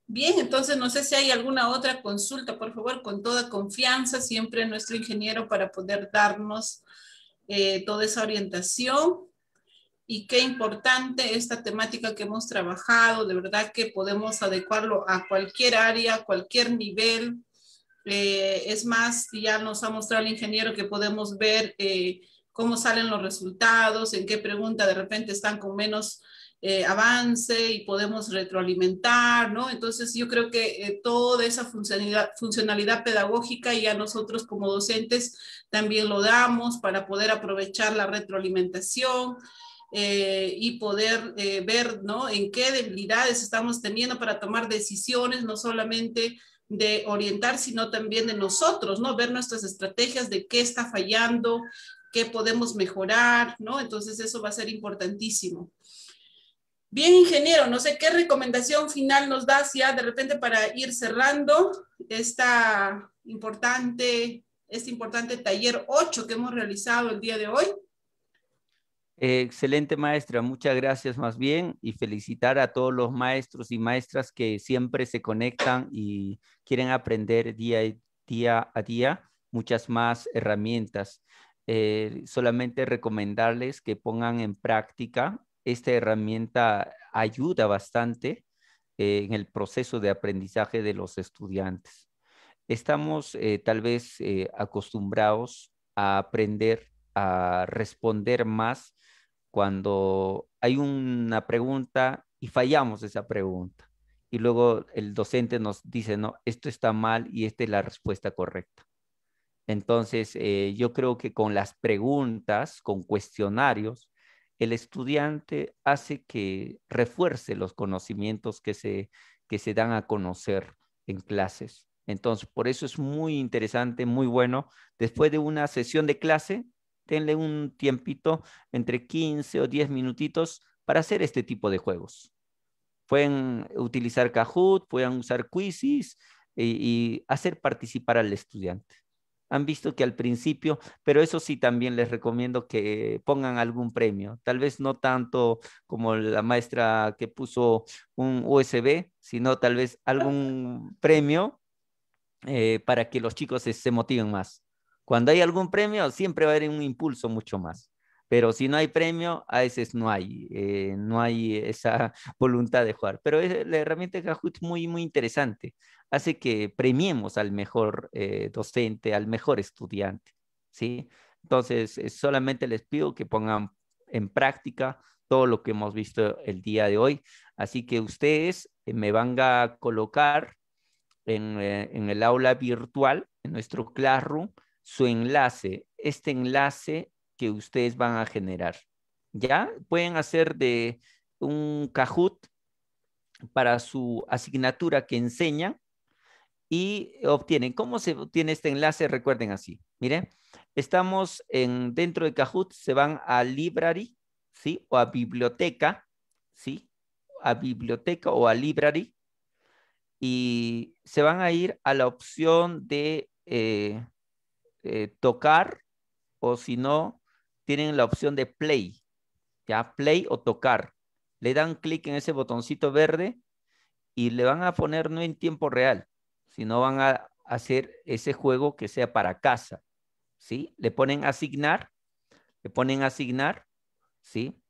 Bien, entonces no sé si hay alguna otra consulta, por favor, con toda confianza, siempre nuestro ingeniero para poder darnos eh, toda esa orientación. Y qué importante esta temática que hemos trabajado, de verdad que podemos adecuarlo a cualquier área, cualquier nivel. Eh, es más, ya nos ha mostrado el ingeniero que podemos ver eh, cómo salen los resultados, en qué pregunta de repente están con menos eh, avance y podemos retroalimentar, ¿no? Entonces yo creo que eh, toda esa funcionalidad, funcionalidad pedagógica a nosotros como docentes también lo damos para poder aprovechar la retroalimentación. Eh, y poder ver ¿no? en qué debilidades estamos teniendo para tomar decisiones, no solamente de orientar, sino también de nosotros, ¿no? Ver nuestras estrategias de qué está fallando, qué podemos mejorar, ¿no? Entonces eso va a ser importantísimo. Bien, ingeniero, no sé qué recomendación final nos das ya de repente para ir cerrando esta importante, este importante taller 8 que hemos realizado el día de hoy. excelente maestra, muchas gracias más bien y felicitar a todos los maestros y maestras que siempre se conectan y quieren aprender día, día a día muchas más herramientas. Eh, solamente recomendarles que pongan en práctica esta herramienta ayuda bastante eh, en el proceso de aprendizaje de los estudiantes. Estamos eh, tal vez eh, acostumbrados a aprender a responder más cuando hay una pregunta y fallamos esa pregunta. Y luego el docente nos dice, no, esto está mal y esta es la respuesta correcta. Entonces, yo creo que con las preguntas, con cuestionarios, el estudiante hace que refuerce los conocimientos que se, que se dan a conocer en clases. Entonces, por eso es muy interesante, muy bueno. Después de una sesión de clase, tenle un tiempito entre 15 o 10 minutitos para hacer este tipo de juegos. Pueden utilizar Kahoot, pueden usar quizzes y hacer participar al estudiante han visto que al principio, pero eso sí también les recomiendo que pongan algún premio, tal vez no tanto como la maestra que puso un USB, sino tal vez ah. algún premio eh, para que los chicos se, se motiven más. Cuando hay algún premio, siempre va a haber un impulso mucho más pero si no hay premio, a veces no hay, eh, no hay esa voluntad de jugar. Pero es, la herramienta de Kahoot muy, muy interesante. Hace que premiemos al mejor eh, docente, al mejor estudiante, ¿sí? Entonces, eh, solamente les pido que pongan en práctica todo lo que hemos visto el día de hoy. Así que ustedes me van a colocar en, en el aula virtual, en nuestro Classroom, su enlace. Este enlace que ustedes van a generar. ¿Ya? Pueden hacer de un Kahoot para su asignatura que enseña y obtienen. ¿Cómo se obtiene este enlace? Recuerden así. Miren, estamos en, dentro de Kahoot, se van a Library, ¿sí? O a Biblioteca, ¿sí? A Biblioteca o a Library. Y se van a ir a la opción de eh, eh, tocar o si no, tienen la opción de play, ya play o tocar. Le dan clic en ese botoncito verde y le van a poner no en tiempo real, sino van a hacer ese juego que sea para casa, ¿sí? Le ponen asignar, le ponen asignar, ¿sí?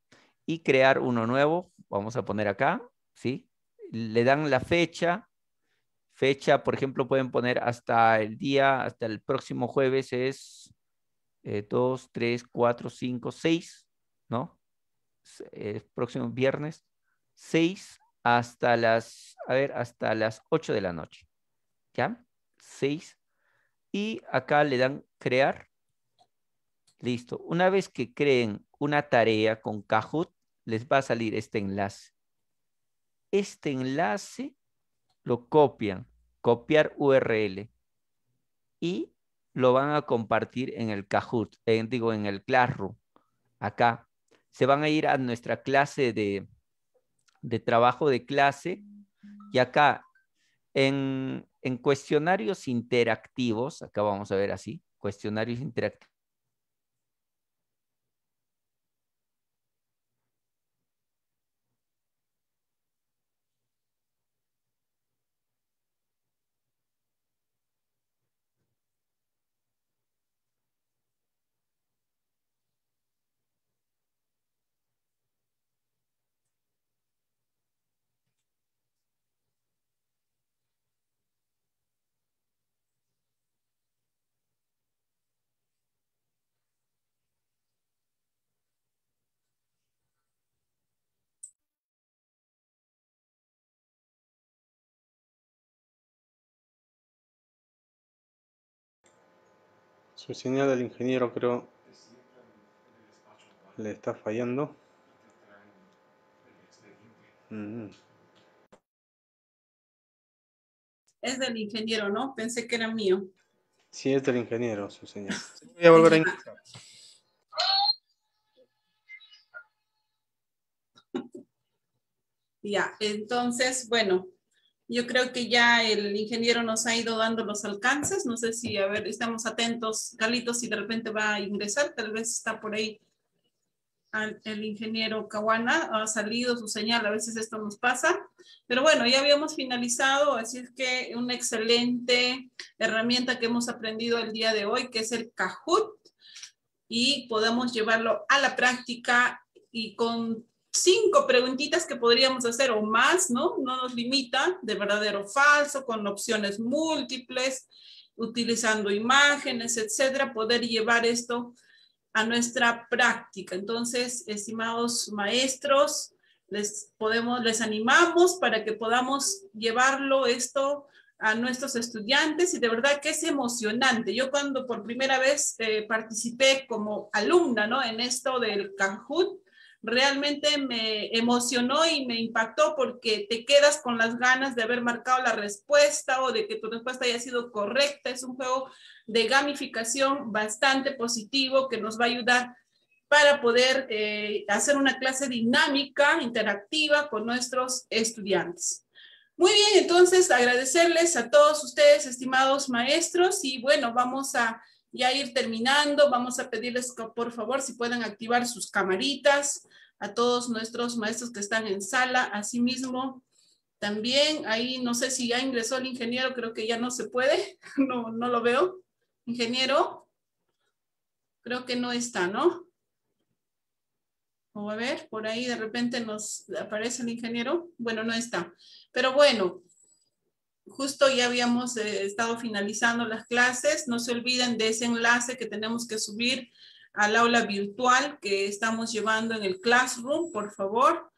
Y crear uno nuevo, vamos a poner acá, ¿sí? Le dan la fecha, fecha, por ejemplo, pueden poner hasta el día, hasta el próximo jueves es eh, dos, tres, cuatro, cinco, seis, ¿no? El eh, próximo viernes, Seis hasta las, a ver, hasta las ocho de la noche. ¿Ya? Seis. Y acá le dan crear. Listo. Una vez que creen una tarea con Kahoot, les va a salir este enlace. Este enlace lo copian, copiar URL. Y lo van a compartir en el Kahoot, digo, en el Classroom, acá. Se van a ir a nuestra clase de, trabajo de clase y acá en, en cuestionarios interactivos, acá vamos a ver así, cuestionarios interactivos Su señal del ingeniero creo le está fallando. Mm-hmm. Es del ingeniero, ¿no? Pensé que era mío. Sí, es del ingeniero, su señal. Voy a volver a ingresar. Ya, entonces, bueno, yo creo que ya el ingeniero nos ha ido dando los alcances. No sé si, a ver, estamos atentos. galitos si de repente va a ingresar, tal vez está por ahí el ingeniero Kawana, ha salido su señal, a veces esto nos pasa. Pero bueno, ya habíamos finalizado, así es que una excelente herramienta que hemos aprendido el día de hoy, que es el Kahoot, y podemos llevarlo a la práctica y con cinco preguntitas que podríamos hacer o más, ¿no? No nos limita de verdadero o falso, con opciones múltiples, utilizando imágenes, etcétera, poder llevar esto a nuestra práctica. Entonces, estimados maestros, les podemos, les animamos para que podamos llevarlo esto a nuestros estudiantes y de verdad que es emocionante. Yo cuando por primera vez eh, participé como alumna, ¿no? En esto del Canjut, realmente me emocionó y me impactó porque te quedas con las ganas de haber marcado la respuesta o de que tu respuesta haya sido correcta. Es un juego de gamificación bastante positivo que nos va a ayudar para poder eh, hacer una clase dinámica, interactiva con nuestros estudiantes. Muy bien, entonces agradecerles a todos ustedes, estimados maestros, y bueno, vamos a ya ir terminando, vamos a pedirles que, por favor si pueden activar sus camaritas a todos nuestros maestros que están en sala, asimismo también ahí no sé si ya ingresó el ingeniero, creo que ya no se puede, no, no lo veo. Ingeniero, creo que no está, ¿no? O a ver, por ahí de repente nos aparece el ingeniero. Bueno, no está. Pero bueno, justo ya habíamos eh, estado finalizando las clases. No se olviden de ese enlace que tenemos que subir al aula virtual que estamos llevando en el Classroom, por favor.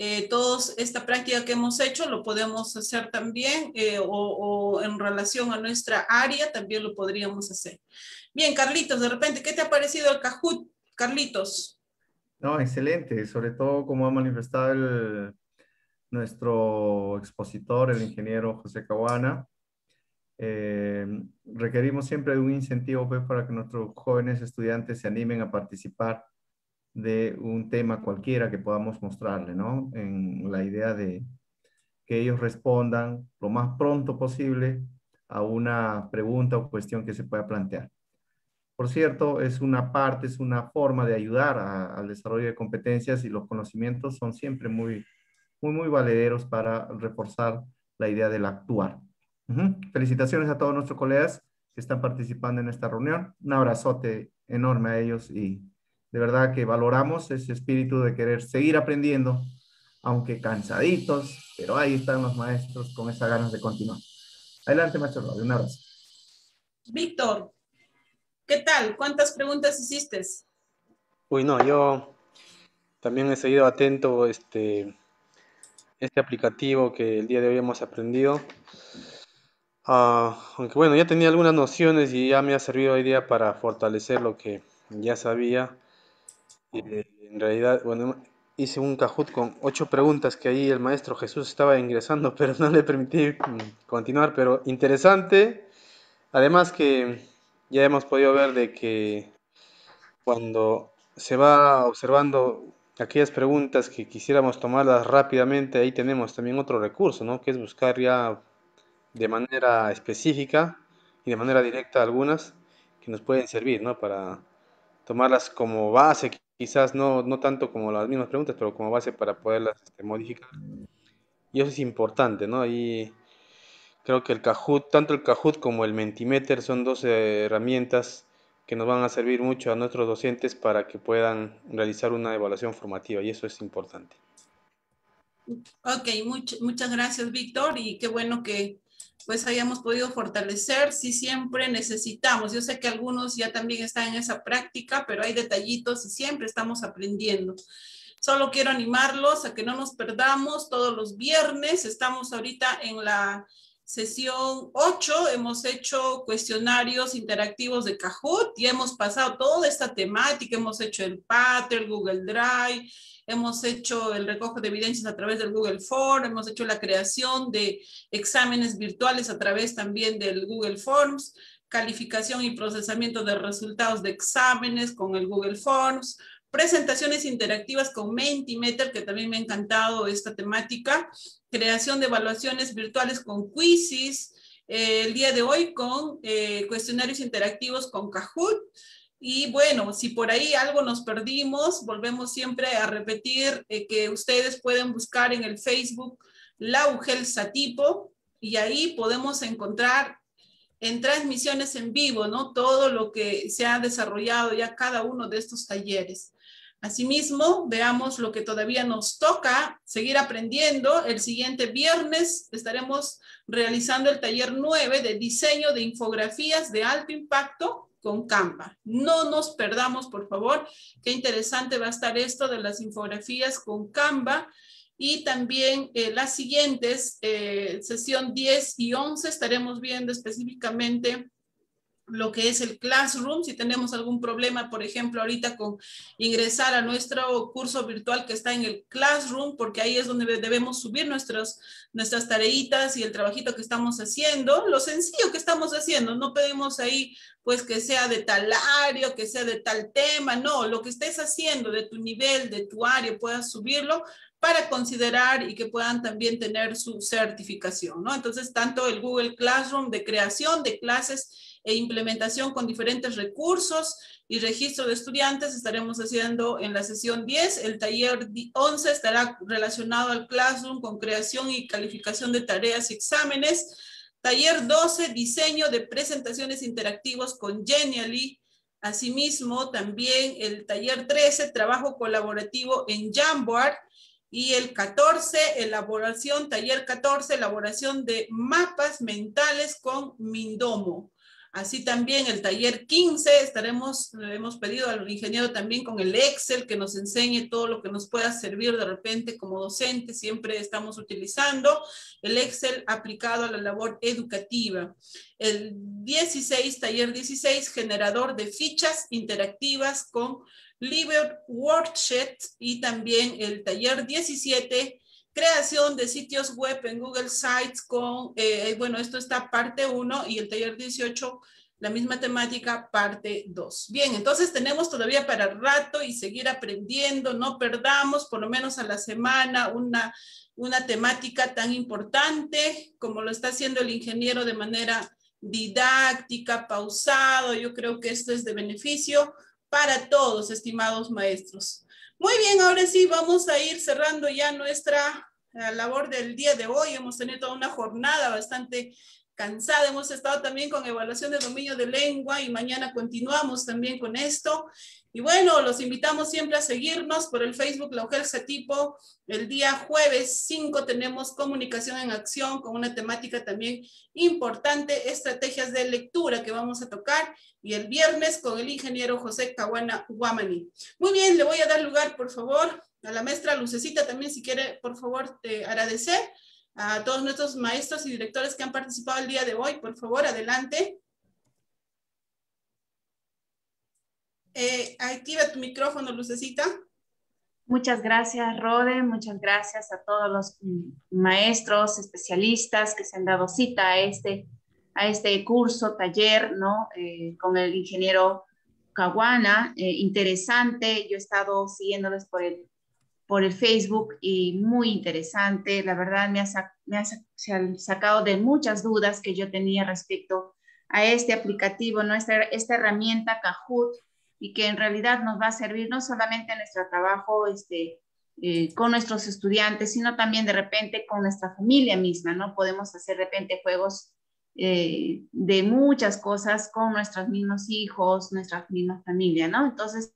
Eh, todos esta práctica que hemos hecho lo podemos hacer también eh, o, en relación a nuestra área también lo podríamos hacer. Bien, Carlitos, de repente, ¿qué te ha parecido el Kahoot, Carlitos? No, excelente, sobre todo como ha manifestado el nuestro expositor, el ingeniero José Caguana. Eh, requerimos siempre un incentivo pues, para que nuestros jóvenes estudiantes se animen a participar de un tema cualquiera que podamos mostrarle, ¿no? En la idea de que ellos respondan lo más pronto posible a una pregunta o cuestión que se pueda plantear. Por cierto, es una parte, es una forma de ayudar al desarrollo de competencias y los conocimientos son siempre muy, muy, muy valederos para reforzar la idea del actuar. Felicitaciones a todos nuestros colegas que están participando en esta reunión. Un abrazote enorme a ellos y de verdad que valoramos ese espíritu de querer seguir aprendiendo, aunque cansaditos, pero ahí están los maestros con esas ganas de continuar. Adelante, maestro un abrazo. Víctor, ¿qué tal? ¿Cuántas preguntas hiciste? Uy, no, yo también he seguido atento este, este aplicativo que el día de hoy hemos aprendido. Ah, aunque bueno, ya tenía algunas nociones y ya me ha servido hoy día para fortalecer lo que ya sabía. Eh, en realidad, bueno, hice un cajut con ocho preguntas que ahí el maestro Jesús estaba ingresando, pero no le permití mm, continuar. Pero interesante, además que ya hemos podido ver de que cuando se va observando aquellas preguntas que quisiéramos tomarlas rápidamente, ahí tenemos también otro recurso, ¿no? Que es buscar ya de manera específica y de manera directa algunas que nos pueden servir, ¿no? Para tomarlas como base, quizás no, no tanto como las mismas preguntas, pero como base para poderlas este, modificar. Y eso es importante, ¿no? Y creo que el Kahoot, tanto el Kahoot como el Mentimeter son dos eh, herramientas que nos van a servir mucho a nuestros docentes para que puedan realizar una evaluación formativa y eso es importante. Ok, muchas gracias Víctor y qué bueno que pues hayamos podido fortalecer si siempre necesitamos. Yo sé que algunos ya también están en esa práctica, pero hay detallitos y siempre estamos aprendiendo. Solo quiero animarlos a que no nos perdamos todos los viernes. Estamos ahorita en la sesión 8 hemos hecho cuestionarios interactivos de Kahoot y hemos pasado toda esta temática, hemos hecho el pattern, Google Drive, hemos hecho el recojo de evidencias a través del Google Forms, hemos hecho la creación de exámenes virtuales a través también del Google Forms, calificación y procesamiento de resultados de exámenes con el Google Forms, presentaciones interactivas con Mentimeter, que también me ha encantado esta temática, creación de evaluaciones virtuales con quizzes, eh, el día de hoy con eh, cuestionarios interactivos con Kahoot. Y bueno, si por ahí algo nos perdimos, volvemos siempre a repetir eh, que ustedes pueden buscar en el Facebook la UGEL Satipo y ahí podemos encontrar en transmisiones en vivo, ¿no? Todo lo que se ha desarrollado ya cada uno de estos talleres. Asimismo, veamos lo que todavía nos toca seguir aprendiendo. El siguiente viernes estaremos realizando el taller 9 de diseño de infografías de alto impacto con Canva. No nos perdamos, por favor. Qué interesante va a estar esto de las infografías con Canva. Y también eh, las siguientes, eh, sesión 10 y 11, estaremos viendo específicamente lo que es el classroom, si tenemos algún problema, por ejemplo, ahorita con ingresar a nuestro curso virtual que está en el classroom, porque ahí es donde debemos subir nuestras nuestras tareitas y el trabajito que estamos haciendo, lo sencillo que estamos haciendo, no pedimos ahí pues que sea de tal área, que sea de tal tema, no, lo que estés haciendo de tu nivel, de tu área, puedas subirlo para considerar y que puedan también tener su certificación, ¿no? Entonces, tanto el Google Classroom de creación de clases e implementación con diferentes recursos y registro de estudiantes. Estaremos haciendo en la sesión 10. El taller 11 estará relacionado al Classroom con creación y calificación de tareas y exámenes. Taller 12, diseño de presentaciones interactivos con Genially. Asimismo, también el taller 13, trabajo colaborativo en Jamboard. Y el 14, elaboración, taller 14, elaboración de mapas mentales con Mindomo. Así también el taller 15 estaremos, le hemos pedido al ingeniero también con el Excel que nos enseñe todo lo que nos pueda servir de repente como docente. Siempre estamos utilizando el Excel aplicado a la labor educativa. El 16, taller 16, generador de fichas interactivas con Libre Worksheet y también el taller 17, creación de sitios web en Google Sites con, eh, bueno, esto está parte 1 y el taller 18, la misma temática, parte 2. Bien, entonces tenemos todavía para rato y seguir aprendiendo, no perdamos por lo menos a la semana una, una temática tan importante como lo está haciendo el ingeniero de manera didáctica, pausado. Yo creo que esto es de beneficio para todos, estimados maestros. Muy bien, ahora sí vamos a ir cerrando ya nuestra la labor del día de hoy. Hemos tenido toda una jornada bastante cansada. Hemos estado también con evaluación de dominio de lengua y mañana continuamos también con esto. Y bueno, los invitamos siempre a seguirnos por el Facebook La Mujer Tipo. El día jueves 5 tenemos comunicación en acción con una temática también importante, estrategias de lectura que vamos a tocar. Y el viernes con el ingeniero José Caguana Guamani. Muy bien, le voy a dar lugar, por favor, a la maestra Lucecita también, si quiere, por favor, te agradecer a todos nuestros maestros y directores que han participado el día de hoy. Por favor, adelante. Eh, activa tu micrófono, Lucecita. Muchas gracias, Rode. Muchas gracias a todos los maestros, especialistas que se han dado cita a este, a este curso, taller, ¿no? Eh, con el ingeniero Caguana. Eh, interesante. Yo he estado siguiéndoles por el por el Facebook y muy interesante. La verdad me ha, sacado de muchas dudas que yo tenía respecto a este aplicativo, nuestra, esta herramienta Kahoot, y que en realidad nos va a servir no solamente en nuestro trabajo este, eh, con nuestros estudiantes, sino también de repente con nuestra familia misma, ¿no? Podemos hacer de repente juegos eh, de muchas cosas con nuestros mismos hijos, nuestra misma familia, ¿no? Entonces,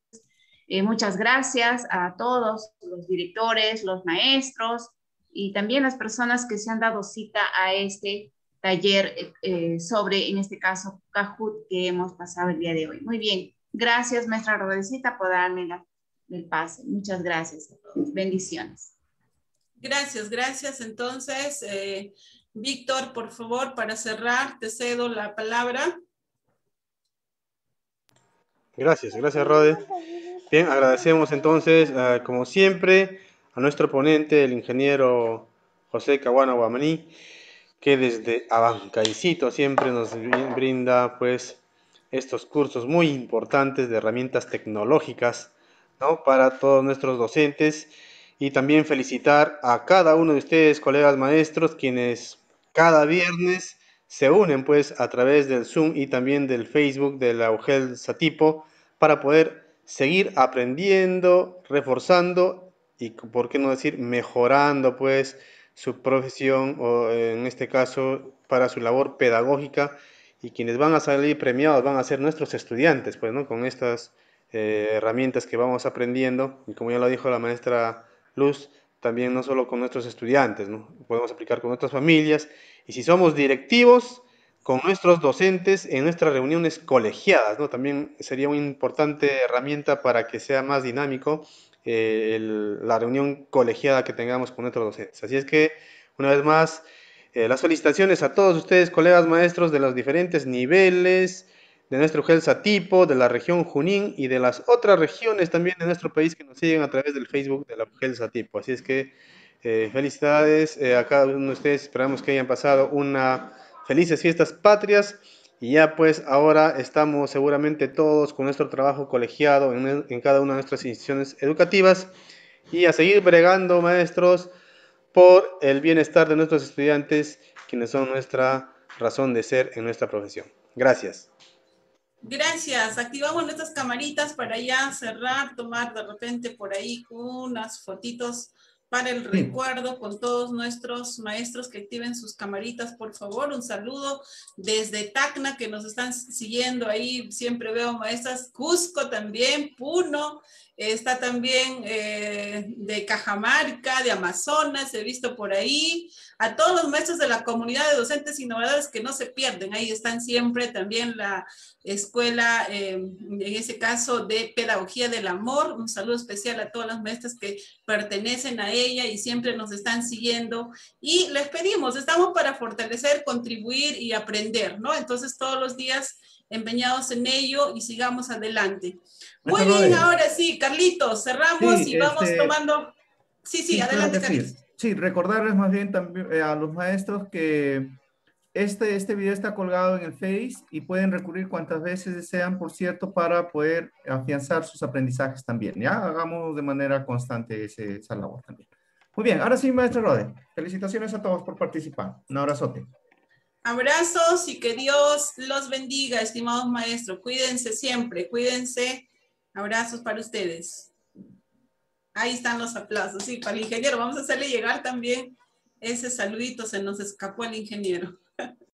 eh, muchas gracias a todos los directores, los maestros y también las personas que se han dado cita a este taller eh, sobre, en este caso, Cajut que hemos pasado el día de hoy. Muy bien, gracias maestra Rodecita, por darme el pase. Muchas gracias Bendiciones. Gracias, gracias. Entonces, eh, Víctor, por favor, para cerrar, te cedo la palabra. Gracias, gracias, Rode. Bien, agradecemos entonces, eh, como siempre, a nuestro ponente, el ingeniero José Caguana Guamaní, que desde Abancaicito siempre nos brinda pues estos cursos muy importantes de herramientas tecnológicas ¿no? para todos nuestros docentes y también felicitar a cada uno de ustedes, colegas maestros, quienes cada viernes se unen pues a través del Zoom y también del Facebook de la UGEL Satipo para poder seguir aprendiendo, reforzando y, por qué no decir, mejorando pues su profesión o en este caso para su labor pedagógica y quienes van a salir premiados van a ser nuestros estudiantes, pues, ¿no? Con estas eh, herramientas que vamos aprendiendo y como ya lo dijo la maestra Luz, también no solo con nuestros estudiantes, Podemos aplicar con nuestras familias y si somos directivos, con nuestros docentes en nuestras reuniones colegiadas, ¿no? También sería una importante herramienta para que sea más dinámico eh, la reunión colegiada que tengamos con nuestros docentes. Así es que, una vez más, eh, las felicitaciones a todos ustedes, colegas maestros de los diferentes niveles de nuestro GELSA tipo, de la región Junín y de las otras regiones también de nuestro país que nos siguen a través del Facebook de la GELSA tipo. Así es que, eh, felicidades a cada uno de ustedes. Esperamos que hayan pasado una felices fiestas patrias. Y ya pues ahora estamos seguramente todos con nuestro trabajo colegiado en, cada una de nuestras instituciones educativas y a seguir bregando maestros por el bienestar de nuestros estudiantes, quienes son nuestra razón de ser en nuestra profesión. Gracias. Gracias. Activamos nuestras camaritas para ya cerrar, tomar de repente por ahí unas fotitos para el recuerdo con todos nuestros maestros que activen sus camaritas, por favor. Un saludo desde Tacna, que nos están siguiendo ahí. Siempre veo maestras Cusco también, Puno, está también eh, de Cajamarca, de Amazonas, he visto por ahí, a todos los maestros de la comunidad de docentes innovadores que no se pierden, ahí están siempre también la escuela, eh, en ese caso de Pedagogía del Amor, un saludo especial a todas las maestras que pertenecen a ella y siempre nos están siguiendo y les pedimos, estamos para fortalecer, contribuir y aprender, ¿no? Entonces todos los días empeñados en ello y sigamos adelante. Muy bien, ahora sí, Carlitos, cerramos y vamos este, tomando... Sí, sí, adelante, Carlitos. Sí, recordarles más bien también eh, a los maestros que este, este video está colgado en el Face y pueden recurrir cuantas veces desean, por cierto, para poder afianzar sus aprendizajes también. Ya hagamos de manera constante ese- esa labor también. Muy bien, ahora sí, maestro Rode. Felicitaciones a todos por participar. Un abrazote. Abrazos y que Dios los bendiga, estimados maestros. Cuídense siempre, cuídense. Abrazos para ustedes. Ahí están los aplausos. Sí, para el ingeniero. Vamos a hacerle llegar también ese saludito. Se nos escapó el ingeniero.